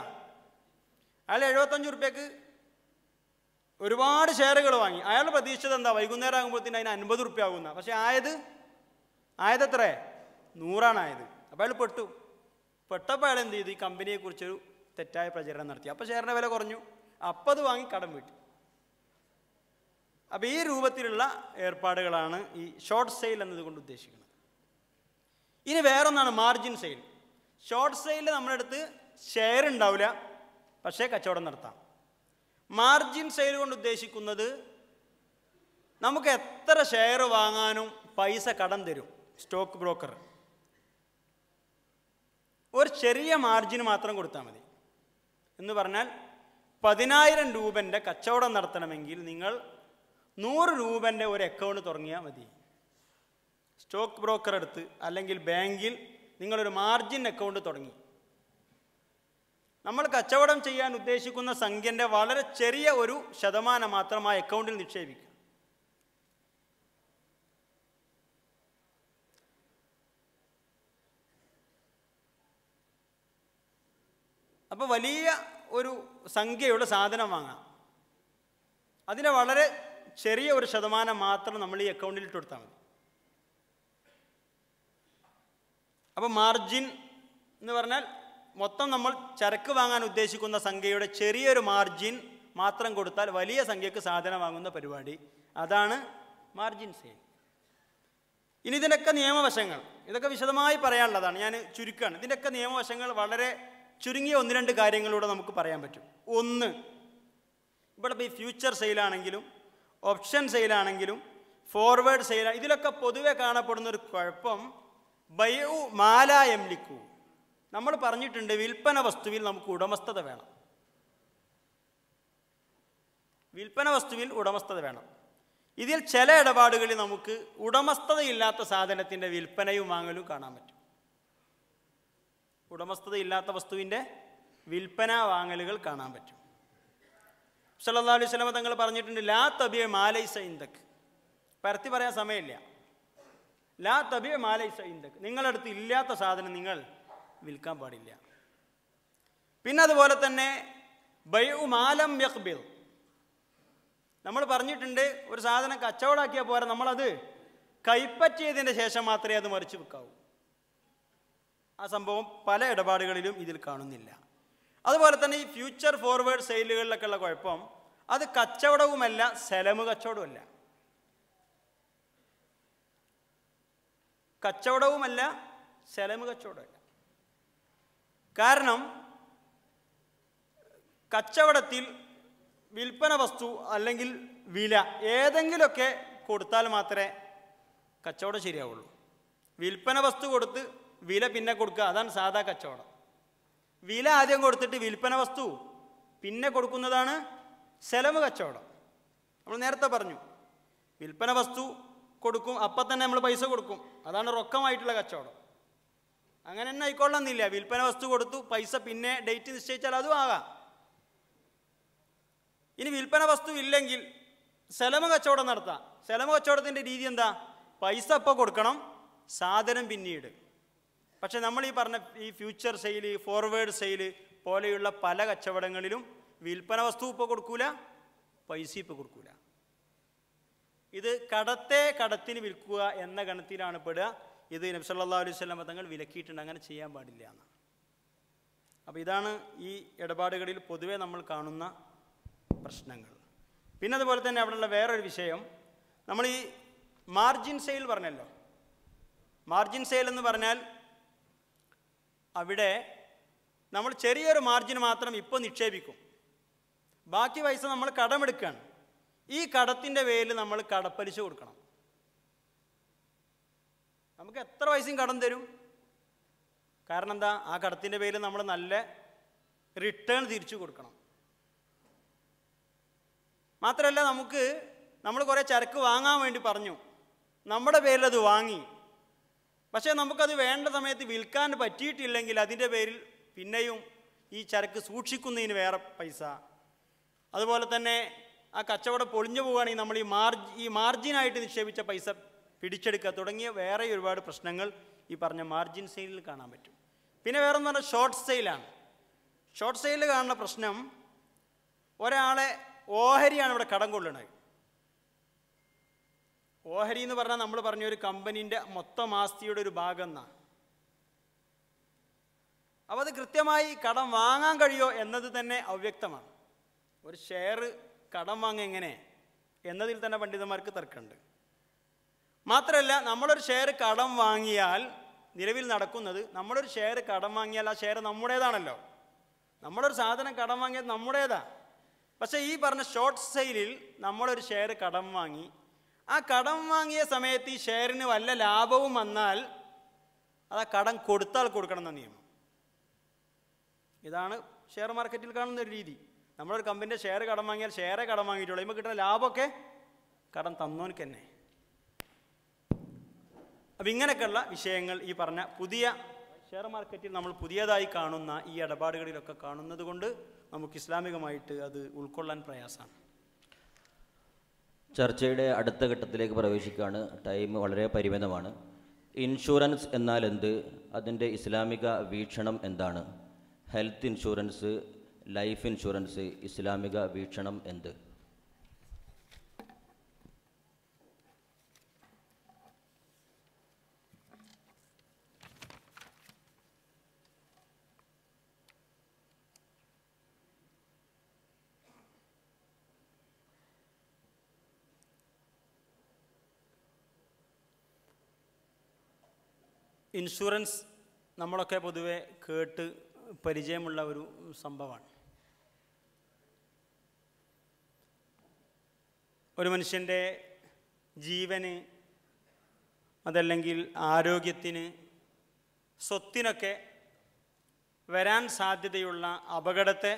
അയാൾ എഴുപത്തഞ്ച് റുപ്യക്ക് ഒരുപാട് ഷെയറുകൾ വാങ്ങി അയാളുടെ പ്രതീക്ഷിച്ചത് എന്താ വൈകുന്നേരം ആകുമ്പോഴത്തേന് അതിന് അൻപത് റുപ്യ ആകുന്ന പക്ഷേ ആയത് ആയത് എത്രേ ആയത് അപ്പോൾ അയാൾ പെട്ടു പെട്ടപ്പോൾ അയാൾ എന്ത് ചെയ്തു ഈ കമ്പനിയെക്കുറിച്ചൊരു തെറ്റായ പ്രചരണം നടത്തി അപ്പോൾ ഷെയറിൻ്റെ വില കുറഞ്ഞു അപ്പം അത് വാങ്ങി കടം വീട്ടി അപ്പോൾ ഈ രൂപത്തിലുള്ള ഏർപ്പാടുകളാണ് ഈ ഷോർട്ട് സെയിൽ എന്നതുകൊണ്ട് ഉദ്ദേശിക്കുന്നത് ഇനി വേറൊന്നാണ് മാർജിൻ സെയിൽ ഷോർട്ട് സെയിൽ നമ്മുടെ അടുത്ത് ഷെയർ ഉണ്ടാവില്ല പക്ഷേ കച്ചവടം നടത്താം മാർജിൻ സെയിൽ കൊണ്ട് ഉദ്ദേശിക്കുന്നത് നമുക്ക് എത്ര ഷെയർ വാങ്ങാനും പൈസ കടം തരും സ്റ്റോക്ക് ബ്രോക്കർ ഒരു ചെറിയ മാർജിൻ മാത്രം കൊടുത്താൽ മതി എന്ന് പറഞ്ഞാൽ പതിനായിരം രൂപൻ്റെ കച്ചവടം നടത്തണമെങ്കിൽ നിങ്ങൾ നൂറ് രൂപൻ്റെ ഒരു അക്കൗണ്ട് തുടങ്ങിയാൽ മതി സ്റ്റോക്ക് ബ്രോക്കർ എടുത്ത് അല്ലെങ്കിൽ ബാങ്കിൽ നിങ്ങളൊരു മാർജിൻ അക്കൗണ്ട് തുടങ്ങി നമ്മൾ കച്ചവടം ചെയ്യാൻ ഉദ്ദേശിക്കുന്ന സംഖ്യൻ്റെ വളരെ ചെറിയ ഒരു ശതമാനം മാത്രം ആ അക്കൗണ്ടിൽ നിക്ഷേപിക്കും അപ്പോൾ വലിയ ഒരു സംഖ്യയുള്ള സാധനം വാങ്ങാം അതിനെ വളരെ ചെറിയ ഒരു ശതമാനം മാത്രം നമ്മൾ ഈ അക്കൗണ്ടിൽ ഇട്ട് കൊടുത്താൽ മതി അപ്പോൾ മാർജിൻ എന്ന് പറഞ്ഞാൽ മൊത്തം നമ്മൾ ചരക്ക് വാങ്ങാൻ ഉദ്ദേശിക്കുന്ന സംഖ്യയുടെ ചെറിയൊരു മാർജിൻ മാത്രം കൊടുത്താൽ വലിയ സംഖ്യക്ക് സാധനം വാങ്ങുന്ന പരിപാടി അതാണ് മാർജിൻ സെയിൽ ഇനി ഇതിനൊക്കെ നിയമവശങ്ങൾ ഇതൊക്കെ വിശദമായി പറയാനുള്ളതാണ് ഞാൻ ചുരുക്കാണ് ഇതിൻ്റെയൊക്കെ നിയമവശങ്ങൾ വളരെ ചുരുങ്ങിയ ഒന്ന് രണ്ട് കാര്യങ്ങളിലൂടെ നമുക്ക് പറയാൻ പറ്റും ഒന്ന് ഇവിടെ ഈ ഫ്യൂച്ചർ സെയിലാണെങ്കിലും ഓപ്ഷൻ സെയിലാണെങ്കിലും ഫോർവേഡ് സെയിൽ ഇതിലൊക്കെ പൊതുവെ കാണപ്പെടുന്ന ഒരു കുഴപ്പം ബയു മാല എംലിക്കു നമ്മൾ പറഞ്ഞിട്ടുണ്ട് വിൽപ്പന വസ്തുവിൽ നമുക്ക് ഉടമസ്ഥത വേണം വിൽപ്പന വസ്തുവിൽ ഉടമസ്ഥത വേണം ഇതിൽ ചില ഇടപാടുകളിൽ നമുക്ക് ഉടമസ്ഥതയില്ലാത്ത സാധനത്തിൻ്റെ വിൽപ്പനയും വാങ്ങലും കാണാൻ പറ്റും ഉടമസ്ഥതയില്ലാത്ത വസ്തുവിൻ്റെ വിൽപ്പന വാങ്ങലുകൾ കാണാൻ പറ്റും സല്ലാ അലൈഹി സ്വലമ തങ്ങൾ പറഞ്ഞിട്ടുണ്ട് ലാ തബിയ മാലൈ സൈന്തക്ക് പരത്തി പറയാൻ സമയമില്ല ലാ തബിയ മാലൈ സൈന്തക്ക് നിങ്ങളടുത്ത് ഇല്ലാത്ത സാധനം നിങ്ങൾ വിൽക്കാൻ പാടില്ല പിന്നെ അതുപോലെ തന്നെ മാലം യഖ്ബിൽ നമ്മൾ പറഞ്ഞിട്ടുണ്ട് ഒരു സാധനം കച്ചവടാക്കിയാൽ പോരാ നമ്മളത് കൈപ്പറ്റിയതിൻ്റെ ശേഷം മാത്രമേ അത് മറിച്ച് വിൽക്കാവൂ ആ സംഭവം പല ഇടപാടുകളിലും ഇതിൽ കാണുന്നില്ല അതുപോലെ തന്നെ ഈ ഫ്യൂച്ചർ ഫോർവേഡ് സെയിലുകളിലൊക്കെ ഉള്ള കുഴപ്പം അത് കച്ചവടവുമല്ല സെലമ് കച്ചവടവുമല്ല കച്ചവടവുമല്ല സെലമ് കച്ചവടമല്ല കാരണം കച്ചവടത്തിൽ വിൽപ്പന വസ്തു അല്ലെങ്കിൽ വില ഏതെങ്കിലുമൊക്കെ കൊടുത്താൽ മാത്രമേ കച്ചവടം ശരിയാവുള്ളൂ വിൽപ്പന വസ്തു കൊടുത്ത് വില പിന്നെ കൊടുക്കുക അതാണ് സാധാ കച്ചവടം വില ആദ്യം കൊടുത്തിട്ട് വിൽപ്പന വസ്തു പിന്നെ കൊടുക്കുന്നതാണ് സെലവ് കച്ചവടം നമ്മൾ നേരത്തെ പറഞ്ഞു വിൽപ്പന വസ്തു കൊടുക്കും അപ്പം തന്നെ നമ്മൾ പൈസ കൊടുക്കും അതാണ് റൊക്കമായിട്ടുള്ള കച്ചവടം അങ്ങനെ തന്നെ ആയിക്കൊള്ളണമെന്നില്ല വിൽപ്പന വസ്തു കൊടുത്തു പൈസ പിന്നെ ഡേറ്റ് നിശ്ചയിച്ചാൽ അതും ആകാം ഇനി വിൽപ്പന വസ്തു ഇല്ലെങ്കിൽ സെലമ കച്ചവടം നടത്താം സെലമ കച്ചവടത്തിൻ്റെ രീതി എന്താ പൈസ അപ്പോൾ കൊടുക്കണം സാധനം പിന്നീട് പക്ഷേ നമ്മൾ ഈ പറഞ്ഞ ഈ ഫ്യൂച്ചർ സെയിൽ ഫോർവേഡ് സെയിൽ പോലെയുള്ള പല കച്ചവടങ്ങളിലും വിൽപ്പന വസ്തു ഇപ്പോൾ കൊടുക്കൂല പൈസ ഇപ്പോൾ കൊടുക്കൂല ഇത് കടത്തെ കടത്തിന് വിൽക്കുക എന്ന ഗണത്തിലാണ് പെടുക ഇത് നബ്സല്ലാ അലൈഹി സ്വലം തങ്ങൾ വിലക്കിയിട്ടുണ്ട് അങ്ങനെ ചെയ്യാൻ പാടില്ല എന്ന് അപ്പോൾ ഇതാണ് ഈ ഇടപാടുകളിൽ പൊതുവെ നമ്മൾ കാണുന്ന പ്രശ്നങ്ങൾ പിന്നെ അതുപോലെ തന്നെ അവിടെയുള്ള വേറൊരു വിഷയം നമ്മൾ ഈ മാർജിൻ സെയിൽ പറഞ്ഞല്ലോ മാർജിൻ സെയിൽ എന്ന് പറഞ്ഞാൽ അവിടെ നമ്മൾ ചെറിയൊരു മാർജിൻ മാത്രം ഇപ്പോൾ നിക്ഷേപിക്കും ബാക്കി പൈസ നമ്മൾ കടമെടുക്കുകയാണ് ഈ കടത്തിൻ്റെ പേരിൽ നമ്മൾ കടപ്പലിശ കൊടുക്കണം നമുക്ക് എത്ര പൈസയും കടം തരും കാരണം എന്താ ആ കടത്തിൻ്റെ പേരിൽ നമ്മൾ നല്ല റിട്ടേൺ തിരിച്ചു കൊടുക്കണം മാത്രമല്ല നമുക്ക് നമ്മൾ കുറേ ചരക്ക് വാങ്ങാൻ വേണ്ടി പറഞ്ഞു നമ്മുടെ പേരിൽ അത് വാങ്ങി പക്ഷേ നമുക്കത് വേണ്ട സമയത്ത് വിൽക്കാൻ പറ്റിയിട്ടില്ലെങ്കിൽ അതിൻ്റെ പേരിൽ പിന്നെയും ഈ ചരക്ക് സൂക്ഷിക്കുന്നതിന് വേറെ പൈസ അതുപോലെ തന്നെ ആ കച്ചവടം പൊളിഞ്ഞു പോവുകയാണെങ്കിൽ നമ്മൾ ഈ മാർജ് ഈ മാർജിനായിട്ട് നിക്ഷേപിച്ച പൈസ പിടിച്ചെടുക്കുക തുടങ്ങിയ വേറെ ഒരുപാട് പ്രശ്നങ്ങൾ ഈ പറഞ്ഞ മാർജിൻ സെയിലിൽ കാണാൻ പറ്റും പിന്നെ വേറെ എന്ന് പറഞ്ഞാൽ ഷോർട്ട് സെയിലാണ് ഷോർട്ട് സെയിലിൽ കാണുന്ന പ്രശ്നം ഒരാളെ ഓഹരിയാണ് ഇവിടെ കടം കൊള്ളുന്നത് ഓഹരി എന്ന് പറഞ്ഞാൽ നമ്മൾ പറഞ്ഞ ഒരു കമ്പനീൻ്റെ മൊത്തം ആസ്തിയുടെ ഒരു ഭാഗം എന്നാണ് അപ്പോൾ അത് കൃത്യമായി കടം വാങ്ങാൻ കഴിയോ എന്നത് തന്നെ അവ്യക്തമാണ് ഒരു ഷെയർ കടം വാങ്ങുക എങ്ങനെ എന്നതിൽ തന്നെ പണ്ഡിതന്മാർക്ക് തർക്കമുണ്ട് മാത്രമല്ല നമ്മളൊരു ഷെയർ കടം വാങ്ങിയാൽ നിലവിൽ നടക്കുന്നത് നമ്മളൊരു ഷെയർ കടം വാങ്ങിയാൽ ആ ഷെയർ നമ്മുടേതാണല്ലോ നമ്മളൊരു സാധനം കടം വാങ്ങിയത് നമ്മുടേതാണ് പക്ഷേ ഈ പറഞ്ഞ ഷോർട്ട് സെയിലിൽ നമ്മളൊരു ഷെയർ കടം വാങ്ങി ആ കടം വാങ്ങിയ സമയത്ത് ഈ ഷെയറിന് വല്ല ലാഭവും വന്നാൽ അത് ആ കടം കൊടുത്താൽ കൊടുക്കണം എന്ന നിയമം ഇതാണ് ഷെയർ മാർക്കറ്റിൽ കാണുന്ന ഒരു രീതി നമ്മളൊരു കമ്പനിൻ്റെ ഷെയർ കടം വാങ്ങിയാൽ ഷെയറെ കടം വാങ്ങിയിട്ടുള്ളൂ ഇപ്പോൾ കിട്ടുന്ന ലാഭമൊക്കെ കടം തന്നോനിക്ക് തന്നെ അപ്പം ഇങ്ങനെയൊക്കെയുള്ള വിഷയങ്ങൾ ഈ പറഞ്ഞ പുതിയ ഷെയർ മാർക്കറ്റിൽ നമ്മൾ പുതിയതായി കാണുന്ന ഈ ഇടപാടുകളിലൊക്കെ കാണുന്നത് കൊണ്ട് നമുക്ക് ഇസ്ലാമികമായിട്ട് അത് ഉൾക്കൊള്ളാൻ പ്രയാസമാണ് ചർച്ചയുടെ അടുത്ത ഘട്ടത്തിലേക്ക് പ്രവേശിക്കുകയാണ് ടൈം വളരെ പരിമിതമാണ് ഇൻഷുറൻസ് എന്നാൽ എന്ത് അതിൻ്റെ ഇസ്ലാമിക വീക്ഷണം എന്താണ് ഹെൽത്ത് ഇൻഷുറൻസ് ലൈഫ് ഇൻഷുറൻസ് ഇസ്ലാമിക വീക്ഷണം എന്ത് ഇൻഷുറൻസ് നമ്മളൊക്കെ പൊതുവെ കേട്ട് പരിചയമുള്ള ഒരു സംഭവമാണ് ഒരു മനുഷ്യൻ്റെ ജീവന് അതല്ലെങ്കിൽ ആരോഗ്യത്തിന് സ്വത്തിനൊക്കെ വരാൻ സാധ്യതയുള്ള അപകടത്തെ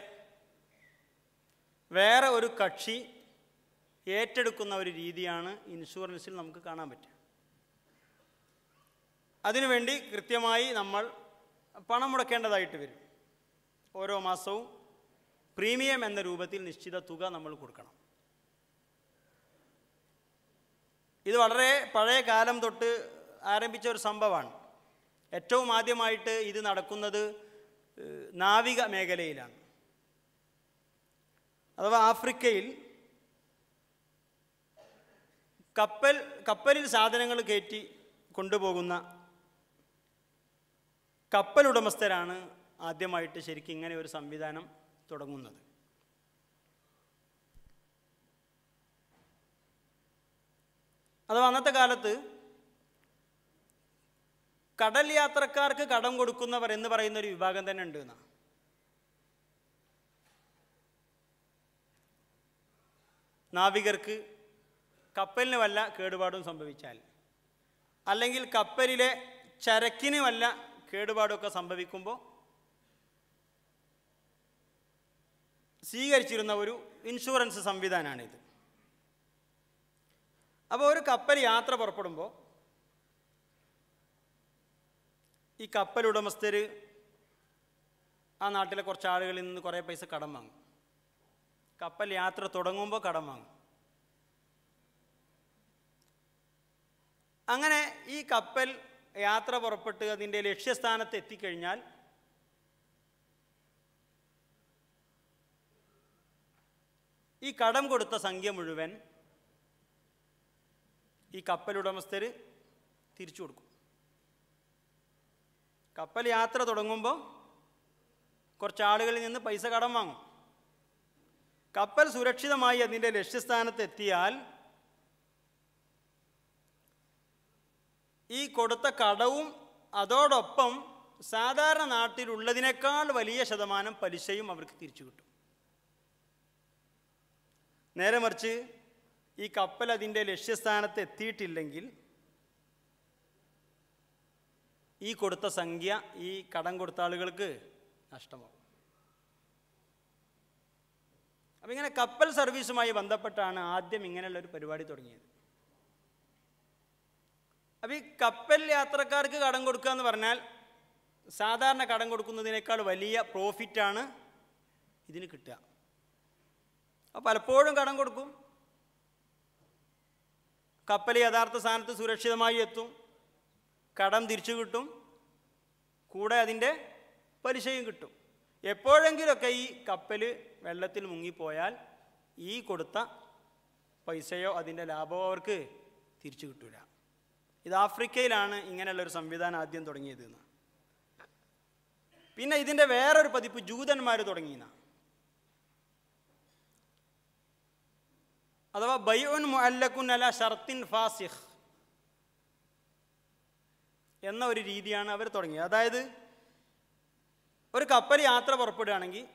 വേറെ ഒരു കക്ഷി ഏറ്റെടുക്കുന്ന ഒരു രീതിയാണ് ഇൻഷുറൻസിൽ നമുക്ക് കാണാൻ പറ്റുക അതിനുവേണ്ടി കൃത്യമായി നമ്മൾ പണം മുടക്കേണ്ടതായിട്ട് വരും ഓരോ മാസവും പ്രീമിയം എന്ന രൂപത്തിൽ നിശ്ചിത തുക നമ്മൾ കൊടുക്കണം ഇത് വളരെ പഴയ കാലം തൊട്ട് ആരംഭിച്ച ഒരു സംഭവമാണ് ഏറ്റവും ആദ്യമായിട്ട് ഇത് നടക്കുന്നത് നാവിക മേഖലയിലാണ് അഥവാ ആഫ്രിക്കയിൽ കപ്പൽ കപ്പലിൽ സാധനങ്ങൾ കയറ്റി കൊണ്ടുപോകുന്ന കപ്പലുടമസ്ഥരാണ് ആദ്യമായിട്ട് ശരിക്കും ഇങ്ങനെ ഒരു സംവിധാനം തുടങ്ങുന്നത് അഥവാ അന്നത്തെ കാലത്ത് കടൽ യാത്രക്കാർക്ക് കടം കൊടുക്കുന്നവർ എന്ന് പറയുന്ന ഒരു വിഭാഗം തന്നെ ഉണ്ട് എന്നാണ് നാവികർക്ക് കപ്പലിന് വല്ല കേടുപാടും സംഭവിച്ചാൽ അല്ലെങ്കിൽ കപ്പലിലെ ചരക്കിന് വല്ല കേടുപാടൊക്കെ സംഭവിക്കുമ്പോൾ സ്വീകരിച്ചിരുന്ന ഒരു ഇൻഷുറൻസ് സംവിധാനമാണിത് അപ്പോൾ ഒരു കപ്പൽ യാത്ര പുറപ്പെടുമ്പോൾ ഈ കപ്പൽ ഉടമസ്ഥർ ആ നാട്ടിലെ കുറച്ച് ആളുകളിൽ നിന്ന് കുറേ പൈസ കടം വാങ്ങും കപ്പൽ യാത്ര തുടങ്ങുമ്പോൾ കടം വാങ്ങും അങ്ങനെ ഈ കപ്പൽ യാത്ര പുറപ്പെട്ട് അതിൻ്റെ ലക്ഷ്യസ്ഥാനത്ത് എത്തിക്കഴിഞ്ഞാൽ ഈ കടം കൊടുത്ത സംഖ്യ മുഴുവൻ ഈ കപ്പലുടമസ്ഥർ തിരിച്ചു കൊടുക്കും കപ്പൽ യാത്ര തുടങ്ങുമ്പോൾ കുറച്ച് ആളുകളിൽ നിന്ന് പൈസ കടം വാങ്ങും കപ്പൽ സുരക്ഷിതമായി അതിൻ്റെ ലക്ഷ്യസ്ഥാനത്ത് എത്തിയാൽ ഈ കൊടുത്ത കടവും അതോടൊപ്പം സാധാരണ നാട്ടിലുള്ളതിനേക്കാൾ വലിയ ശതമാനം പലിശയും അവർക്ക് തിരിച്ചു കിട്ടും നേരെ മറിച്ച് ഈ കപ്പൽ അതിൻ്റെ ലക്ഷ്യസ്ഥാനത്ത് എത്തിയിട്ടില്ലെങ്കിൽ ഈ കൊടുത്ത സംഖ്യ ഈ കടം കൊടുത്ത ആളുകൾക്ക് നഷ്ടമാകും അപ്പം ഇങ്ങനെ കപ്പൽ സർവീസുമായി ബന്ധപ്പെട്ടാണ് ആദ്യം ഇങ്ങനെയുള്ള ഒരു പരിപാടി തുടങ്ങിയത് അപ്പം ഈ കപ്പൽ യാത്രക്കാർക്ക് കടം കൊടുക്കുക എന്ന് പറഞ്ഞാൽ സാധാരണ കടം കൊടുക്കുന്നതിനേക്കാൾ വലിയ പ്രോഫിറ്റാണ് ഇതിന് കിട്ടുക അപ്പം പലപ്പോഴും കടം കൊടുക്കും കപ്പൽ യഥാർത്ഥ സ്ഥാനത്ത് സുരക്ഷിതമായി എത്തും കടം തിരിച്ചു കിട്ടും കൂടെ അതിൻ്റെ പലിശയും കിട്ടും എപ്പോഴെങ്കിലൊക്കെ ഈ കപ്പൽ വെള്ളത്തിൽ മുങ്ങിപ്പോയാൽ ഈ കൊടുത്ത പൈസയോ അതിൻ്റെ ലാഭമോ അവർക്ക് തിരിച്ചു കിട്ടില്ല ഇത് ആഫ്രിക്കയിലാണ് ഒരു സംവിധാനം ആദ്യം തുടങ്ങിയത് എന്ന് പിന്നെ ഇതിൻ്റെ വേറൊരു പതിപ്പ് ജൂതന്മാർ തുടങ്ങിയെന്ന അഥവാ ബയ്യുൻ മുഅല്ലഖുൻ അല ഷർത്തിൻ ഫാസിഖ് എന്ന ഒരു രീതിയാണ് അവർ തുടങ്ങിയത് അതായത് ഒരു കപ്പൽ യാത്ര പുറപ്പെടുകയാണെങ്കിൽ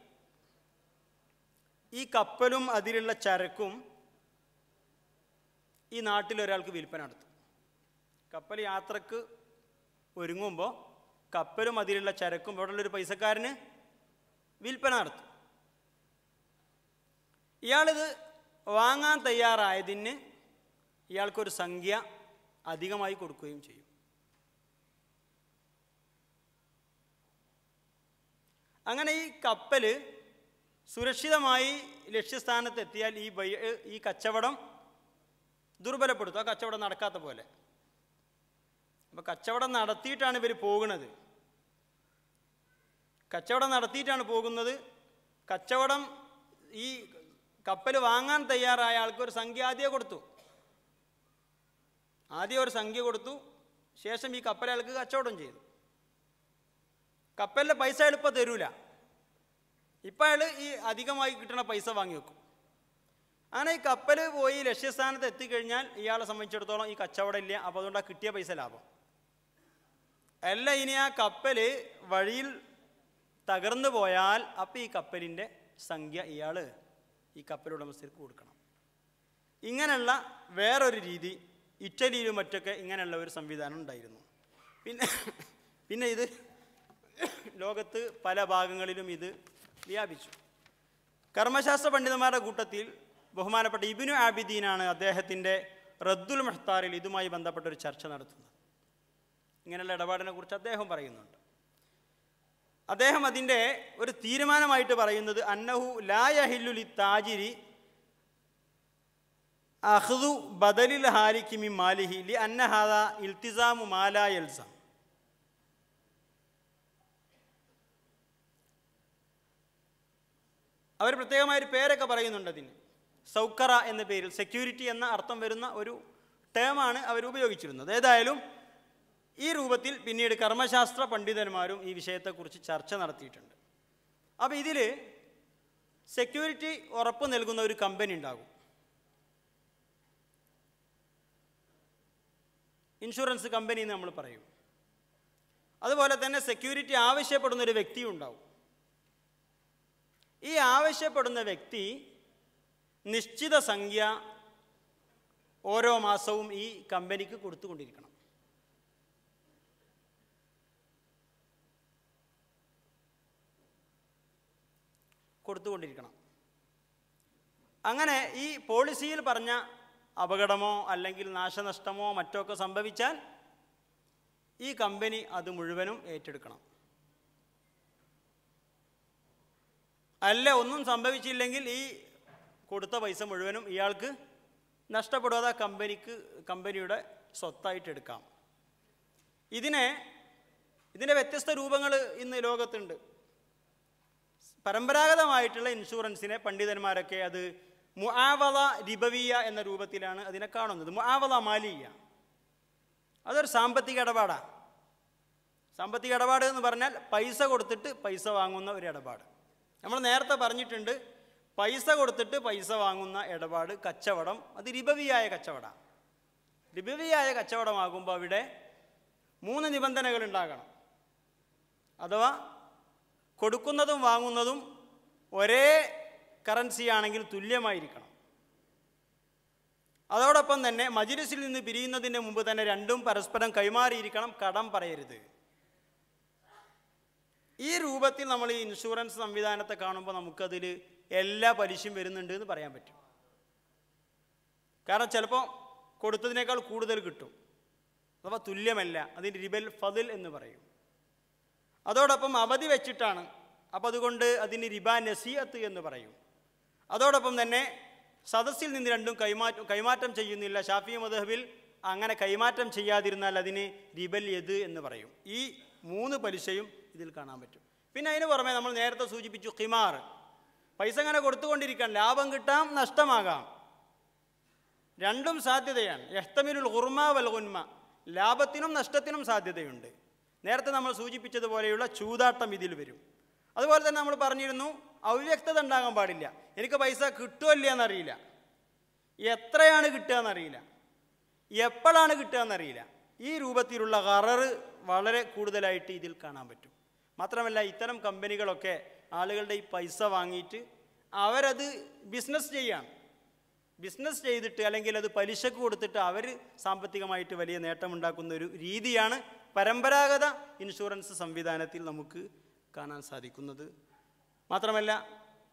ഈ കപ്പലും അതിലുള്ള ചരക്കും ഈ നാട്ടിലൊരാൾക്ക് വിൽപ്പന നടത്തും കപ്പൽ യാത്രക്ക് ഒരുങ്ങുമ്പോൾ കപ്പലും അതിലുള്ള ചരക്കും ഇവിടെയുള്ളൊരു പൈസക്കാരന് വിൽപ്പന നടത്തും ഇയാളിത് വാങ്ങാൻ തയ്യാറായതിന് ഇയാൾക്കൊരു സംഖ്യ അധികമായി കൊടുക്കുകയും ചെയ്യും അങ്ങനെ ഈ കപ്പൽ സുരക്ഷിതമായി ലക്ഷ്യസ്ഥാനത്തെത്തിയാൽ ഈ ഈ കച്ചവടം ദുർബലപ്പെടുത്തും ആ കച്ചവടം നടക്കാത്ത പോലെ അപ്പോൾ കച്ചവടം നടത്തിയിട്ടാണ് ഇവർ പോകുന്നത് കച്ചവടം നടത്തിയിട്ടാണ് പോകുന്നത് കച്ചവടം ഈ കപ്പൽ വാങ്ങാൻ തയ്യാറായ ആൾക്ക് ഒരു സംഖ്യ ആദ്യം കൊടുത്തു ആദ്യം ഒരു സംഖ്യ കൊടുത്തു ശേഷം ഈ കപ്പൽ കച്ചവടം ചെയ്തു കപ്പലിലെ പൈസ എളുപ്പം തരൂല ഇപ്പം അയാൾ ഈ അധികമായി കിട്ടുന്ന പൈസ വാങ്ങി വെക്കും അങ്ങനെ ഈ കപ്പൽ പോയി ലക്ഷ്യസ്ഥാനത്ത് എത്തിക്കഴിഞ്ഞാൽ ഇയാളെ സംബന്ധിച്ചിടത്തോളം ഈ കച്ചവടം ഇല്ല അപ്പോൾ അതുകൊണ്ട് ആ കിട്ടിയ പൈസ ലാഭം അല്ല ഇനി ആ കപ്പൽ വഴിയിൽ തകർന്നു പോയാൽ അപ്പം ഈ കപ്പലിൻ്റെ സംഖ്യ ഇയാൾ ഈ കപ്പലുടമസ്ഥർക്ക് കൊടുക്കണം ഇങ്ങനെയുള്ള വേറൊരു രീതി ഇറ്റലിയിലും മറ്റൊക്കെ ഇങ്ങനെയുള്ള ഒരു സംവിധാനം ഉണ്ടായിരുന്നു പിന്നെ പിന്നെ ഇത് ലോകത്ത് പല ഭാഗങ്ങളിലും ഇത് വ്യാപിച്ചു കർമ്മശാസ്ത്ര പണ്ഡിതന്മാരുടെ കൂട്ടത്തിൽ ബഹുമാനപ്പെട്ട ഇബിനു ആബിദീനാണ് അദ്ദേഹത്തിൻ്റെ റദ്ദുൽ മഹ്താറിൽ ഇതുമായി ബന്ധപ്പെട്ട ഒരു ചർച്ച നടത്തുന്നത് ഇങ്ങനെയുള്ള ഇടപാടിനെ കുറിച്ച് അദ്ദേഹം പറയുന്നുണ്ട് അദ്ദേഹം അതിൻ്റെ ഒരു തീരുമാനമായിട്ട് പറയുന്നത് അന്നഹു ലായഹില്ലു താജിരി അഹ്ദു ബദലിൽ ഹാലിക്ക് മി മാലിഹി ലി അന്നഹാദ ഇൽത്തിസാമു മാലാ എൽസാം അവർ ഒരു പേരൊക്കെ പറയുന്നുണ്ട് അതിന് സൗക്കറ എന്ന പേരിൽ സെക്യൂരിറ്റി എന്ന അർത്ഥം വരുന്ന ഒരു ടേമാണ് അവർ ഉപയോഗിച്ചിരുന്നത് ഏതായാലും ഈ രൂപത്തിൽ പിന്നീട് കർമ്മശാസ്ത്ര പണ്ഡിതന്മാരും ഈ വിഷയത്തെക്കുറിച്ച് ചർച്ച നടത്തിയിട്ടുണ്ട് അപ്പോൾ ഇതിൽ സെക്യൂരിറ്റി ഉറപ്പ് നൽകുന്ന ഒരു കമ്പനി ഉണ്ടാകും ഇൻഷുറൻസ് കമ്പനി എന്ന് നമ്മൾ പറയും അതുപോലെ തന്നെ സെക്യൂരിറ്റി ആവശ്യപ്പെടുന്ന ഒരു വ്യക്തിയും ഉണ്ടാവും ഈ ആവശ്യപ്പെടുന്ന വ്യക്തി നിശ്ചിത സംഖ്യ ഓരോ മാസവും ഈ കമ്പനിക്ക് കൊടുത്തുകൊണ്ടിരിക്കണം കൊടുത്തുകൊണ്ടിരിക്കണം അങ്ങനെ ഈ പോളിസിയിൽ പറഞ്ഞ അപകടമോ അല്ലെങ്കിൽ നാശനഷ്ടമോ മറ്റോ ഒക്കെ സംഭവിച്ചാൽ ഈ കമ്പനി അത് മുഴുവനും ഏറ്റെടുക്കണം അല്ല ഒന്നും സംഭവിച്ചില്ലെങ്കിൽ ഈ കൊടുത്ത പൈസ മുഴുവനും ഇയാൾക്ക് നഷ്ടപ്പെടാതെ കമ്പനിക്ക് കമ്പനിയുടെ സ്വത്തായിട്ട് എടുക്കാം ഇതിനെ ഇതിൻ്റെ വ്യത്യസ്ത രൂപങ്ങൾ ഇന്ന് ലോകത്തുണ്ട് പരമ്പരാഗതമായിട്ടുള്ള ഇൻഷുറൻസിനെ പണ്ഡിതന്മാരൊക്കെ അത് മുആവല രിബവിയ എന്ന രൂപത്തിലാണ് അതിനെ കാണുന്നത് മുആവല മാലിയ അതൊരു സാമ്പത്തിക ഇടപാടാണ് സാമ്പത്തിക ഇടപാട് എന്ന് പറഞ്ഞാൽ പൈസ കൊടുത്തിട്ട് പൈസ വാങ്ങുന്ന ഒരു ഇടപാട് നമ്മൾ നേരത്തെ പറഞ്ഞിട്ടുണ്ട് പൈസ കൊടുത്തിട്ട് പൈസ വാങ്ങുന്ന ഇടപാട് കച്ചവടം അത് രിബവിയായ കച്ചവടമാണ് രിബവിയായ കച്ചവടമാകുമ്പോൾ അവിടെ മൂന്ന് നിബന്ധനകൾ ഉണ്ടാകണം അഥവാ കൊടുക്കുന്നതും വാങ്ങുന്നതും ഒരേ കറൻസി ആണെങ്കിൽ തുല്യമായിരിക്കണം അതോടൊപ്പം തന്നെ മജിലിസിൽ നിന്ന് പിരിയുന്നതിന് മുമ്പ് തന്നെ രണ്ടും പരസ്പരം കൈമാറിയിരിക്കണം കടം പറയരുത് ഈ രൂപത്തിൽ നമ്മൾ ഈ ഇൻഷുറൻസ് സംവിധാനത്തെ കാണുമ്പോൾ നമുക്കതിൽ എല്ലാ പലിശയും വരുന്നുണ്ട് എന്ന് പറയാൻ പറ്റും കാരണം ചിലപ്പോൾ കൊടുത്തതിനേക്കാൾ കൂടുതൽ കിട്ടും അഥവാ തുല്യമല്ല അതിൻ്റെ റിബൽ ഫതിൽ എന്ന് പറയും അതോടൊപ്പം അവധി വെച്ചിട്ടാണ് അപ്പോൾ അതുകൊണ്ട് അതിന് റിബ നസീഅത്ത് എന്ന് പറയും അതോടൊപ്പം തന്നെ സദസ്സിൽ നിന്ന് രണ്ടും കൈമാറ്റം കൈമാറ്റം ചെയ്യുന്നില്ല ഷാഫി മദഹബിൽ അങ്ങനെ കൈമാറ്റം ചെയ്യാതിരുന്നാൽ അതിന് റിബൽ യദ് എന്ന് പറയും ഈ മൂന്ന് പലിശയും ഇതിൽ കാണാൻ പറ്റും പിന്നെ അതിന് പുറമെ നമ്മൾ നേരത്തെ സൂചിപ്പിച്ചു ഖിമാർ പൈസ അങ്ങനെ കൊടുത്തുകൊണ്ടിരിക്കാൻ ലാഭം കിട്ടാം നഷ്ടമാകാം രണ്ടും സാധ്യതയാണ് എഹ്തമിനുൽ ഹുർമ വൽ ഗുൻമ ലാഭത്തിനും നഷ്ടത്തിനും സാധ്യതയുണ്ട് നേരത്തെ നമ്മൾ സൂചിപ്പിച്ചതുപോലെയുള്ള ചൂതാട്ടം ഇതിൽ വരും അതുപോലെ തന്നെ നമ്മൾ പറഞ്ഞിരുന്നു അവ്യക്തത ഉണ്ടാകാൻ പാടില്ല എനിക്ക് പൈസ കിട്ടുമല്ല എന്നറിയില്ല എത്രയാണ് കിട്ടുക എന്നറിയില്ല എപ്പോഴാണ് കിട്ടുക എന്നറിയില്ല ഈ രൂപത്തിലുള്ള കററ് വളരെ കൂടുതലായിട്ട് ഇതിൽ കാണാൻ പറ്റും മാത്രമല്ല ഇത്തരം കമ്പനികളൊക്കെ ആളുകളുടെ ഈ പൈസ വാങ്ങിയിട്ട് അവരത് ബിസിനസ് ചെയ്യാണ് ബിസിനസ് ചെയ്തിട്ട് അല്ലെങ്കിൽ അത് പലിശക്ക് കൊടുത്തിട്ട് അവർ സാമ്പത്തികമായിട്ട് വലിയ നേട്ടമുണ്ടാക്കുന്ന ഒരു രീതിയാണ് പരമ്പരാഗത ഇൻഷുറൻസ് സംവിധാനത്തിൽ നമുക്ക് കാണാൻ സാധിക്കുന്നത് മാത്രമല്ല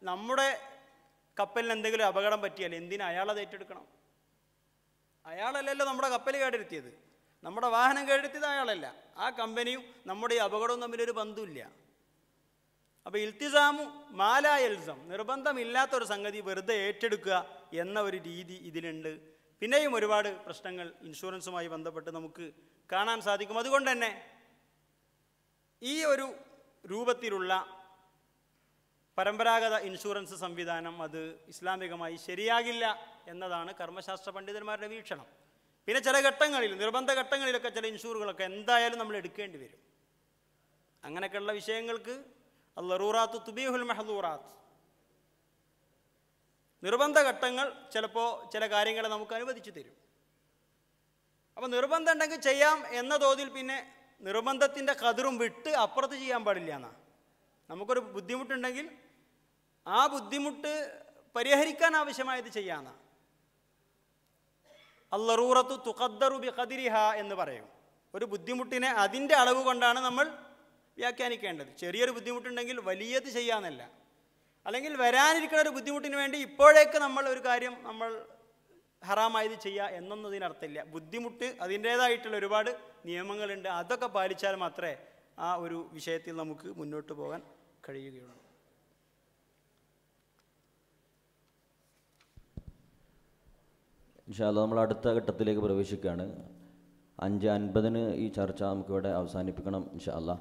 നമ്മുടെ കപ്പലിന് എന്തെങ്കിലും അപകടം പറ്റിയാൽ എന്തിനാ അയാളത് ഏറ്റെടുക്കണം അയാളല്ലല്ലോ നമ്മുടെ കപ്പൽ കേടെടുത്തിയത് നമ്മുടെ വാഹനം കേടെടുത്തിയത് അയാളല്ല ആ കമ്പനിയും നമ്മുടെ ഈ അപകടവും തമ്മിലൊരു ബന്ധമില്ല അപ്പോൾ ഇൽത്തിസാമു മാലായൽസം നിർബന്ധമില്ലാത്ത ഒരു സംഗതി വെറുതെ ഏറ്റെടുക്കുക എന്ന ഒരു രീതി ഇതിലുണ്ട് പിന്നെയും ഒരുപാട് പ്രശ്നങ്ങൾ ഇൻഷുറൻസുമായി ബന്ധപ്പെട്ട് നമുക്ക് കാണാൻ സാധിക്കും അതുകൊണ്ട് തന്നെ ഈ ഒരു രൂപത്തിലുള്ള പരമ്പരാഗത ഇൻഷുറൻസ് സംവിധാനം അത് ഇസ്ലാമികമായി ശരിയാകില്ല എന്നതാണ് കർമ്മശാസ്ത്ര പണ്ഡിതന്മാരുടെ വീക്ഷണം പിന്നെ ചില ഘട്ടങ്ങളിൽ നിർബന്ധ ഘട്ടങ്ങളിലൊക്കെ ചില ഇൻഷൂറുകളൊക്കെ എന്തായാലും നമ്മൾ എടുക്കേണ്ടി വരും അങ്ങനെയൊക്കെയുള്ള വിഷയങ്ങൾക്ക് അല്ലറൂറാത്ത് തുബീഹുൽ മെഹദൂറാത്ത് നിർബന്ധ ഘട്ടങ്ങൾ ചിലപ്പോൾ ചില കാര്യങ്ങളെ നമുക്ക് അനുവദിച്ചു തരും അപ്പോൾ നിർബന്ധം ഉണ്ടെങ്കിൽ ചെയ്യാം എന്ന തോതിൽ പിന്നെ നിർബന്ധത്തിൻ്റെ കതിറും വിട്ട് അപ്പുറത്ത് ചെയ്യാൻ പാടില്ല എന്നാ നമുക്കൊരു ബുദ്ധിമുട്ടുണ്ടെങ്കിൽ ആ ബുദ്ധിമുട്ട് പരിഹരിക്കാൻ ആവശ്യമായത് ചെയ്യാന്ന അല്ലറൂറത്തു തുഖദ്ദറു ബി ഖദിരിഹ എന്ന് പറയും ഒരു ബുദ്ധിമുട്ടിനെ അതിൻ്റെ അളവ് കൊണ്ടാണ് നമ്മൾ വ്യാഖ്യാനിക്കേണ്ടത് ചെറിയൊരു ബുദ്ധിമുട്ടുണ്ടെങ്കിൽ വലിയത് ചെയ്യാനല്ല അല്ലെങ്കിൽ വരാനിരിക്കുന്ന ഒരു ബുദ്ധിമുട്ടിന് വേണ്ടി ഇപ്പോഴേക്ക് നമ്മൾ ഒരു കാര്യം നമ്മൾ ഹറാമായത് ചെയ്യുക എന്നൊന്നതിനർത്ഥമില്ല ബുദ്ധിമുട്ട് അതിൻ്റേതായിട്ടുള്ള ഒരുപാട് നിയമങ്ങളുണ്ട് അതൊക്കെ പാലിച്ചാൽ മാത്രമേ ആ ഒരു വിഷയത്തിൽ നമുക്ക് മുന്നോട്ട് പോകാൻ കഴിയുകയുള്ളൂ ഇൻഷാല്ല നമ്മൾ അടുത്ത ഘട്ടത്തിലേക്ക് പ്രവേശിക്കുകയാണ് അഞ്ച് അൻപതിന് ഈ ചർച്ച നമുക്കിവിടെ അവസാനിപ്പിക്കണം ഇൻഷാല്ല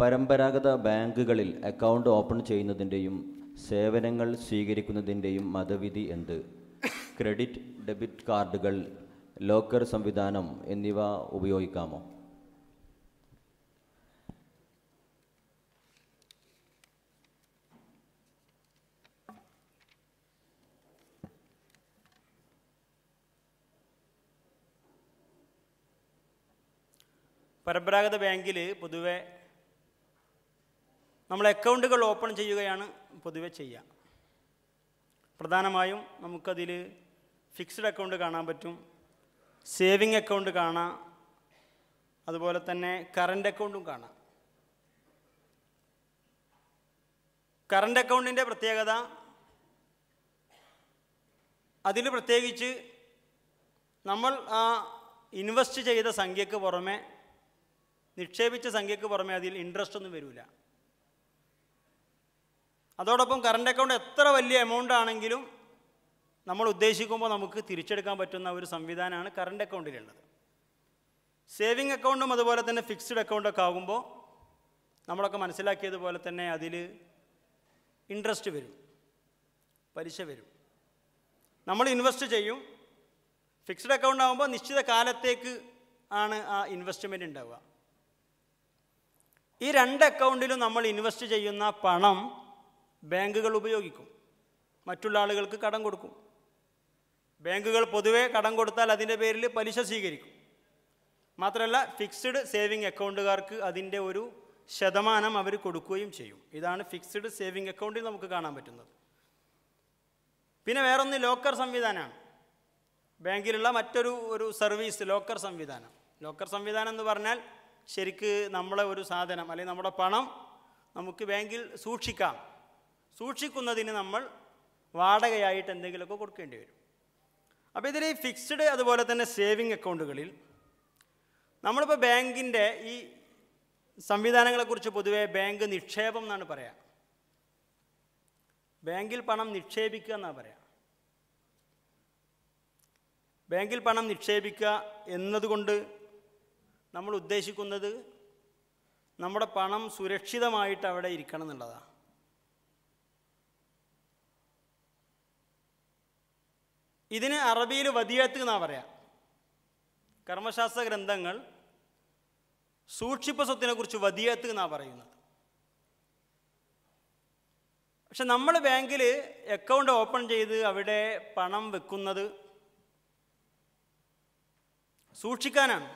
പരമ്പരാഗത ബാങ്കുകളിൽ അക്കൗണ്ട് ഓപ്പൺ ചെയ്യുന്നതിൻ്റെയും സേവനങ്ങൾ സ്വീകരിക്കുന്നതിൻ്റെയും മതവിധി എന്ത് ക്രെഡിറ്റ് ഡെബിറ്റ് കാർഡുകൾ ലോക്കർ സംവിധാനം എന്നിവ ഉപയോഗിക്കാമോ പരമ്പരാഗത ബാങ്കിൽ പൊതുവെ നമ്മൾ അക്കൗണ്ടുകൾ ഓപ്പൺ ചെയ്യുകയാണ് പൊതുവെ ചെയ്യുക പ്രധാനമായും നമുക്കതിൽ ഫിക്സ്ഡ് അക്കൗണ്ട് കാണാൻ പറ്റും സേവിങ് അക്കൗണ്ട് കാണാം അതുപോലെ തന്നെ കറണ്ട് അക്കൗണ്ടും കാണാം കറണ്ട് അക്കൗണ്ടിൻ്റെ പ്രത്യേകത അതിൽ പ്രത്യേകിച്ച് നമ്മൾ ആ ഇൻവെസ്റ്റ് ചെയ്ത സംഖ്യക്ക് പുറമെ നിക്ഷേപിച്ച സംഖ്യക്ക് പുറമെ അതിൽ ഇൻട്രസ്റ്റ് ഒന്നും വരില്ല അതോടൊപ്പം കറണ്ട് അക്കൗണ്ട് എത്ര വലിയ എമൗണ്ട് ആണെങ്കിലും നമ്മൾ ഉദ്ദേശിക്കുമ്പോൾ നമുക്ക് തിരിച്ചെടുക്കാൻ പറ്റുന്ന ഒരു സംവിധാനമാണ് കറണ്ട് അക്കൗണ്ടിലുള്ളത് സേവിങ് അക്കൗണ്ടും അതുപോലെ തന്നെ ഫിക്സ്ഡ് അക്കൗണ്ടൊക്കെ ആകുമ്പോൾ നമ്മളൊക്കെ മനസ്സിലാക്കിയതുപോലെ തന്നെ അതിൽ ഇൻട്രസ്റ്റ് വരും പലിശ വരും നമ്മൾ ഇൻവെസ്റ്റ് ചെയ്യും ഫിക്സ്ഡ് അക്കൗണ്ട് ആകുമ്പോൾ നിശ്ചിത കാലത്തേക്ക് ആണ് ആ ഇൻവെസ്റ്റ്മെൻറ്റ് ഉണ്ടാവുക ഈ രണ്ട് അക്കൗണ്ടിലും നമ്മൾ ഇൻവെസ്റ്റ് ചെയ്യുന്ന പണം ബാങ്കുകൾ ഉപയോഗിക്കും മറ്റുള്ള ആളുകൾക്ക് കടം കൊടുക്കും ബാങ്കുകൾ പൊതുവേ കടം കൊടുത്താൽ അതിൻ്റെ പേരിൽ പലിശ സ്വീകരിക്കും മാത്രമല്ല ഫിക്സ്ഡ് സേവിങ് അക്കൗണ്ടുകാർക്ക് അതിൻ്റെ ഒരു ശതമാനം അവർ കൊടുക്കുകയും ചെയ്യും ഇതാണ് ഫിക്സ്ഡ് സേവിങ് അക്കൗണ്ടിൽ നമുക്ക് കാണാൻ പറ്റുന്നത് പിന്നെ വേറൊന്ന് ലോക്കർ സംവിധാനമാണ് ബാങ്കിലുള്ള മറ്റൊരു ഒരു സർവീസ് ലോക്കർ സംവിധാനം ലോക്കർ സംവിധാനം എന്ന് പറഞ്ഞാൽ ശരിക്ക് നമ്മളെ ഒരു സാധനം അല്ലെങ്കിൽ നമ്മുടെ പണം നമുക്ക് ബാങ്കിൽ സൂക്ഷിക്കാം സൂക്ഷിക്കുന്നതിന് നമ്മൾ വാടകയായിട്ട് എന്തെങ്കിലുമൊക്കെ കൊടുക്കേണ്ടി വരും അപ്പോൾ ഇതിൽ ഫിക്സ്ഡ് അതുപോലെ തന്നെ സേവിങ് അക്കൗണ്ടുകളിൽ നമ്മളിപ്പോൾ ബാങ്കിൻ്റെ ഈ സംവിധാനങ്ങളെക്കുറിച്ച് പൊതുവേ ബാങ്ക് നിക്ഷേപം എന്നാണ് പറയാം ബാങ്കിൽ പണം നിക്ഷേപിക്കുക എന്നാണ് പറയാം ബാങ്കിൽ പണം നിക്ഷേപിക്കുക എന്നതുകൊണ്ട് നമ്മൾ ഉദ്ദേശിക്കുന്നത് നമ്മുടെ പണം സുരക്ഷിതമായിട്ട് അവിടെ ഇരിക്കണം എന്നുള്ളതാണ് ഇതിന് അറബിയിൽ വതിയത്ത് എന്നാ പറയാ കർമ്മശാസ്ത്ര ഗ്രന്ഥങ്ങൾ സൂക്ഷിപ്പ സ്വത്തിനെ കുറിച്ച് വതിയത്ത് എന്നാ പറയുന്നത് പക്ഷെ നമ്മൾ ബാങ്കിൽ അക്കൗണ്ട് ഓപ്പൺ ചെയ്ത് അവിടെ പണം വെക്കുന്നത് സൂക്ഷിക്കാനാണ്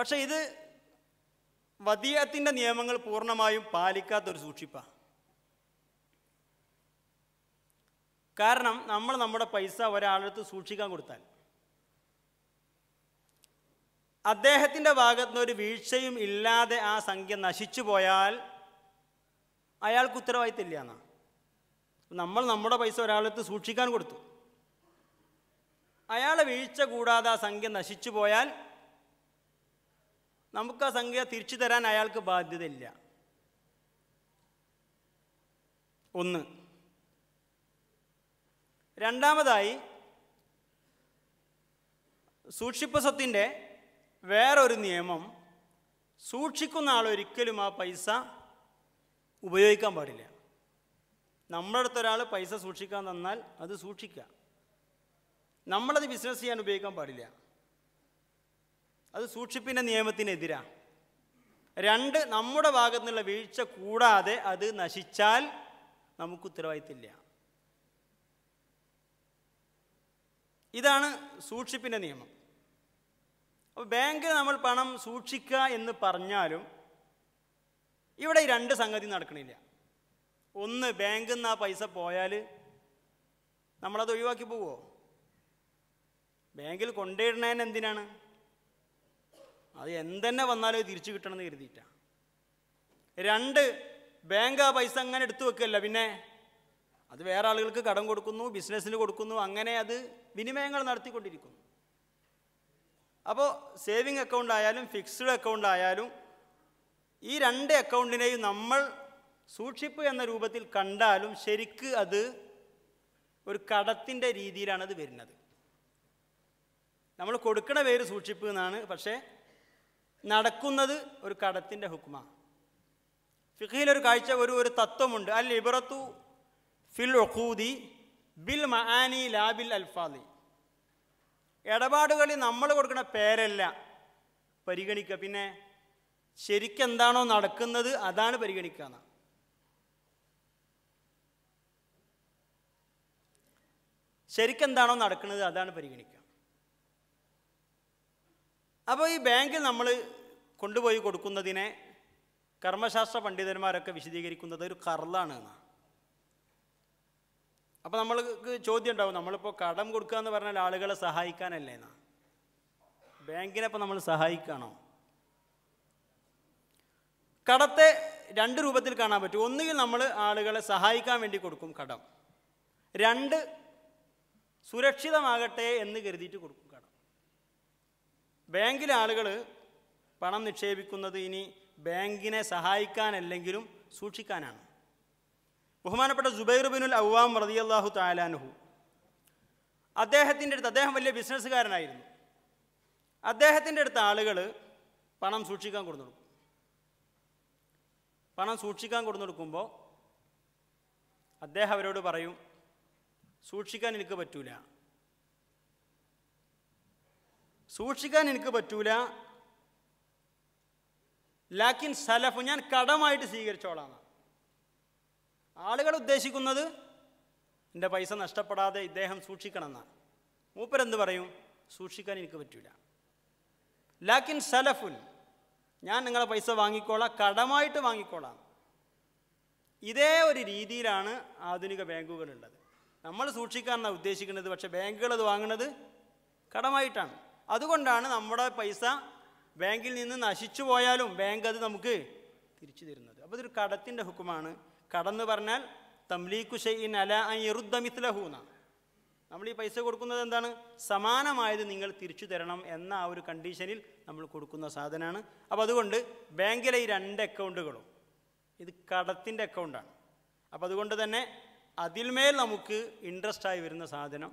പക്ഷെ ഇത് വതിയത്തിൻ്റെ നിയമങ്ങൾ പൂർണ്ണമായും പാലിക്കാത്തൊരു സൂക്ഷിപ്പാണ് കാരണം നമ്മൾ നമ്മുടെ പൈസ ഒരാളടുത്ത് സൂക്ഷിക്കാൻ കൊടുത്താൽ അദ്ദേഹത്തിൻ്റെ ഭാഗത്തു നിന്ന് ഒരു വീഴ്ചയും ഇല്ലാതെ ആ സംഖ്യ നശിച്ചു പോയാൽ അയാൾക്ക് ഉത്തരവാദിത്തമില്ല എന്നാണ് നമ്മൾ നമ്മുടെ പൈസ ഒരാളടുത്ത് സൂക്ഷിക്കാൻ കൊടുത്തു അയാളെ വീഴ്ച കൂടാതെ ആ സംഖ്യ നശിച്ചു പോയാൽ നമുക്ക് ആ സംഖ്യ തിരിച്ചു തരാൻ അയാൾക്ക് ബാധ്യതയില്ല ഒന്ന് രണ്ടാമതായി സൂക്ഷിപ്പ് സ്വത്തിൻ്റെ വേറൊരു നിയമം സൂക്ഷിക്കുന്ന ആൾ ഒരിക്കലും ആ പൈസ ഉപയോഗിക്കാൻ പാടില്ല നമ്മുടെ അടുത്ത ഒരാൾ പൈസ സൂക്ഷിക്കാൻ തന്നാൽ അത് സൂക്ഷിക്കുക നമ്മളത് ബിസിനസ് ചെയ്യാൻ ഉപയോഗിക്കാൻ പാടില്ല അത് സൂക്ഷിപ്പിൻ്റെ നിയമത്തിനെതിരാ രണ്ട് നമ്മുടെ ഭാഗത്തുനിന്നുള്ള വീഴ്ച കൂടാതെ അത് നശിച്ചാൽ നമുക്ക് ഉത്തരവാദിത്തമില്ല ഇതാണ് സൂക്ഷിപ്പിൻ്റെ നിയമം അപ്പോൾ ബാങ്കിൽ നമ്മൾ പണം സൂക്ഷിക്കുക എന്ന് പറഞ്ഞാലും ഇവിടെ രണ്ട് സംഗതി നടക്കണില്ല ഒന്ന് ബാങ്കിൽ നിന്ന് ആ പൈസ പോയാൽ നമ്മളത് ഒഴിവാക്കി പോവോ ബാങ്കിൽ കൊണ്ടുവരണതിന് എന്തിനാണ് അത് എന്തെന്നെ വന്നാലും തിരിച്ചു കിട്ടണമെന്ന് കരുതിയിട്ടാണ് രണ്ട് ബാങ്ക് ആ പൈസ അങ്ങനെ എടുത്തു വെക്കല്ല പിന്നെ അത് വേറെ ആളുകൾക്ക് കടം കൊടുക്കുന്നു ബിസിനസ്സിന് കൊടുക്കുന്നു അങ്ങനെ അത് വിനിമയങ്ങൾ നടത്തിക്കൊണ്ടിരിക്കുന്നു അപ്പോൾ സേവിങ് അക്കൗണ്ട് ആയാലും ഫിക്സ്ഡ് അക്കൗണ്ട് ആയാലും ഈ രണ്ട് അക്കൗണ്ടിനെയും നമ്മൾ സൂക്ഷിപ്പ് എന്ന രൂപത്തിൽ കണ്ടാലും ശരിക്ക് അത് ഒരു കടത്തിൻ്റെ രീതിയിലാണ് അത് വരുന്നത് നമ്മൾ കൊടുക്കുന്ന പേര് സൂക്ഷിപ്പ് എന്നാണ് പക്ഷേ നടക്കുന്നത് ഒരു കടത്തിൻ്റെ ഹുക്മ ഫിഖിലൊരു കാഴ്ച ഒരു ഒരു തത്വമുണ്ട് അൽ ഇബറത്തു ഫിൽ ഒക്കൂതി ബിൽ മഹാനി ലാബിൽ അൽഫാദി ഇടപാടുകളിൽ നമ്മൾ കൊടുക്കുന്ന പേരല്ല പരിഗണിക്കുക പിന്നെ ശരിക്കെന്താണോ നടക്കുന്നത് അതാണ് പരിഗണിക്കുക ശരിക്കെന്താണോ നടക്കുന്നത് അതാണ് പരിഗണിക്കുക അപ്പോൾ ഈ ബാങ്കിൽ നമ്മൾ കൊണ്ടുപോയി കൊടുക്കുന്നതിനെ കർമ്മശാസ്ത്ര പണ്ഡിതന്മാരൊക്കെ വിശദീകരിക്കുന്നത് ഒരു കറലാണ് എന്നാണ് അപ്പോൾ നമ്മൾക്ക് ചോദ്യം ഉണ്ടാവും നമ്മളിപ്പോൾ കടം കൊടുക്കുക എന്ന് പറഞ്ഞാൽ ആളുകളെ സഹായിക്കാനല്ലേ എന്നാ ബാങ്കിനെ ഇപ്പോൾ നമ്മൾ സഹായിക്കണോ കടത്തെ രണ്ട് രൂപത്തിൽ കാണാൻ പറ്റും ഒന്നുകിൽ നമ്മൾ ആളുകളെ സഹായിക്കാൻ വേണ്ടി കൊടുക്കും കടം രണ്ട് സുരക്ഷിതമാകട്ടെ എന്ന് കരുതിയിട്ട് കൊടുക്കും കടം ബാങ്കിലെ ആളുകൾ പണം നിക്ഷേപിക്കുന്നത് ഇനി ബാങ്കിനെ സഹായിക്കാനല്ലെങ്കിലും സൂക്ഷിക്കാനാണ് ബഹുമാനപ്പെട്ട ജുബൈർ ബിനുൽ റതി അള്ളാഹു താലാനുഹു അദ്ദേഹത്തിൻ്റെ അടുത്ത് അദ്ദേഹം വലിയ ബിസിനസ്സുകാരനായിരുന്നു അദ്ദേഹത്തിൻ്റെ അടുത്ത് ആളുകൾ പണം സൂക്ഷിക്കാൻ കൊടുത്തു കൊടുക്കും പണം സൂക്ഷിക്കാൻ കൊടുത്തു കൊടുക്കുമ്പോൾ അദ്ദേഹം അവരോട് പറയും സൂക്ഷിക്കാൻ എനിക്ക് പറ്റൂല സൂക്ഷിക്കാൻ എനിക്ക് പറ്റൂല ലാക്കിൻ സലഫ് ഞാൻ കടമായിട്ട് സ്വീകരിച്ചോളാം ആളുകൾ ഉദ്ദേശിക്കുന്നത് എൻ്റെ പൈസ നഷ്ടപ്പെടാതെ ഇദ്ദേഹം സൂക്ഷിക്കണമെന്നാണ് മൂപ്പരെന്ത് പറയും സൂക്ഷിക്കാൻ എനിക്ക് പറ്റില്ല ലാക്കിൻ സലഫുൻ ഞാൻ നിങ്ങളെ പൈസ വാങ്ങിക്കോളാം കടമായിട്ട് വാങ്ങിക്കോളാം ഇതേ ഒരു രീതിയിലാണ് ആധുനിക ബാങ്കുകളുള്ളത് നമ്മൾ സൂക്ഷിക്കാനാണ് ഉദ്ദേശിക്കുന്നത് പക്ഷേ ബാങ്കുകൾ അത് വാങ്ങുന്നത് കടമായിട്ടാണ് അതുകൊണ്ടാണ് നമ്മുടെ പൈസ ബാങ്കിൽ നിന്ന് നശിച്ചു പോയാലും ബാങ്ക് അത് നമുക്ക് തിരിച്ചു തരുന്നത് അപ്പോൾ ഇതൊരു കടത്തിൻ്റെ ഹുക്കുമാണ് കടന്ന് പറഞ്ഞാൽ തംലീക്കു ഷെയ്ൻ അല ഇറുദ്ദമിത്ലഹു നമ്മൾ ഈ പൈസ കൊടുക്കുന്നത് എന്താണ് സമാനമായത് നിങ്ങൾ തിരിച്ചു തരണം എന്ന ആ ഒരു കണ്ടീഷനിൽ നമ്മൾ കൊടുക്കുന്ന സാധനമാണ് അപ്പോൾ അതുകൊണ്ട് ബാങ്കിലെ ഈ രണ്ട് അക്കൗണ്ടുകളും ഇത് കടത്തിൻ്റെ അക്കൗണ്ടാണ് അപ്പോൾ അതുകൊണ്ട് തന്നെ അതിൽമേൽ നമുക്ക് ഇൻട്രസ്റ്റ് ആയി വരുന്ന സാധനം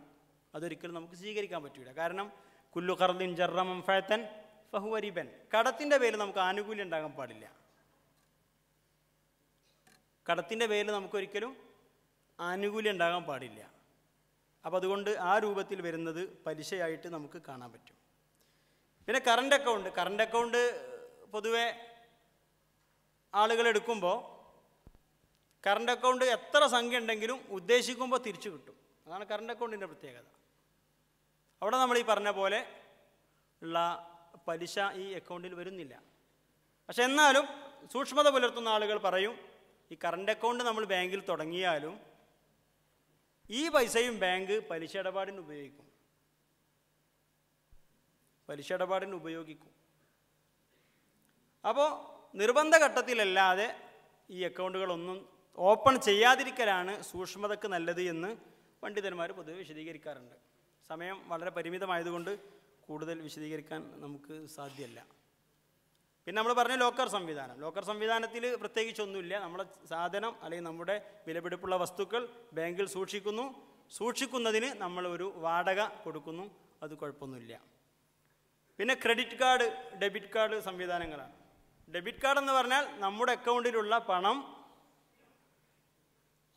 അതൊരിക്കലും നമുക്ക് സ്വീകരിക്കാൻ പറ്റില്ല കാരണം കുല്ലു ഖർദിൻ ജർറമം ഫഹുവരിബൻ കടത്തിൻ്റെ പേരിൽ നമുക്ക് ആനുകൂല്യം ഉണ്ടാകാൻ പാടില്ല കടത്തിൻ്റെ പേരിൽ നമുക്കൊരിക്കലും ആനുകൂല്യം ഉണ്ടാകാൻ പാടില്ല അപ്പോൾ അതുകൊണ്ട് ആ രൂപത്തിൽ വരുന്നത് പലിശയായിട്ട് നമുക്ക് കാണാൻ പറ്റും പിന്നെ കറണ്ട് അക്കൗണ്ട് കറണ്ട് അക്കൗണ്ട് പൊതുവെ ആളുകൾ എടുക്കുമ്പോൾ കറണ്ട് അക്കൗണ്ട് എത്ര സംഖ്യ ഉണ്ടെങ്കിലും ഉദ്ദേശിക്കുമ്പോൾ തിരിച്ചു കിട്ടും അതാണ് കറണ്ട് അക്കൗണ്ടിൻ്റെ പ്രത്യേകത അവിടെ നമ്മൾ ഈ പറഞ്ഞ പോലെ ഉള്ള പലിശ ഈ അക്കൗണ്ടിൽ വരുന്നില്ല പക്ഷെ എന്നാലും സൂക്ഷ്മത പുലർത്തുന്ന ആളുകൾ പറയും ഈ കറണ്ട് അക്കൗണ്ട് നമ്മൾ ബാങ്കിൽ തുടങ്ങിയാലും ഈ പൈസയും ബാങ്ക് പലിശ ഇടപാടിന് ഉപയോഗിക്കും പലിശ ഇടപാടിന് ഉപയോഗിക്കും അപ്പോൾ നിർബന്ധ ഘട്ടത്തിലല്ലാതെ ഈ അക്കൗണ്ടുകളൊന്നും ഓപ്പൺ ചെയ്യാതിരിക്കലാണ് സൂക്ഷ്മതക്ക് നല്ലത് എന്ന് പണ്ഡിതന്മാർ പൊതുവെ വിശദീകരിക്കാറുണ്ട് സമയം വളരെ പരിമിതമായതുകൊണ്ട് കൂടുതൽ വിശദീകരിക്കാൻ നമുക്ക് സാധ്യമല്ല പിന്നെ നമ്മൾ പറഞ്ഞ ലോക്കർ സംവിധാനം ലോക്കർ സംവിധാനത്തിൽ പ്രത്യേകിച്ചൊന്നുമില്ല നമ്മുടെ സാധനം അല്ലെങ്കിൽ നമ്മുടെ വിലപിടിപ്പുള്ള വസ്തുക്കൾ ബാങ്കിൽ സൂക്ഷിക്കുന്നു സൂക്ഷിക്കുന്നതിന് നമ്മൾ ഒരു വാടക കൊടുക്കുന്നു അത് കുഴപ്പമൊന്നുമില്ല പിന്നെ ക്രെഡിറ്റ് കാർഡ് ഡെബിറ്റ് കാർഡ് സംവിധാനങ്ങളാണ് ഡെബിറ്റ് കാർഡ് എന്ന് പറഞ്ഞാൽ നമ്മുടെ അക്കൗണ്ടിലുള്ള പണം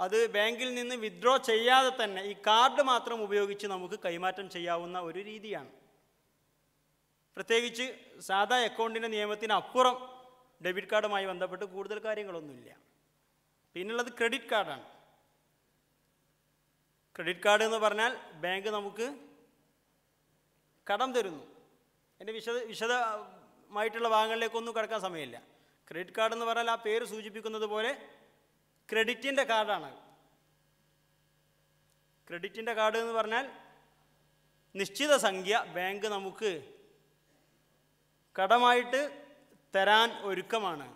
അത് ബാങ്കിൽ നിന്ന് വിഡ്രോ ചെയ്യാതെ തന്നെ ഈ കാർഡ് മാത്രം ഉപയോഗിച്ച് നമുക്ക് കൈമാറ്റം ചെയ്യാവുന്ന ഒരു രീതിയാണ് പ്രത്യേകിച്ച് സാധാ അക്കൗണ്ടിൻ്റെ നിയമത്തിനപ്പുറം ഡെബിറ്റ് കാർഡുമായി ബന്ധപ്പെട്ട് കൂടുതൽ കാര്യങ്ങളൊന്നുമില്ല പിന്നുള്ളത് ക്രെഡിറ്റ് കാർഡാണ് ക്രെഡിറ്റ് കാർഡ് എന്ന് പറഞ്ഞാൽ ബാങ്ക് നമുക്ക് കടം തരുന്നു അതിൻ്റെ വിശദ വിശദമായിട്ടുള്ള ഭാഗങ്ങളിലേക്കൊന്നും കിടക്കാൻ സമയമില്ല ക്രെഡിറ്റ് കാർഡ് എന്ന് പറഞ്ഞാൽ ആ പേര് സൂചിപ്പിക്കുന്നത് പോലെ ക്രെഡിറ്റിൻ്റെ കാർഡാണ് ക്രെഡിറ്റിൻ്റെ കാർഡ് എന്ന് പറഞ്ഞാൽ നിശ്ചിത സംഖ്യ ബാങ്ക് നമുക്ക് കടമായിട്ട് തരാൻ ഒരുക്കമാണ്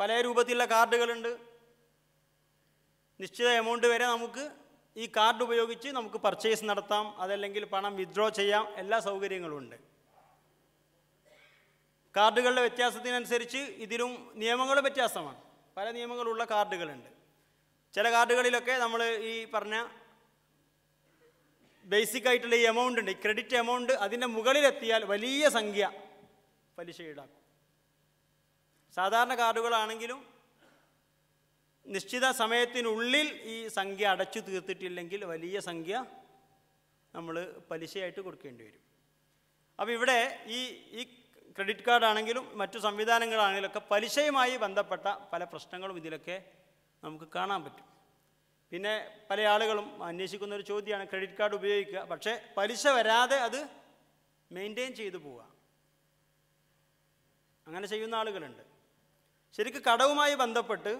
പല രൂപത്തിലുള്ള കാർഡുകളുണ്ട് നിശ്ചിത എമൗണ്ട് വരെ നമുക്ക് ഈ കാർഡ് ഉപയോഗിച്ച് നമുക്ക് പർച്ചേസ് നടത്താം അതല്ലെങ്കിൽ പണം വിത്ഡ്രോ ചെയ്യാം എല്ലാ സൗകര്യങ്ങളും ഉണ്ട് കാർഡുകളുടെ വ്യത്യാസത്തിനനുസരിച്ച് ഇതിലും നിയമങ്ങൾ വ്യത്യാസമാണ് പല നിയമങ്ങളുള്ള കാർഡുകളുണ്ട് ചില കാർഡുകളിലൊക്കെ നമ്മൾ ഈ പറഞ്ഞ ബേസിക് ആയിട്ടുള്ള ഈ എമൗണ്ട് ഉണ്ട് ഈ ക്രെഡിറ്റ് എമൗണ്ട് അതിൻ്റെ മുകളിലെത്തിയാൽ വലിയ സംഖ്യ പലിശ ഈടാക്കും സാധാരണ കാർഡുകളാണെങ്കിലും നിശ്ചിത സമയത്തിനുള്ളിൽ ഈ സംഖ്യ അടച്ചു തീർത്തിട്ടില്ലെങ്കിൽ വലിയ സംഖ്യ നമ്മൾ പലിശയായിട്ട് കൊടുക്കേണ്ടി വരും അപ്പോൾ ഇവിടെ ഈ ഈ ക്രെഡിറ്റ് കാർഡാണെങ്കിലും മറ്റു സംവിധാനങ്ങളാണെങ്കിലും ഒക്കെ പലിശയുമായി ബന്ധപ്പെട്ട പല പ്രശ്നങ്ങളും ഇതിലൊക്കെ നമുക്ക് കാണാൻ പറ്റും പിന്നെ പല ആളുകളും അന്വേഷിക്കുന്ന ഒരു ചോദ്യമാണ് ക്രെഡിറ്റ് കാർഡ് ഉപയോഗിക്കുക പക്ഷേ പലിശ വരാതെ അത് മെയിൻറ്റെയിൻ ചെയ്തു പോവുക അങ്ങനെ ചെയ്യുന്ന ആളുകളുണ്ട് ശരിക്കും കടവുമായി ബന്ധപ്പെട്ട്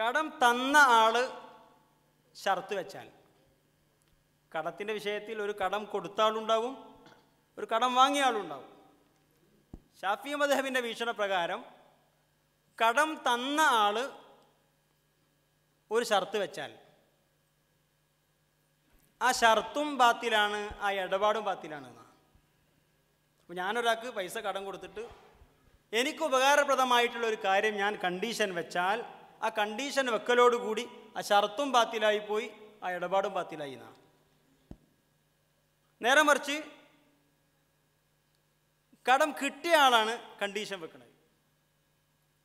കടം തന്ന ആൾ ഷർത്ത് വെച്ചാൽ കടത്തിൻ്റെ വിഷയത്തിൽ ഒരു കടം കൊടുത്ത ആളുണ്ടാവും ഒരു കടം വാങ്ങിയ ആളുണ്ടാവും ഷാഫി മദഹബിൻ്റെ വീക്ഷണ പ്രകാരം കടം തന്ന ആൾ ഒരു ഷർത്ത് വെച്ചാൽ ആ ഷർത്തും ബാത്തിലാണ് ആ ഇടപാടും ബാത്തിലാണ് അപ്പോൾ ഞാനൊരാൾക്ക് പൈസ കടം കൊടുത്തിട്ട് എനിക്ക് ഉപകാരപ്രദമായിട്ടുള്ള ഒരു കാര്യം ഞാൻ കണ്ടീഷൻ വെച്ചാൽ ആ കണ്ടീഷൻ വെക്കലോടുകൂടി ആ ഷർത്തും ബാത്തിലായിപ്പോയി പോയി ആ ഇടപാടും ബാത്തിലായി എന്നാണ് നേരെ മറിച്ച് കടം കിട്ടിയ ആളാണ് കണ്ടീഷൻ വെക്കുന്നത്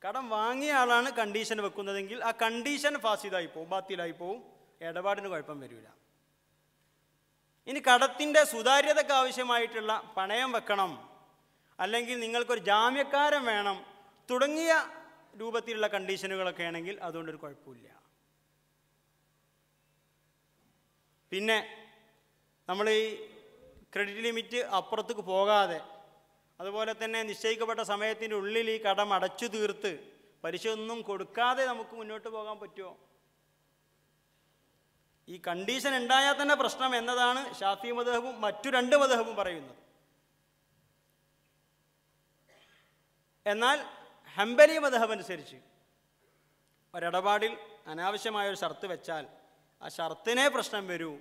കടം വാങ്ങിയ ആളാണ് കണ്ടീഷൻ വെക്കുന്നതെങ്കിൽ ആ കണ്ടീഷൻ ഫാസിദായി പോവും ബാത്തിലായി പോവും ഇടപാടിന് കുഴപ്പം വരില്ല ഇനി കടത്തിൻ്റെ സുതാര്യതയ്ക്ക് ആവശ്യമായിട്ടുള്ള പണയം വെക്കണം അല്ലെങ്കിൽ നിങ്ങൾക്കൊരു ജാമ്യക്കാരൻ വേണം തുടങ്ങിയ രൂപത്തിലുള്ള കണ്ടീഷനുകളൊക്കെ ആണെങ്കിൽ അതുകൊണ്ടൊരു കുഴപ്പമില്ല പിന്നെ നമ്മൾ ഈ ക്രെഡിറ്റ് ലിമിറ്റ് അപ്പുറത്തേക്ക് പോകാതെ അതുപോലെ തന്നെ നിശ്ചയിക്കപ്പെട്ട സമയത്തിൻ്റെ ഉള്ളിൽ ഈ കടം അടച്ചു തീർത്ത് പലിശ ഒന്നും കൊടുക്കാതെ നമുക്ക് മുന്നോട്ട് പോകാൻ പറ്റുമോ ഈ കണ്ടീഷൻ ഉണ്ടായാൽ തന്നെ പ്രശ്നം എന്നതാണ് ഷാഫി മതഹബും മറ്റു രണ്ട് മതഹബും പറയുന്നത് എന്നാൽ ഹംബലി മതഹബ് അനുസരിച്ച് ഒരിടപാടിൽ അനാവശ്യമായ ഒരു ഷർത്ത് വെച്ചാൽ ആ ഷർത്തിനെ പ്രശ്നം വരൂ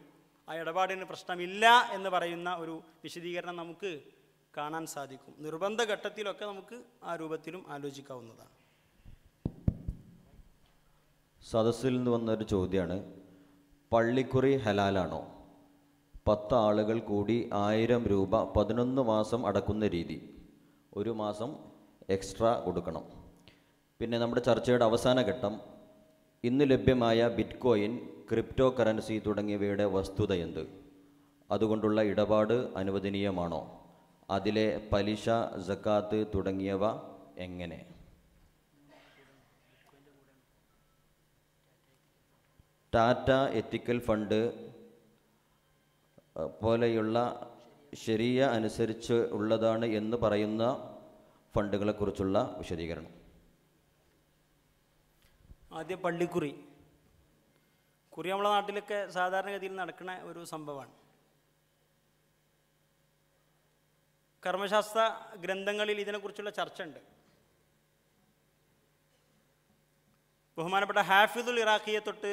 ആ ഇടപാടിന് പ്രശ്നമില്ല എന്ന് പറയുന്ന ഒരു വിശദീകരണം നമുക്ക് കാണാൻ സാധിക്കും നിർബന്ധ ഘട്ടത്തിലൊക്കെ നമുക്ക് ആ രൂപത്തിലും ആലോചിക്കാവുന്നതാണ് സദസ്സിൽ നിന്ന് വന്നൊരു ചോദ്യമാണ് പള്ളിക്കുറി ഹലാലാണോ പത്ത് ആളുകൾ കൂടി ആയിരം രൂപ പതിനൊന്ന് മാസം അടക്കുന്ന രീതി ഒരു മാസം എക്സ്ട്രാ കൊടുക്കണം പിന്നെ നമ്മുടെ ചർച്ചയുടെ അവസാന ഘട്ടം ഇന്ന് ലഭ്യമായ ബിറ്റ്കോയിൻ ക്രിപ്റ്റോ കറൻസി തുടങ്ങിയവയുടെ വസ്തുത എന്ത് അതുകൊണ്ടുള്ള ഇടപാട് അനുവദനീയമാണോ അതിലെ പലിശ ജക്കാത്ത് തുടങ്ങിയവ എങ്ങനെ ടാറ്റ എത്തിക്കൽ ഫണ്ട് പോലെയുള്ള ശരിയ അനുസരിച്ച് ഉള്ളതാണ് എന്ന് പറയുന്ന ഫണ്ടുകളെക്കുറിച്ചുള്ള വിശദീകരണം ആദ്യ പള്ളിക്കുറി കുറി നമ്മളെ നാട്ടിലൊക്കെ സാധാരണഗതിയിൽ നടക്കുന്ന ഒരു സംഭവമാണ് കർമ്മശാസ്ത്ര ഗ്രന്ഥങ്ങളിൽ ഇതിനെക്കുറിച്ചുള്ള ചർച്ച ഉണ്ട് ബഹുമാനപ്പെട്ട ഹാഫിദുൽ ഇറാഖിയെ തൊട്ട്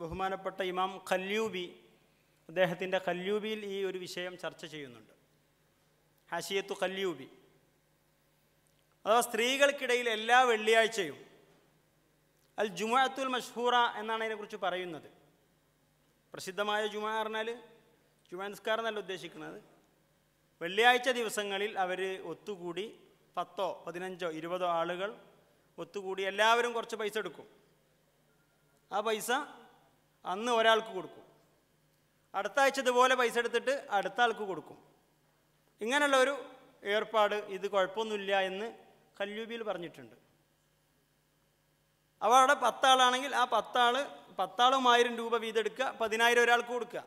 ബഹുമാനപ്പെട്ട ഇമാം ഖല്യൂബി അദ്ദേഹത്തിൻ്റെ കല്യൂബിയിൽ ഈ ഒരു വിഷയം ചർച്ച ചെയ്യുന്നുണ്ട് ഹാഷിയത്തു കല്യൂബി അഥവാ സ്ത്രീകൾക്കിടയിൽ എല്ലാ വെള്ളിയാഴ്ചയും അൽ ജുമാഅത്തുൽ മഷ്ഹൂറ എന്നാണ് അതിനെക്കുറിച്ച് പറയുന്നത് പ്രസിദ്ധമായ ജുമാ പറഞ്ഞാൽ ജുമാ നിസ്കാരം എന്നല്ല ഉദ്ദേശിക്കുന്നത് വെള്ളിയാഴ്ച ദിവസങ്ങളിൽ അവർ ഒത്തുകൂടി പത്തോ പതിനഞ്ചോ ഇരുപതോ ആളുകൾ ഒത്തുകൂടി എല്ലാവരും കുറച്ച് പൈസ എടുക്കും ആ പൈസ അന്ന് ഒരാൾക്ക് കൊടുക്കും അടുത്ത ആഴ്ച ഇതുപോലെ പൈസ എടുത്തിട്ട് അടുത്ത ആൾക്ക് കൊടുക്കും ഇങ്ങനെയുള്ള ഒരു ഏർപ്പാട് ഇത് കുഴപ്പമൊന്നുമില്ല എന്ന് കല്യൂബിയിൽ പറഞ്ഞിട്ടുണ്ട് അപ്പോൾ അവിടെ പത്താളാണെങ്കിൽ ആ പത്താൾ പത്താളും ആയിരം രൂപ വീതെടുക്കുക പതിനായിരം ഒരാൾക്ക് കൊടുക്കുക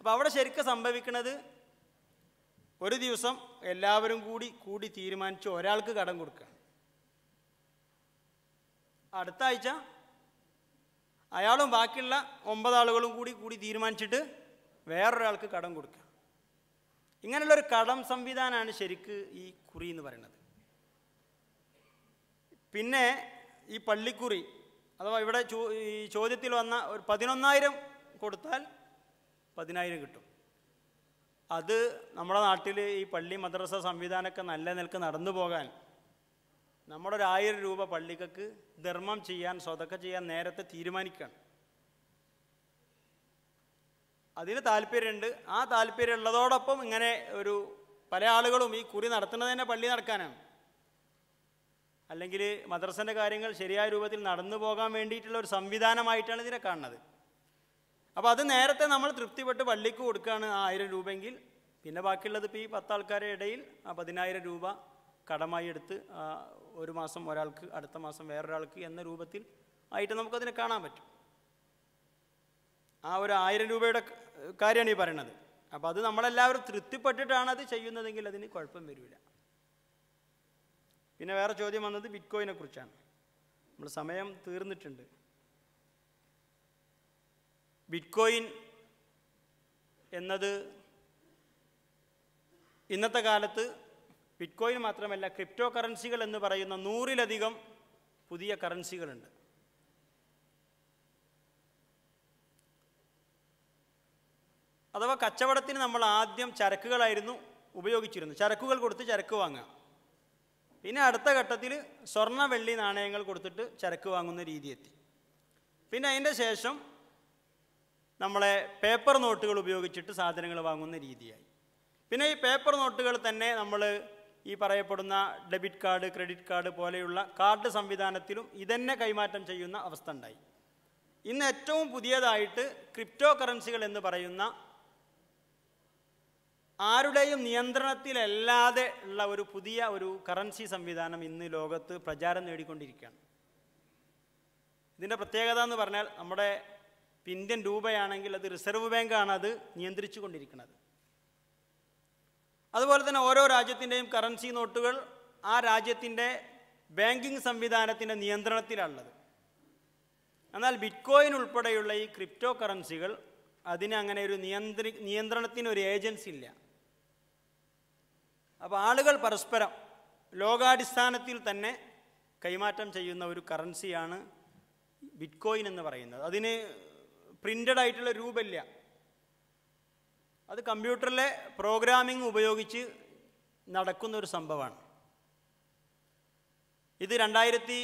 അപ്പോൾ അവിടെ ശരിക്കും സംഭവിക്കുന്നത് ഒരു ദിവസം എല്ലാവരും കൂടി കൂടി തീരുമാനിച്ച് ഒരാൾക്ക് കടം കൊടുക്കുക അടുത്ത ആഴ്ച അയാളും ബാക്കിയുള്ള ഒമ്പത് ആളുകളും കൂടി കൂടി തീരുമാനിച്ചിട്ട് വേറൊരാൾക്ക് കടം കൊടുക്കുക ഇങ്ങനെയുള്ളൊരു കടം സംവിധാനമാണ് ശരിക്ക് ഈ കുറി എന്ന് പറയുന്നത് പിന്നെ ഈ പള്ളിക്കുറി അഥവാ ഇവിടെ ഈ ചോദ്യത്തിൽ വന്ന ഒരു പതിനൊന്നായിരം കൊടുത്താൽ പതിനായിരം കിട്ടും അത് നമ്മുടെ നാട്ടിൽ ഈ പള്ളി മദ്രസ സംവിധാനമൊക്കെ നല്ല നിലക്ക് നടന്നു പോകാൻ നമ്മുടെ ഒരു ആയിരം രൂപ പള്ളിക്കക്ക് ധർമ്മം ചെയ്യാൻ സ്വതക്ക ചെയ്യാൻ നേരത്തെ തീരുമാനിക്കുകയാണ് അതിന് താല്പര്യമുണ്ട് ആ താല്പര്യം ഉള്ളതോടൊപ്പം ഇങ്ങനെ ഒരു പല ആളുകളും ഈ കുറി നടത്തുന്നത് തന്നെ പള്ളി നടക്കാനാണ് അല്ലെങ്കിൽ മദ്രസൻ്റെ കാര്യങ്ങൾ ശരിയായ രൂപത്തിൽ നടന്നു പോകാൻ വേണ്ടിയിട്ടുള്ള ഒരു സംവിധാനമായിട്ടാണ് ഇതിനെ കാണുന്നത് അപ്പോൾ അത് നേരത്തെ നമ്മൾ തൃപ്തിപ്പെട്ട് പള്ളിക്ക് കൊടുക്കുകയാണ് ആ ആയിരം രൂപയെങ്കിൽ പിന്നെ ബാക്കിയുള്ളത് ഇപ്പോൾ ഈ പത്താൾക്കാരുടെ ഇടയിൽ ആ പതിനായിരം രൂപ കടമായി എടുത്ത് ഒരു മാസം ഒരാൾക്ക് അടുത്ത മാസം വേറൊരാൾക്ക് എന്ന രൂപത്തിൽ ആയിട്ട് നമുക്കതിനെ കാണാൻ പറ്റും ആ ഒരു ആയിരം രൂപയുടെ കാര്യമാണ് ഈ പറയണത് അപ്പോൾ അത് നമ്മളെല്ലാവരും തൃപ്തിപ്പെട്ടിട്ടാണ് അത് ചെയ്യുന്നതെങ്കിൽ അതിന് കുഴപ്പം വരില്ല പിന്നെ വേറെ ചോദ്യം വന്നത് കോയിനെ കുറിച്ചാണ് നമ്മൾ സമയം തീർന്നിട്ടുണ്ട് ബിറ്റ്കോയിൻ എന്നത് ഇന്നത്തെ കാലത്ത് ബിറ്റ്കോയിൻ മാത്രമല്ല ക്രിപ്റ്റോ കറൻസികൾ എന്ന് പറയുന്ന നൂറിലധികം പുതിയ കറൻസികളുണ്ട് അഥവാ കച്ചവടത്തിന് നമ്മൾ ആദ്യം ചരക്കുകളായിരുന്നു ഉപയോഗിച്ചിരുന്നു ചരക്കുകൾ കൊടുത്ത് ചരക്ക് വാങ്ങുക പിന്നെ അടുത്ത ഘട്ടത്തിൽ സ്വർണ്ണ വെള്ളി നാണയങ്ങൾ കൊടുത്തിട്ട് ചരക്ക് വാങ്ങുന്ന രീതി എത്തി പിന്നെ അതിൻ്റെ ശേഷം നമ്മളെ പേപ്പർ നോട്ടുകൾ ഉപയോഗിച്ചിട്ട് സാധനങ്ങൾ വാങ്ങുന്ന രീതിയായി പിന്നെ ഈ പേപ്പർ നോട്ടുകൾ തന്നെ നമ്മൾ ഈ പറയപ്പെടുന്ന ഡെബിറ്റ് കാർഡ് ക്രെഡിറ്റ് കാർഡ് പോലെയുള്ള കാർഡ് സംവിധാനത്തിലും ഇതന്നെ കൈമാറ്റം ചെയ്യുന്ന അവസ്ഥ ഉണ്ടായി ഇന്ന് ഏറ്റവും പുതിയതായിട്ട് ക്രിപ്റ്റോ കറൻസികൾ എന്ന് പറയുന്ന ആരുടെയും നിയന്ത്രണത്തിലല്ലാതെ ഉള്ള ഒരു പുതിയ ഒരു കറൻസി സംവിധാനം ഇന്ന് ലോകത്ത് പ്രചാരം നേടിക്കൊണ്ടിരിക്കുകയാണ് ഇതിൻ്റെ പ്രത്യേകത എന്ന് പറഞ്ഞാൽ നമ്മുടെ ഇന്ത്യൻ രൂപയാണെങ്കിൽ അത് റിസർവ് ബാങ്കാണ് അത് നിയന്ത്രിച്ചു കൊണ്ടിരിക്കുന്നത് അതുപോലെ തന്നെ ഓരോ രാജ്യത്തിൻ്റെയും കറൻസി നോട്ടുകൾ ആ രാജ്യത്തിൻ്റെ ബാങ്കിങ് സംവിധാനത്തിൻ്റെ നിയന്ത്രണത്തിലാണുള്ളത് എന്നാൽ ബിറ്റ്കോയിൻ ഉൾപ്പെടെയുള്ള ഈ ക്രിപ്റ്റോ കറൻസികൾ അതിന് അങ്ങനെ ഒരു നിയന്ത്രി നിയന്ത്രണത്തിന് ഒരു ഏജൻസി ഇല്ല അപ്പോൾ ആളുകൾ പരസ്പരം ലോകാടിസ്ഥാനത്തിൽ തന്നെ കൈമാറ്റം ചെയ്യുന്ന ഒരു കറൻസിയാണ് ബിറ്റ്കോയിൻ എന്ന് പറയുന്നത് അതിന് പ്രിൻ്റഡ് ആയിട്ടുള്ള രൂപമില്ല അത് കമ്പ്യൂട്ടറിലെ പ്രോഗ്രാമിംഗ് ഉപയോഗിച്ച് നടക്കുന്ന ഒരു സംഭവമാണ് ഇത് രണ്ടായിരത്തി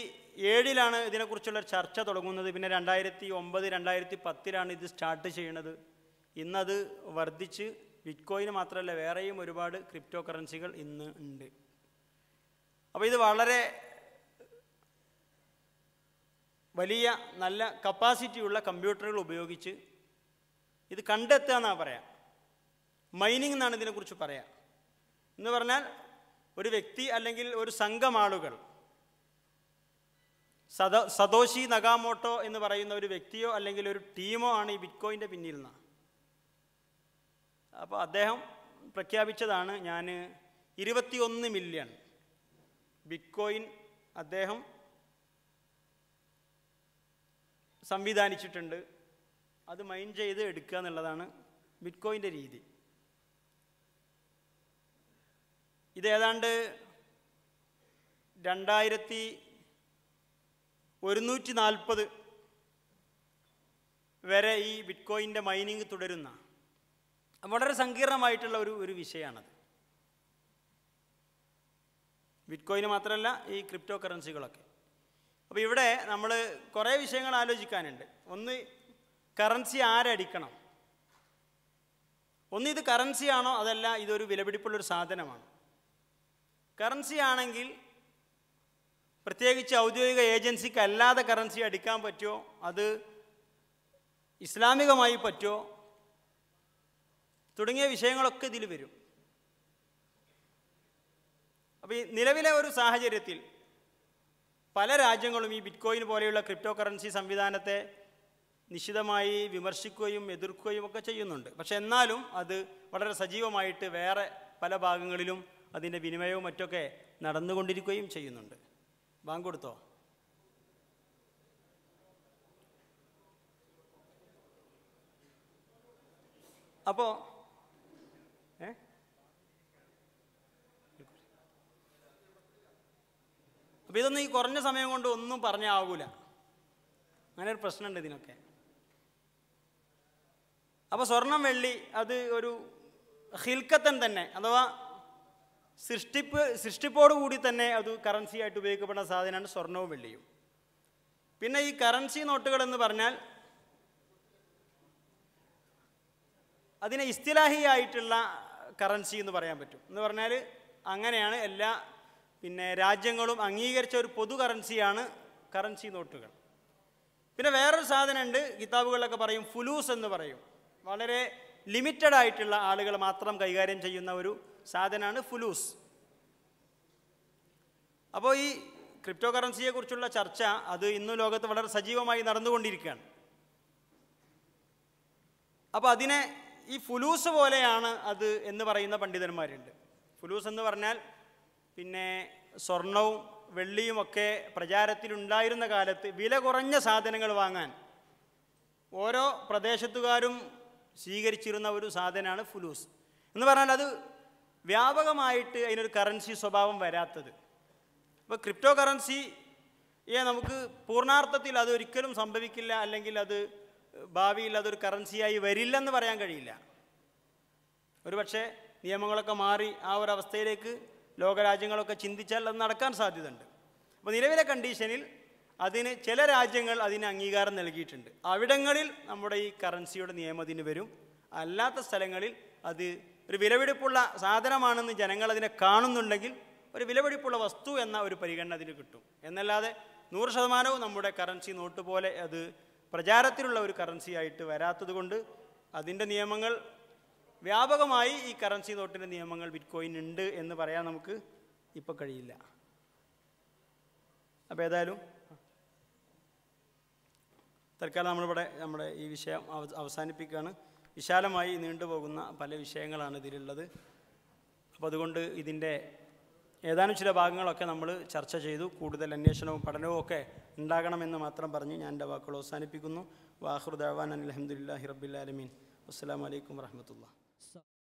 ഏഴിലാണ് ഇതിനെക്കുറിച്ചുള്ള ചർച്ച തുടങ്ങുന്നത് പിന്നെ രണ്ടായിരത്തി ഒമ്പത് രണ്ടായിരത്തി പത്തിലാണ് ഇത് സ്റ്റാർട്ട് ചെയ്യുന്നത് ഇന്നത് വർദ്ധിച്ച് ബിറ്റ്കോയിന് മാത്രമല്ല വേറെയും ഒരുപാട് ക്രിപ്റ്റോ കറൻസികൾ ഇന്ന് ഉണ്ട് അപ്പോൾ ഇത് വളരെ വലിയ നല്ല കപ്പാസിറ്റിയുള്ള കമ്പ്യൂട്ടറുകൾ ഉപയോഗിച്ച് ഇത് കണ്ടെത്തുക എന്നാണ് പറയാം മൈനിങ് എന്നാണ് ഇതിനെക്കുറിച്ച് പറയാം എന്ന് പറഞ്ഞാൽ ഒരു വ്യക്തി അല്ലെങ്കിൽ ഒരു സംഘം ആളുകൾ സദോ നഗാമോട്ടോ എന്ന് പറയുന്ന ഒരു വ്യക്തിയോ അല്ലെങ്കിൽ ഒരു ടീമോ ആണ് ഈ ബിറ്റ്കോയിൻ്റെ പിന്നിൽ നിന്ന് അപ്പോൾ അദ്ദേഹം പ്രഖ്യാപിച്ചതാണ് ഞാൻ ഇരുപത്തിയൊന്ന് മില്യൺ ബിറ്റ്കോയിൻ അദ്ദേഹം സംവിധാനിച്ചിട്ടുണ്ട് അത് മൈൻ ചെയ്ത് എടുക്കുക എന്നുള്ളതാണ് ബിറ്റ്കോയിൻ്റെ രീതി ഇത് ഏതാണ്ട് രണ്ടായിരത്തി ഒരുന്നൂറ്റി നാൽപ്പത് വരെ ഈ ബിറ്റ്കോയിൻ്റെ മൈനിങ് തുടരുന്ന വളരെ സങ്കീർണമായിട്ടുള്ള ഒരു ഒരു വിഷയമാണത് ബിറ്റ്കോയിന് മാത്രമല്ല ഈ ക്രിപ്റ്റോ കറൻസികളൊക്കെ അപ്പോൾ ഇവിടെ നമ്മൾ കുറേ വിഷയങ്ങൾ ആലോചിക്കാനുണ്ട് ഒന്ന് കറൻസി ആരടിക്കണം ഒന്ന് ഇത് കറൻസിയാണോ അതല്ല ഇതൊരു വിലപിടിപ്പുള്ളൊരു സാധനമാണ് കറൻസി ആണെങ്കിൽ പ്രത്യേകിച്ച് ഔദ്യോഗിക ഏജൻസിക്ക് അല്ലാതെ കറൻസി അടിക്കാൻ പറ്റുമോ അത് ഇസ്ലാമികമായി പറ്റുമോ തുടങ്ങിയ വിഷയങ്ങളൊക്കെ ഇതിൽ വരും അപ്പോൾ ഈ നിലവിലെ ഒരു സാഹചര്യത്തിൽ പല രാജ്യങ്ങളും ഈ ബിറ്റ്കോയിൻ പോലെയുള്ള ക്രിപ്റ്റോ കറൻസി സംവിധാനത്തെ നിശിതമായി വിമർശിക്കുകയും എതിർക്കുകയും ഒക്കെ ചെയ്യുന്നുണ്ട് പക്ഷെ എന്നാലും അത് വളരെ സജീവമായിട്ട് വേറെ പല ഭാഗങ്ങളിലും അതിൻ്റെ വിനിമയവും മറ്റൊക്കെ നടന്നുകൊണ്ടിരിക്കുകയും ചെയ്യുന്നുണ്ട് ബാങ്ക് കൊടുത്തോ അപ്പോൾ അപ്പോൾ ഇതൊന്നും ഈ കുറഞ്ഞ സമയം കൊണ്ട് ഒന്നും പറഞ്ഞാവൂല അങ്ങനെ ഒരു പ്രശ്നമുണ്ട് ഇതിനൊക്കെ അപ്പോൾ സ്വർണം വെള്ളി അത് ഒരു ഹിൽക്കത്തൻ തന്നെ അഥവാ സൃഷ്ടിപ്പ് സൃഷ്ടിപ്പോടുകൂടി തന്നെ അത് കറൻസി ആയിട്ട് ഉപയോഗിക്കപ്പെടുന്ന സാധനമാണ് സ്വർണവും വെള്ളിയും പിന്നെ ഈ കറൻസി നോട്ടുകൾ എന്ന് പറഞ്ഞാൽ അതിനെ ഇസ്തിലാഹിയായിട്ടുള്ള കറൻസി എന്ന് പറയാൻ പറ്റും എന്ന് പറഞ്ഞാൽ അങ്ങനെയാണ് എല്ലാ പിന്നെ രാജ്യങ്ങളും അംഗീകരിച്ച ഒരു പൊതു കറൻസിയാണ് കറൻസി നോട്ടുകൾ പിന്നെ വേറൊരു സാധനമുണ്ട് കിതാബുകളിലൊക്കെ പറയും ഫുലൂസ് എന്ന് പറയും വളരെ ലിമിറ്റഡ് ആയിട്ടുള്ള ആളുകൾ മാത്രം കൈകാര്യം ചെയ്യുന്ന ഒരു സാധനമാണ് ഫുലൂസ് അപ്പോൾ ഈ ക്രിപ്റ്റോ കറൻസിയെക്കുറിച്ചുള്ള ചർച്ച അത് ഇന്ന് ലോകത്ത് വളരെ സജീവമായി നടന്നുകൊണ്ടിരിക്കുകയാണ് അപ്പോൾ അതിനെ ഈ ഫുലൂസ് പോലെയാണ് അത് എന്ന് പറയുന്ന പണ്ഡിതന്മാരുണ്ട് ഫുലൂസ് എന്ന് പറഞ്ഞാൽ പിന്നെ സ്വർണവും വെള്ളിയുമൊക്കെ പ്രചാരത്തിലുണ്ടായിരുന്ന കാലത്ത് വില കുറഞ്ഞ സാധനങ്ങൾ വാങ്ങാൻ ഓരോ പ്രദേശത്തുകാരും സ്വീകരിച്ചിരുന്ന ഒരു സാധനമാണ് ഫുലൂസ് എന്ന് പറഞ്ഞാൽ അത് വ്യാപകമായിട്ട് അതിനൊരു കറൻസി സ്വഭാവം വരാത്തത് ഇപ്പോൾ ക്രിപ്റ്റോ കറൻസിയെ നമുക്ക് പൂർണ്ണാർത്ഥത്തിൽ അതൊരിക്കലും സംഭവിക്കില്ല അല്ലെങ്കിൽ അത് ഭാവിയിൽ അതൊരു കറൻസിയായി വരില്ലെന്ന് പറയാൻ കഴിയില്ല ഒരുപക്ഷെ നിയമങ്ങളൊക്കെ മാറി ആ ഒരു അവസ്ഥയിലേക്ക് ലോകരാജ്യങ്ങളൊക്കെ ചിന്തിച്ചാൽ അത് നടക്കാൻ സാധ്യതയുണ്ട് അപ്പോൾ നിലവിലെ കണ്ടീഷനിൽ അതിന് ചില രാജ്യങ്ങൾ അതിന് അംഗീകാരം നൽകിയിട്ടുണ്ട് അവിടങ്ങളിൽ നമ്മുടെ ഈ കറൻസിയുടെ നിയമത്തിന് വരും അല്ലാത്ത സ്ഥലങ്ങളിൽ അത് ഒരു വിലപിടിപ്പുള്ള സാധനമാണെന്ന് ജനങ്ങൾ അതിനെ കാണുന്നുണ്ടെങ്കിൽ ഒരു വിലപിടിപ്പുള്ള വസ്തു എന്ന ഒരു പരിഗണന അതിന് കിട്ടും എന്നല്ലാതെ നൂറ് ശതമാനവും നമ്മുടെ കറൻസി നോട്ട് പോലെ അത് പ്രചാരത്തിലുള്ള ഒരു കറൻസി ആയിട്ട് വരാത്തത് കൊണ്ട് അതിൻ്റെ നിയമങ്ങൾ വ്യാപകമായി ഈ കറൻസി നോട്ടിൻ്റെ നിയമങ്ങൾ ബിറ്റ്കോയിൻ ഉണ്ട് എന്ന് പറയാൻ നമുക്ക് ഇപ്പോൾ കഴിയില്ല അപ്പോൾ ഏതായാലും തൽക്കാലം നമ്മളിവിടെ നമ്മുടെ ഈ വിഷയം അവസാനിപ്പിക്കുകയാണ് വിശാലമായി നീണ്ടുപോകുന്ന പല വിഷയങ്ങളാണ് ഇതിലുള്ളത് അപ്പോൾ അതുകൊണ്ട് ഇതിൻ്റെ ഏതാനും ചില ഭാഗങ്ങളൊക്കെ നമ്മൾ ചർച്ച ചെയ്തു കൂടുതൽ അന്വേഷണവും പഠനവും ഒക്കെ ഉണ്ടാകണമെന്ന് മാത്രം പറഞ്ഞ് ഞാൻ എൻ്റെ വാക്കുകൾ അവസാനിപ്പിക്കുന്നു വാഹുർ ദേവാൻ അലഹമുല്ലാ ഹിറബില്ലാലമീൻ അസ്സാം വലൈക്കും വാഹമത്തുള്ള So